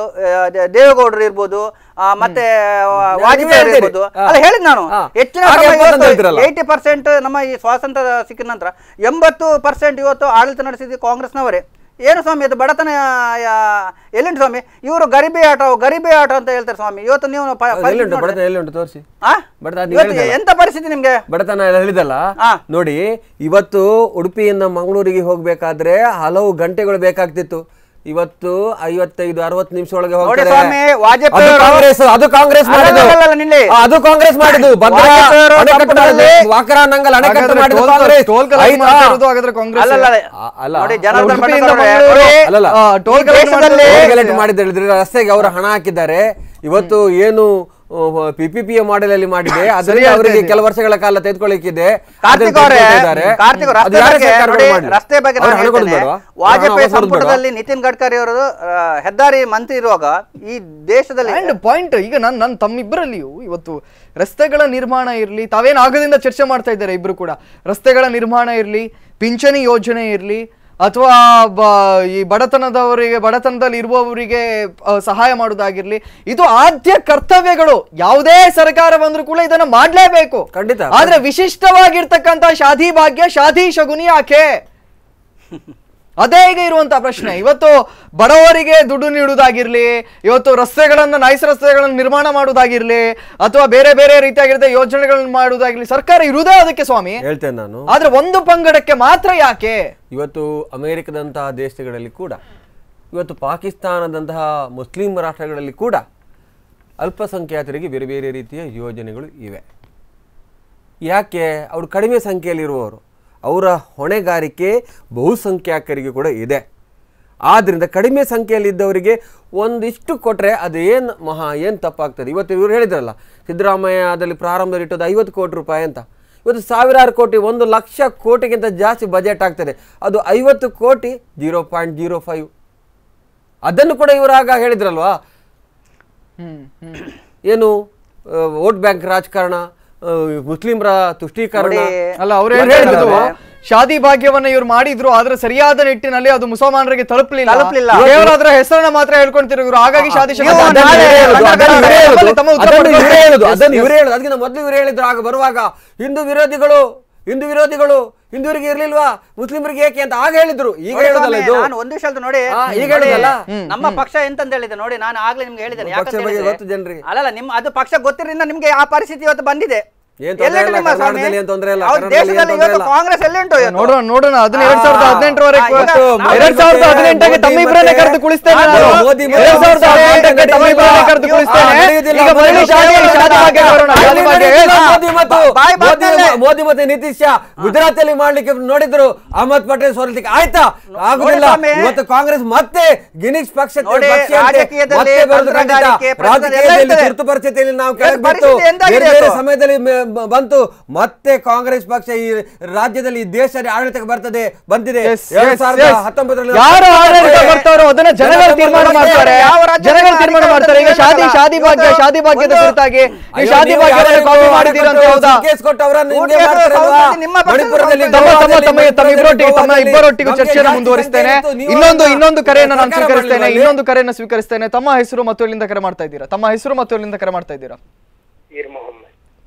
ದೇವೇಗೌಡರು ಇರ್ಬೋದು ಮತ್ತೆ ವಾಜಪೇಯಿ ಇರ್ಬೋದು ಅಲ್ಲ ಹೇಳಿದ್ ನಾನು ಹೆಚ್ಚಿನ ಏಯ್ಟಿ ಪರ್ಸೆಂಟ್ ನಮ್ಮ ಈ ಸ್ವಾತಂತ್ರ್ಯ ಸಿಕ್ಕಿದ ನಂತರ ಎಂಬತ್ತು ಪರ್ಸೆಂಟ್ ಇವತ್ತು ಆಡಳಿತ ನಡೆಸಿದ್ದು ಕಾಂಗ್ರೆಸ್ನವರೇ ಏನು ಸ್ವಾಮಿ ಅದು ಬಡತನ ಎಲ್ಲಿಂಟು ಸ್ವಾಮಿ ಇವರು ಗರಿಬಿ ಆಟೋ ಗರಿಬಿ ಆಟೋ ಅಂತ ಹೇಳ್ತಾರೆ ಸ್ವಾಮಿ ಇವತ್ತು ನೀವು ಎಲ್ಲಿಂಟು ತೋರಿಸಿ ಎಂತ ಪರಿಸ್ಥಿತಿ ನಿಮ್ಗೆ ಬಡತನ ಹೇಳಿದಲ್ಲ ನೋಡಿ ಇವತ್ತು ಉಡುಪಿಯಿಂದ ಮಂಗಳೂರಿಗೆ ಹೋಗ್ಬೇಕಾದ್ರೆ ಹಲವು ಗಂಟೆಗಳು ಬೇಕಾಗ್ತಿತ್ತು ಇವತ್ತು ಐವತ್ತೈದು ಅರವತ್ತು ನಿಮಿಷ ಒಳಗೆ ಅದು ಕಾಂಗ್ರೆಸ್ ಮಾಡಿದ್ದು ಅದು ಕಾಂಗ್ರೆಸ್ ನಂಗಲ್ ಮಾಡಿದ್ದು ರಸ್ತೆಗೆ ಅವರು ಹಣ ಹಾಕಿದ್ದಾರೆ ಇವತ್ತು ಏನು ಪಿ ಪಿ ಪಿ ಮಾಡೆಲ್ ಮಾಡಿದೆ ಅದರಲ್ಲಿ ಅವರಿಗೆ ಕೆಲ ವರ್ಷಗಳ ಕಾಲ ತೆಗೆದುಕೊಳ್ಳಿಕ್ಕಿದೆ ರಸ್ತೆ ಬಗ್ಗೆ ವಾಜಪೇಯಿ ಸಂಪುಟದಲ್ಲಿ ನಿತಿನ್ ಗಡ್ಕರಿ ಅವರು ಹೆದ್ದಾರಿ ಮಂತ್ರಿ ಇರುವಾಗ ಈ ದೇಶದಲ್ಲಿ ಪಾಯಿಂಟ್ ಈಗ ನಾನು ನನ್ನ ತಮ್ಮಿಬ್ಬರಲ್ಲಿಯೂ ಇವತ್ತು ರಸ್ತೆಗಳ ನಿರ್ಮಾಣ ಇರಲಿ ತಾವೇನು ಆಗದಿಂದ ಚರ್ಚೆ ಮಾಡ್ತಾ ಇದ್ದಾರೆ ಇಬ್ರು ಕೂಡ ರಸ್ತೆಗಳ ನಿರ್ಮಾಣ ಇರಲಿ ಪಿಂಚಣಿ ಯೋಜನೆ ಇರಲಿ ಅಥವಾ ಈ ಬಡತನದವರಿಗೆ ಬಡತನದಲ್ಲಿ ಇರುವವರಿಗೆ ಸಹಾಯ ಮಾಡೋದಾಗಿರಲಿ ಇದು ಆದ್ಯ ಕರ್ತವ್ಯಗಳು ಯಾವುದೇ ಸರ್ಕಾರ ಬಂದರೂ ಕೂಡ ಇದನ್ನು ಮಾಡಲೇಬೇಕು ಖಂಡಿತ ಆದ್ರೆ ವಿಶಿಷ್ಟವಾಗಿರ್ತಕ್ಕಂಥ ಶಾದಿ ಭಾಗ್ಯ ಶಾದಿ ಶಗುನಿ ಆಕೆ ಅದೇ ಈಗ ಇರುವಂತಹ ಪ್ರಶ್ನೆ ಇವತ್ತು ಬಡವರಿಗೆ ದುಡ್ಡು ನೀಡುವುದಾಗಿರ್ಲಿ ಇವತ್ತು ರಸ್ತೆಗಳನ್ನು ನೈಸ್ ರಸ್ತೆಗಳನ್ನು ನಿರ್ಮಾಣ ಮಾಡುವುದಾಗಿರ್ಲಿ ಅಥವಾ ಬೇರೆ ಬೇರೆ ರೀತಿಯಾಗಿರುತ್ತೆ ಯೋಜನೆಗಳನ್ನು ಮಾಡುವುದಾಗಿರ್ಲಿ ಸರ್ಕಾರ ಇರುವುದೇ ಅದಕ್ಕೆ ಸ್ವಾಮಿ ಹೇಳ್ತೇನೆ ನಾನು ಆದ್ರೆ ಒಂದು ಪಂಗಡಕ್ಕೆ ಮಾತ್ರ ಯಾಕೆ ಇವತ್ತು ಅಮೆರಿಕದಂತಹ ದೇಶಗಳಲ್ಲಿ ಕೂಡ ಇವತ್ತು ಪಾಕಿಸ್ತಾನದಂತಹ ಮುಸ್ಲಿಂ ರಾಷ್ಟ್ರಗಳಲ್ಲಿ ಕೂಡ ಅಲ್ಪಸಂಖ್ಯಾತರಿಗೆ ಬೇರೆ ಬೇರೆ ರೀತಿಯ ಯೋಜನೆಗಳು ಇವೆ ಯಾಕೆ ಅವರು ಕಡಿಮೆ ಸಂಖ್ಯೆಯಲ್ಲಿರುವವರು ಅವರ ಹೊಣೆಗಾರಿಕೆ ಬಹುಸಂಖ್ಯಾತರಿಗೆ ಕೂಡ ಇದೆ ಆದ್ದರಿಂದ ಕಡಿಮೆ ಸಂಖ್ಯೆಯಲ್ಲಿ ಇದ್ದವರಿಗೆ ಒಂದಿಷ್ಟು ಕೊಟ್ಟರೆ ಅದು ಏನು ಮಹಾ ಏನು ತಪ್ಪಾಗ್ತದೆ ಇವತ್ತು ಇವರು ಹೇಳಿದ್ರಲ್ಲ ಸಿದ್ದರಾಮಯ್ಯ ಅದರಲ್ಲಿ ಪ್ರಾರಂಭದಲ್ಲಿ ಐವತ್ತು ಕೋಟಿ ರೂಪಾಯಿ ಅಂತ ಇವತ್ತು ಸಾವಿರಾರು ಕೋಟಿ ಒಂದು ಲಕ್ಷ ಕೋಟಿಗಿಂತ ಜಾಸ್ತಿ ಬಜೆಟ್ ಆಗ್ತದೆ ಅದು ಐವತ್ತು ಕೋಟಿ ಜೀರೋ ಪಾಯಿಂಟ್ ಜೀರೋ ಫೈವ್ ಅದನ್ನು ಕೂಡ ಇವರು ಆಗ ಹೇಳಿದ್ರಲ್ವಾ ಏನು ವೋಟ್ ಬ್ಯಾಂಕ್ ರಾಜಕಾರಣ ಮುಸ್ಲಿಮರ ತುಷ್ಟೀಕರಣ ಅಲ್ಲ ಅವ್ರು ಹೇಳಿದ್ರು ಶಾದಿ ಭಾಗ್ಯವನ್ನ ಇವ್ರು ಮಾಡಿದ್ರು ಆದ್ರೆ ಸರಿಯಾದ ನಿಟ್ಟಿನಲ್ಲಿ ಅದು ಮುಸಲ್ಮಾನರಿಗೆ ತಲುಪಲಿಲ್ಲ ಕೇವಲ ಅದರ ಹೆಸರನ್ನ ಮಾತ್ರ ಹೇಳ್ಕೊಂತಿರೋರು ಹಾಗಾಗಿ ಶಾದಿ ಮೊದಲು ಇವ್ರು ಹೇಳಿದ್ರು ಆಗ ಬರುವಾಗ ಹಿಂದೂ ವಿರೋಧಿಗಳು ಹಿಂದೂ ವಿರೋಧಿಗಳು ಹಿಂದೂರಿಗೆ ಇರ್ಲಿಲ್ವಾ ಮುಸ್ಲಿಮರಿಗೆ ಏಕೆ ಅಂತ ಆಗ ಹೇಳಿದ್ರು ಈಗ ಹೇಳೋದಲ್ಲ ನಾನು ಒಂದು ವಿಷಯ ನೋಡಿ ಈಗ ಹೇಳಿದಲ್ಲ ನಮ್ಮ ಪಕ್ಷ ಎಂತ ಹೇಳಿದೆ ನೋಡಿ ನಾನು ಆಗ್ಲೇ ನಿಮ್ಗೆ ಹೇಳಿದ್ದೇನೆ ಅಲ್ಲಲ್ಲ ನಿಮ್ ಅದು ಪಕ್ಷ ಗೊತ್ತಿರಿಂದ ನಿಮ್ಗೆ ಆ ಪರಿಸ್ಥಿತಿ ಇವತ್ತು ಬಂದಿದೆ ಮೋದಿ ಮತ್ತೆ ನಿತೀಶ್ ಶಾ ಗುಜರಾತ್ ಅಲ್ಲಿ ಮಾಡ್ಲಿಕ್ಕೆ ನೋಡಿದ್ರು ಅಹಮದ್ ಪಟೇಲ್ ಸೋಲ್ಲಿಕ್ಕೆ ಆಯ್ತಾ ಆಗುದಿಲ್ಲ ಇವತ್ತು ಕಾಂಗ್ರೆಸ್ ಮತ್ತೆ ಗಿನಿಕ್ಸ್ ಪಕ್ಷ ರಾಜಕೀಯದಲ್ಲಿ ನಾವು ಸಮಯದಲ್ಲಿ ಬಂತು ಮತ್ತೆ ಕಾಂಗ್ರೆಸ್ ಪಕ್ಷ ಈ ರಾಜ್ಯದಲ್ಲಿ ದೇಶದಲ್ಲಿ ದೇಶ ಆಡಳಿತಕ್ಕೆ ಬರ್ತದೆ ಬಂದಿದೆ ಎರಡ್ ಮುಂದುವರಿಸ್ತೇನೆ ಇನ್ನೊಂದು ಇನ್ನೊಂದು ಕರೆಯನ್ನು ನಾನು ಸ್ವೀಕರಿಸ್ತೇನೆ ಇನ್ನೊಂದು ಕರೆಯನ್ನು ಸ್ವೀಕರಿಸ್ತೇನೆ ತಮ್ಮ ಹೆಸರು ಮತ್ತು ಕರೆ ಮಾಡ್ತಾ ಇದ್ದೀರಾ ತಮ್ಮ ಹೆಸರು ಮತ್ತು ಕರೆ ಮಾಡ್ತಾ ಇದ್ದೀರಾ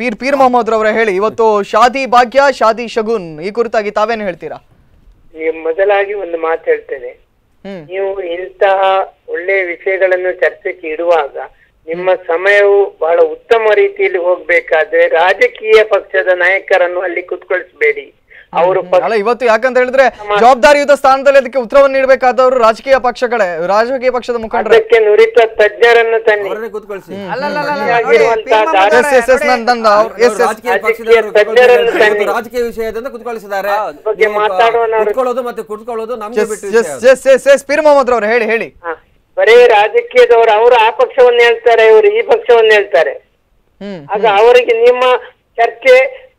ಪೀರ್ ಪೀರ್ ಮೊಹಮ್ಮದ್ ರವರ ಹೇಳಿ ಇವತ್ತು ಶಾದಿ ಭಾಗ್ಯ ಶಾದಿ ಶಗುನ್ ಈ ಕುರಿತಾಗಿ ತಾವೇನು ಹೇಳ್ತೀರಾ ಮೊದಲಾಗಿ ಒಂದು ಮಾತು ಹೇಳ್ತೇನೆ ನೀವು ಇಂತಹ ಒಳ್ಳೆ ವಿಷಯಗಳನ್ನು ಚರ್ಚೆಗೆ ಇಡುವಾಗ ನಿಮ್ಮ ಸಮಯವು ಬಹಳ ಉತ್ತಮ ರೀತಿಯಲ್ಲಿ ಹೋಗ್ಬೇಕಾದ್ರೆ ರಾಜಕೀಯ ಪಕ್ಷದ ನಾಯಕರನ್ನು ಅಲ್ಲಿ ಕುತ್ಕೊಳಿಸ್ಬೇಡಿ ಅವರು ಇವತ್ತು ಯಾಕಂತ ಹೇಳಿದ್ರೆ ಜವಾಬ್ದಾರಿಯುತ ಸ್ಥಾನದಲ್ಲಿ ಅದಕ್ಕೆ ಉತ್ತರವನ್ನು ನೀಡಬೇಕಾದವರು ರಾಜಕೀಯ ಪಕ್ಷಗಳೇ ರಾಜಕೀಯ ಪಕ್ಷದ ಮುಖಂಡರು ನುರಿತ ತಜ್ಞರನ್ನು ತನ್ನಿ ರಾಜಕೀಯ ವಿಷಯದಿಂದ ಕುತ್ಕೊಳಿಸಿದ್ದಾರೆ ಕುತ್ಕೊಳ್ಳೋದು ಮತ್ತೆ ಕುತ್ಕೊಳ್ಳೋದು ನಮ್ಗೆ ಬಿಟ್ಟು ಪೀರ್ ಮೊಹಮ್ಮದ್ ಅವ್ರು ಹೇಳಿ ಹೇಳಿ ಬರೀ ರಾಜಕೀಯದವರು ಅವರು ಆ ಪಕ್ಷವನ್ನ ಹೇಳ್ತಾರೆ ಇವರು ಈ ಪಕ್ಷವನ್ನ ಹೇಳ್ತಾರೆ ಆಗ ಅವರಿಗೆ ನಿಮ್ಮ ಚರ್ಚೆ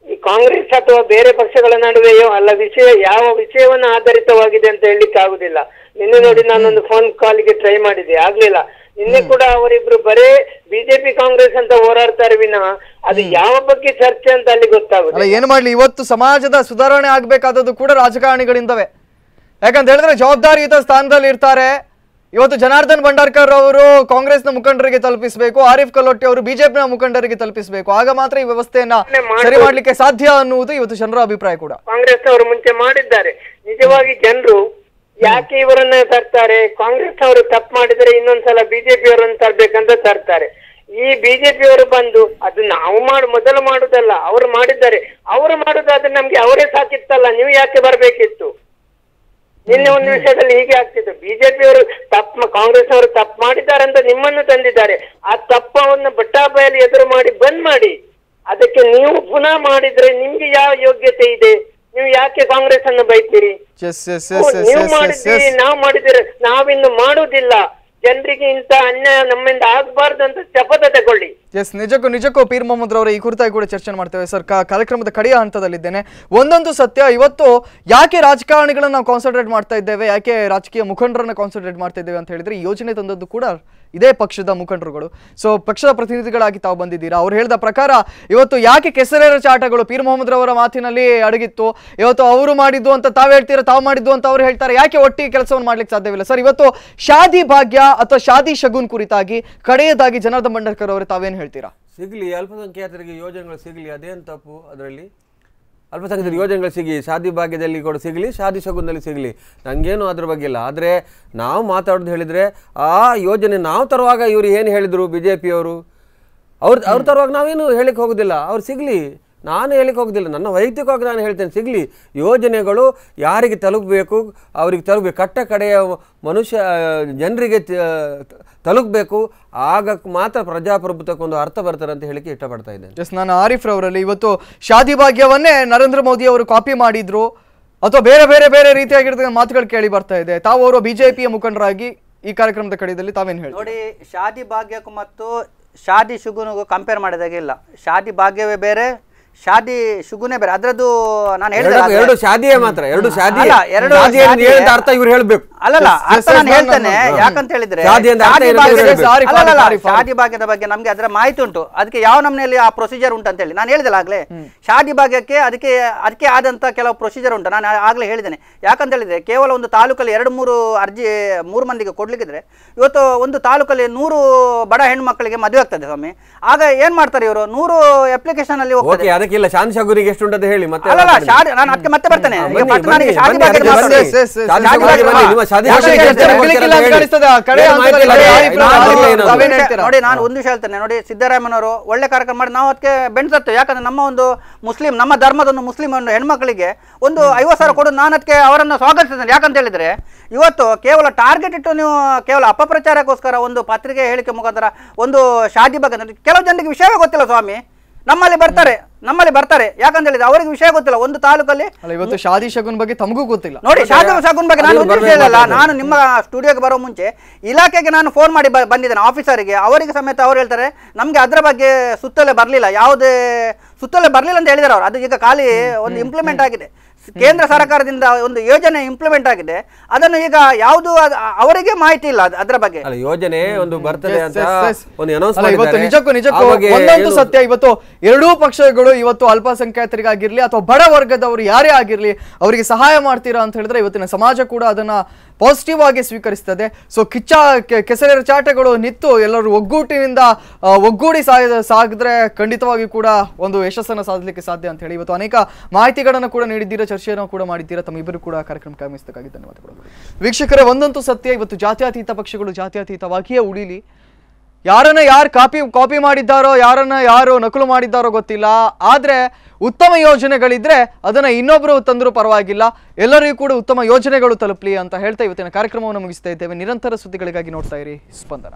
ಈ ಕಾಂಗ್ರೆಸ್ ಅಥವಾ ಬೇರೆ ಪಕ್ಷಗಳ ನಡುವೆಯೋ ಅಲ್ಲ ವಿಷಯ ಯಾವ ವಿಷಯವನ್ನು ಆಧಾರಿತವಾಗಿದೆ ಅಂತ ಹೇಳಲಿಕ್ಕೆ ಆಗುದಿಲ್ಲ ನಿನ್ನೆ ನೋಡಿ ನಾನೊಂದು ಫೋನ್ ಕಾಲ್ಗೆ ಟ್ರೈ ಮಾಡಿದೆ ಆಗ್ಲಿಲ್ಲ ನಿನ್ನೆ ಕೂಡ ಅವರಿಬ್ರು ಬರೇ ಬಿಜೆಪಿ ಕಾಂಗ್ರೆಸ್ ಅಂತ ಹೋರಾಡ್ತಾರೆ ವಿನಃ ಅದು ಯಾವ ಬಗ್ಗೆ ಚರ್ಚೆ ಅಂತ ಅಲ್ಲಿ ಗೊತ್ತಾಗುತ್ತೆ ಏನ್ ಮಾಡ್ಲಿ ಇವತ್ತು ಸಮಾಜದ ಸುಧಾರಣೆ ಆಗ್ಬೇಕಾದದ್ದು ಕೂಡ ರಾಜಕಾರಣಿಗಳಿಂದವೇ ಯಾಕಂತ ಹೇಳಿದ್ರೆ ಜವಾಬ್ದಾರಿಯುತ ಸ್ಥಾನದಲ್ಲಿ ಇರ್ತಾರೆ ಇವತ್ತು ಜನಾರ್ದನ್ ಭಂಡಾರ್ಕರ್ ಅವರು ಕಾಂಗ್ರೆಸ್ನ ಮುಖಂಡರಿಗೆ ತಲುಪಿಸಬೇಕು ಆರಿಫ್ ಕಲೋಟಿ ಅವರು ಬಿಜೆಪಿ ನ ಮುಖಂಡರಿಗೆ ತಲುಪಿಸಬೇಕು ಆಗ ಮಾತ್ರ ಈ ವ್ಯವಸ್ಥೆಯನ್ನ ಸರಿ ಮಾಡ್ಲಿಕ್ಕೆ ಸಾಧ್ಯ ಅನ್ನುವುದು ಇವತ್ತು ಜನರ ಅಭಿಪ್ರಾಯ ಕೂಡ ಕಾಂಗ್ರೆಸ್ ಅವರು ಮುಂಚೆ ಮಾಡಿದ್ದಾರೆ ನಿಜವಾಗಿ ಜನರು ಯಾಕೆ ಇವರನ್ನ ತರ್ತಾರೆ ಕಾಂಗ್ರೆಸ್ ಅವರು ತಪ್ಪು ಮಾಡಿದ್ರೆ ಇನ್ನೊಂದ್ಸಲ ಬಿಜೆಪಿಯವರನ್ನು ತರ್ಬೇಕಂತ ತರ್ತಾರೆ ಈ ಬಿಜೆಪಿಯವರು ಬಂದು ಅದು ನಾವು ಮಾಡು ಮೊದಲು ಮಾಡುದಲ್ಲ ಅವರು ಮಾಡಿದ್ದಾರೆ ಅವರು ಮಾಡುದಾದ್ರೆ ನಮ್ಗೆ ಅವರೇ ಸಾಕಿತ್ತಲ್ಲ ನೀವು ಯಾಕೆ ಬರ್ಬೇಕಿತ್ತು ನಿನ್ನೆ ಒಂದು ವಿಷಯದಲ್ಲಿ ಹೀಗೆ ಆಗ್ತಿತ್ತು ಅವರು ತಪ್ಪು ಕಾಂಗ್ರೆಸ್ ಅವರು ತಪ್ಪು ಮಾಡಿದ್ದಾರೆ ಅಂತ ನಿಮ್ಮನ್ನು ತಂದಿದ್ದಾರೆ ಆ ತಪ್ಪವನ್ನು ಬಟ್ಟಾಬಯಲು ಎದುರು ಮಾಡಿ ಬಂದ್ ಮಾಡಿ ಅದಕ್ಕೆ ನೀವು ಪುನಃ ಮಾಡಿದ್ರೆ ನಿಮ್ಗೆ ಯಾವ ಯೋಗ್ಯತೆ ಇದೆ ನೀವು ಯಾಕೆ ಕಾಂಗ್ರೆಸ್ ಅನ್ನು ಬೈತೀರಿ ನೀವು ಮಾಡಿದ್ದೀರಿ ನಾವು ಮಾಡಿದ್ದೀರಿ ನಾವಿನ್ನು ಮಾಡುವುದಿಲ್ಲ ಜನರಿಗೆ ಇಂತ ಅನ್ಯಾಯ ನಮ್ಮಿಂದ ಆಗಬಾರ್ದು ಅಂತ ಶಪಥ ತಗೊಳ್ಳಿ ಎಸ್ ನಿಜಕ್ಕೂ ನಿಜಕ್ಕೂ ಪೀರ್ ಮೊಹಮ್ಮದ್ ರವರ ಈ ಕುರಿತಾಗಿ ಕೂಡ ಚರ್ಚೆ ಮಾಡ್ತೇವೆ ಸರ್ ಕಾರ್ಯಕ್ರಮದ ಕಡೆಯ ಹಂತದಲ್ಲಿದ್ದೇನೆ ಒಂದೊಂದು ಸತ್ಯ ಇವತ್ತು ಯಾಕೆ ರಾಜಕಾರಣಿಗಳನ್ನ ನಾವು ಕಾನ್ಸಂಟ್ರೇಟ್ ಮಾಡ್ತಾ ಇದ್ದೇವೆ ಯಾಕೆ ರಾಜಕೀಯ ಮುಖಂಡರನ್ನ ಕಾನ್ಸಂಟ್ರೇಟ್ ಮಾಡ್ತಾ ಇದ್ದೇವೆ ಅಂತ ಹೇಳಿದ್ರೆ ಯೋಜನೆ ತಂದದ್ದು ಕೂಡ ಇದೇ ಪಕ್ಷದ ಮುಖಂಡರುಗಳು ಸೊ ಪಕ್ಷದ ಪ್ರತಿನಿಧಿಗಳಾಗಿ ತಾವು ಬಂದಿದ್ದೀರಾ ಅವ್ರು ಹೇಳಿದ ಪ್ರಕಾರ ಇವತ್ತು ಯಾಕೆ ಕೆಸರೇರ ಚಾಟಗಳು ಪೀರ್ ಮೊಹಮ್ಮದ್ ರವರ ಮಾತಿನಲ್ಲಿ ಅಡಗಿತ್ತು ಇವತ್ತು ಅವರು ಮಾಡಿದ್ದು ಅಂತ ತಾವು ಹೇಳ್ತೀರಾ ತಾವು ಮಾಡಿದ್ದು ಅಂತ ಅವ್ರು ಹೇಳ್ತಾರೆ ಯಾಕೆ ಒಟ್ಟಿಗೆ ಕೆಲಸವನ್ನು ಮಾಡ್ಲಿಕ್ಕೆ ಸಾಧ್ಯವಿಲ್ಲ ಸರ್ ಇವತ್ತು ಶಾದಿ ಭಾಗ್ಯ ಅಥವಾ ಶಾದಿ ಶಗುನ್ ಕುರಿತಾಗಿ ಕಡೆಯದಾಗಿ ಜನಾರ್ದ ಬಂಡರ್ಕರ್ ಅವರು ತಾವೇನು ಹೇಳ್ತೀರಾ ಸಿಗಲಿ ಅಲ್ಪಸಂಖ್ಯಾತರಿಗೆ ಯೋಜನೆಗಳು ಸಿಗಲಿ ಅದೇನು ತಪ್ಪು ಅದರಲ್ಲಿ ಅಲ್ಪಸಂಖ್ಯಾತರ ಯೋಜನೆಗಳು ಸಿಗಲಿ ಶಾದಿ ಭಾಗ್ಯದಲ್ಲಿ ಕೂಡ ಸಿಗಲಿ ಶಾದಿ ಶಗುನದಲ್ಲಿ ಸಿಗಲಿ ನನಗೇನು ಅದ್ರ ಬಗ್ಗೆ ಇಲ್ಲ ಆದರೆ ನಾವು ಮಾತಾಡೋದು ಹೇಳಿದರೆ ಆ ಯೋಜನೆ ನಾವು ತರುವಾಗ ಇವರು ಏನು ಹೇಳಿದರು ಬಿ ಜೆ ಪಿಯವರು ಅವ್ರ ತರುವಾಗ ನಾವೇನು ಹೇಳಕ್ಕೆ ಹೋಗೋದಿಲ್ಲ ಅವ್ರು ಸಿಗಲಿ ನಾನು ಹೇಳಿಕ್ಕೆ ಹೋಗೋದಿಲ್ಲ ನನ್ನ ವೈಯಕ್ತಿಕವಾಗಿ ನಾನು ಹೇಳ್ತೇನೆ ಸಿಗಲಿ ಯೋಜನೆಗಳು ಯಾರಿಗೆ ತಲುಪಬೇಕು ಅವರಿಗೆ ತಲುಪಬೇಕು ಕಟ್ಟ ಕಡೆಯ ಮನುಷ್ಯ ಜನರಿಗೆ ತಲುಪಬೇಕು ಆಗ ಮಾತ್ರ ಪ್ರಜಾಪ್ರಭುತ್ವಕ್ಕೆ ಒಂದು ಅರ್ಥ ಬರ್ತಾರೆ ಅಂತ ಹೇಳಿಕೆ ಇಷ್ಟಪಡ್ತಾ ಇದ್ದೇನೆ ಎಸ್ ನಾನು ಆರಿಫ್ ರವರಲ್ಲಿ ಇವತ್ತು ಶಾದಿ ಭಾಗ್ಯವನ್ನೇ ನರೇಂದ್ರ ಮೋದಿ ಅವರು ಕಾಪಿ ಮಾಡಿದ್ರು ಅಥವಾ ಬೇರೆ ಬೇರೆ ಬೇರೆ ರೀತಿಯಾಗಿರ್ತಕ್ಕಂಥ ಮಾತುಗಳು ಕೇಳಿ ಬರ್ತಾ ಇದೆ ತಾವು ಅವರು ಪಿಯ ಮುಖಂಡರಾಗಿ ಈ ಕಾರ್ಯಕ್ರಮದ ಕಡೆಯಲ್ಲಿ ತಾವೇನು ಹೇಳಿ ನೋಡಿ ಶಾದಿ ಭಾಗ್ಯಕ್ಕೂ ಮತ್ತು ಶಾದಿ ಶುಗುನಿಗೂ ಕಂಪೇರ್ ಮಾಡಿದಾಗೆ ಇಲ್ಲ ಶಾದಿ ಭಾಗ್ಯವೇ ಬೇರೆ ಶಾದಿ ಶುಗುನೆ ಬೇರೆ ಅದ್ರದ್ದು ನಾನು ಹೇಳಿದ್ರೆ ಎರಡು ಶಾದಿಯೇ ಮಾತ್ರ ಎರಡು ಶಾದಿ ಎರಡು ಅರ್ಥ ಇವ್ರು ಹೇಳಬೇಕು ಅಲ್ಲಲ್ಲ ಅರ್ಥ ನಾನು ಹೇಳ್ತೇನೆ ಯಾಕಂತ ಹೇಳಿದ್ರೆ ಶಾದಿ ಭಾಗ್ಯದ ಬಗ್ಗೆ ನಮ್ಗೆ ಅದರ ಮಾಹಿತಿ ಉಂಟು ಅದಕ್ಕೆ ಯಾವ ನಮ್ಮನೆಯಲ್ಲಿ ಆ ಪ್ರೊಸೀಜರ್ ಉಂಟು ಅಂತ ಹೇಳಿ ನಾನು ಹೇಳಿದಲ್ಲ ಆಗ್ಲೇ ಶಾದಿ ಭಾಗ್ಯಕ್ಕೆ ಅದಕ್ಕೆ ಅದಕ್ಕೆ ಆದಂತ ಕೆಲವು ಪ್ರೊಸೀಜರ್ ಉಂಟು ನಾನು ಆಗ್ಲೇ ಹೇಳಿದ್ದೇನೆ ಯಾಕಂತ ಹೇಳಿದ್ರೆ ಕೇವಲ ಒಂದು ತಾಲೂಕಲ್ಲಿ ಎರಡು ಮೂರು ಅರ್ಜಿ ಮೂರು ಮಂದಿಗೆ ಕೊಡ್ಲಿಕ್ಕಿದ್ರೆ ಇವತ್ತು ಒಂದು ತಾಲೂಕಲ್ಲಿ ನೂರು ಬಡ ಹೆಣ್ಮಕ್ಳಿಗೆ ಮದುವೆ ಆಗ್ತದೆ ಸ್ವಾಮಿ ಆಗ ಏನ್ ಮಾಡ್ತಾರೆ ಇವರು ನೂರು ಅಪ್ಲಿಕೇಶನ್ ಅಲ್ಲಿ ಹೋಗ್ತಾರೆ ಇಲ್ಲ ಶಾಂತಿ ಶಗುರಿಗೆ ಎಷ್ಟು ಉಂಟದ ಹೇಳಿ ಮತ್ತೆ ಬರ್ತೇನೆ ನೋಡಿ ನಾನು ಒಂದು ವಿಷಯ ಹೇಳ್ತೇನೆ ನೋಡಿ ಸಿದ್ದರಾಮಯ್ಯನವರು ಒಳ್ಳೆ ಕಾರ್ಯಕ್ರಮ ಮಾಡಿ ನಾವು ಅದಕ್ಕೆ ಬೆಂಡ್ ಯಾಕಂದ್ರೆ ನಮ್ಮ ಒಂದು ಮುಸ್ಲಿಂ ನಮ್ಮ ಧರ್ಮದ ಒಂದು ಮುಸ್ಲಿಂ ಹೆಣ್ಮಕ್ಳಿಗೆ ಒಂದು ಐವತ್ತು ಸಾವಿರ ಕೊಡು ನಾನು ಅದಕ್ಕೆ ಅವರನ್ನು ಸ್ವಾಗತಿಸ್ತೇನೆ ಯಾಕಂತ ಹೇಳಿದ್ರೆ ಇವತ್ತು ಕೇವಲ ಟಾರ್ಗೆಟ್ ಇಟ್ಟು ನೀವು ಕೇವಲ ಅಪಪ್ರಚಾರಕ್ಕೋಸ್ಕರ ಒಂದು ಪತ್ರಿಕೆ ಹೇಳಿಕೆ ಮುಖಾಂತರ ಒಂದು ಶಾದಿ ಬಗ್ಗೆ ಕೆಲವು ಜನರಿಗೆ ವಿಷಯವೇ ಗೊತ್ತಿಲ್ಲ ಸ್ವಾಮಿ ನಮ್ಮಲ್ಲಿ ಬರ್ತಾರೆ ನಮ್ಮಲ್ಲಿ ಬರ್ತಾರೆ ಯಾಕಂತ ಹೇಳಿದ್ರೆ ಅವರಿಗೆ ವಿಷಯ ಗೊತ್ತಿಲ್ಲ ಒಂದು ತಾಲೂಕಲ್ಲಿ ಇವತ್ತು ಶಾದಿ ಶಗುನ್ ಬಗ್ಗೆ ತಮಗೂ ಗೊತ್ತಿಲ್ಲ ನೋಡಿ ಶಾದಿ ಶಗುನ್ ಬಗ್ಗೆ ನಾನು ಹೇಳಲ್ಲ ನಾನು ನಿಮ್ಮ ಸ್ಟುಡಿಯೋಗೆ ಬರೋ ಮುಂಚೆ ಇಲಾಖೆಗೆ ನಾನು ಫೋನ್ ಮಾಡಿ ಬಂದಿದ್ದೇನೆ ಆಫೀಸರಿಗೆ ಅವರಿಗೆ ಸಮೇತ ಅವ್ರು ಹೇಳ್ತಾರೆ ನಮಗೆ ಅದರ ಬಗ್ಗೆ ಸುತ್ತಲೇ ಬರಲಿಲ್ಲ ಯಾವುದೇ ಸುತ್ತಲೇ ಬರಲಿಲ್ಲ ಅಂತ ಹೇಳಿದಾರೆ ಅವ್ರು ಅದು ಈಗ ಖಾಲಿ ಒಂದು ಇಂಪ್ಲಿಮೆಂಟ್ ಆಗಿದೆ ಕೇಂದ್ರ ಸರ್ಕಾರದಿಂದ ಒಂದು ಯೋಜನೆ ಇಂಪ್ಲಿಮೆಂಟ್ ಆಗಿದೆ ಅದನ್ನು ಈಗ ಯಾವುದು ಅವರಿಗೆ ಮಾಹಿತಿ ಇಲ್ಲ ಅದರ ಬಗ್ಗೆ ಯೋಜನೆ ಒಂದು ಬರ್ತದೆ ಅಂತ ಇವತ್ತು ನಿಜಕ್ಕೂ ನಿಜಕ್ಕೂ ಒಂದೊಂದು ಸತ್ಯ ಇವತ್ತು ಎರಡೂ ಪಕ್ಷಗಳು ಇವತ್ತು ಅಲ್ಪಸಂಖ್ಯಾತರಿಗಾಗಿರ್ಲಿ ಅಥವಾ ಬಡ ವರ್ಗದವರು ಯಾರೇ ಆಗಿರ್ಲಿ ಅವರಿಗೆ ಸಹಾಯ ಮಾಡ್ತೀರಾ ಅಂತ ಹೇಳಿದ್ರೆ ಇವತ್ತಿನ ಸಮಾಜ ಕೂಡ ಅದನ್ನ ಪಾಸಿಟಿವ್ ಆಗಿ ಸ್ವೀಕರಿಸ್ತದೆ ಸೊ ಕಿಚ್ಚ ಕೆಸರೆರ ಚಾಟಗಳು ನಿತ್ತು ಎಲ್ಲರೂ ಒಗ್ಗೂಟಿನಿಂದ ಒಗ್ಗೂಡಿ ಸಾಗಿದ್ರೆ ಖಂಡಿತವಾಗಿ ಕೂಡ ಒಂದು ಯಶಸ್ಸನ್ನು ಸಾಧಲಿಕ್ಕೆ ಸಾಧ್ಯ ಅಂತ ಹೇಳಿ ಇವತ್ತು ಅನೇಕ ಮಾಹಿತಿಗಳನ್ನು ಕೂಡ ನೀಡಿದ್ದೀರಾ ಚರ್ಚೆಯನ್ನು ಕೂಡ ಮಾಡಿದ್ದೀರಾ ತಮ್ಮ ಇಬ್ಬರು ಕೂಡ ಕಾರ್ಯಕ್ರಮಕ್ಕೆ ಆಗಮಿಸಬೇಕಾಗಿ ಧನ್ಯವಾದಗಳು ವೀಕ್ಷಕರ ಒಂದಂತೂ ಸತ್ಯ ಇವತ್ತು ಜಾತ್ಯಾತೀತ ಪಕ್ಷಗಳು ಜಾತ್ಯಾತೀತವಾಗಿಯೇ ಉಳಿಲಿ ಯಾರನ್ನ ಯಾರು ಕಾಪಿ ಕಾಪಿ ಮಾಡಿದ್ದಾರೋ ಯಾರನ್ನ ಯಾರು ನಕಲು ಮಾಡಿದ್ದಾರೋ ಗೊತ್ತಿಲ್ಲ ಆದರೆ ಉತ್ತಮ ಯೋಜನೆಗಳಿದ್ರೆ ಅದನ್ನು ಇನ್ನೊಬ್ಬರು ತಂದರೂ ಪರವಾಗಿಲ್ಲ ಎಲ್ಲರಿಗೂ ಕೂಡ ಉತ್ತಮ ಯೋಜನೆಗಳು ತಲುಪಲಿ ಅಂತ ಹೇಳ್ತಾ ಇವತ್ತಿನ ಕಾರ್ಯಕ್ರಮವನ್ನು ಮುಗಿಸ್ತಾ ಇದ್ದೇವೆ ನಿರಂತರ ಸುದ್ದಿಗಳಿಗಾಗಿ ನೋಡ್ತಾ ಇರಿ ಸ್ಪಂದನ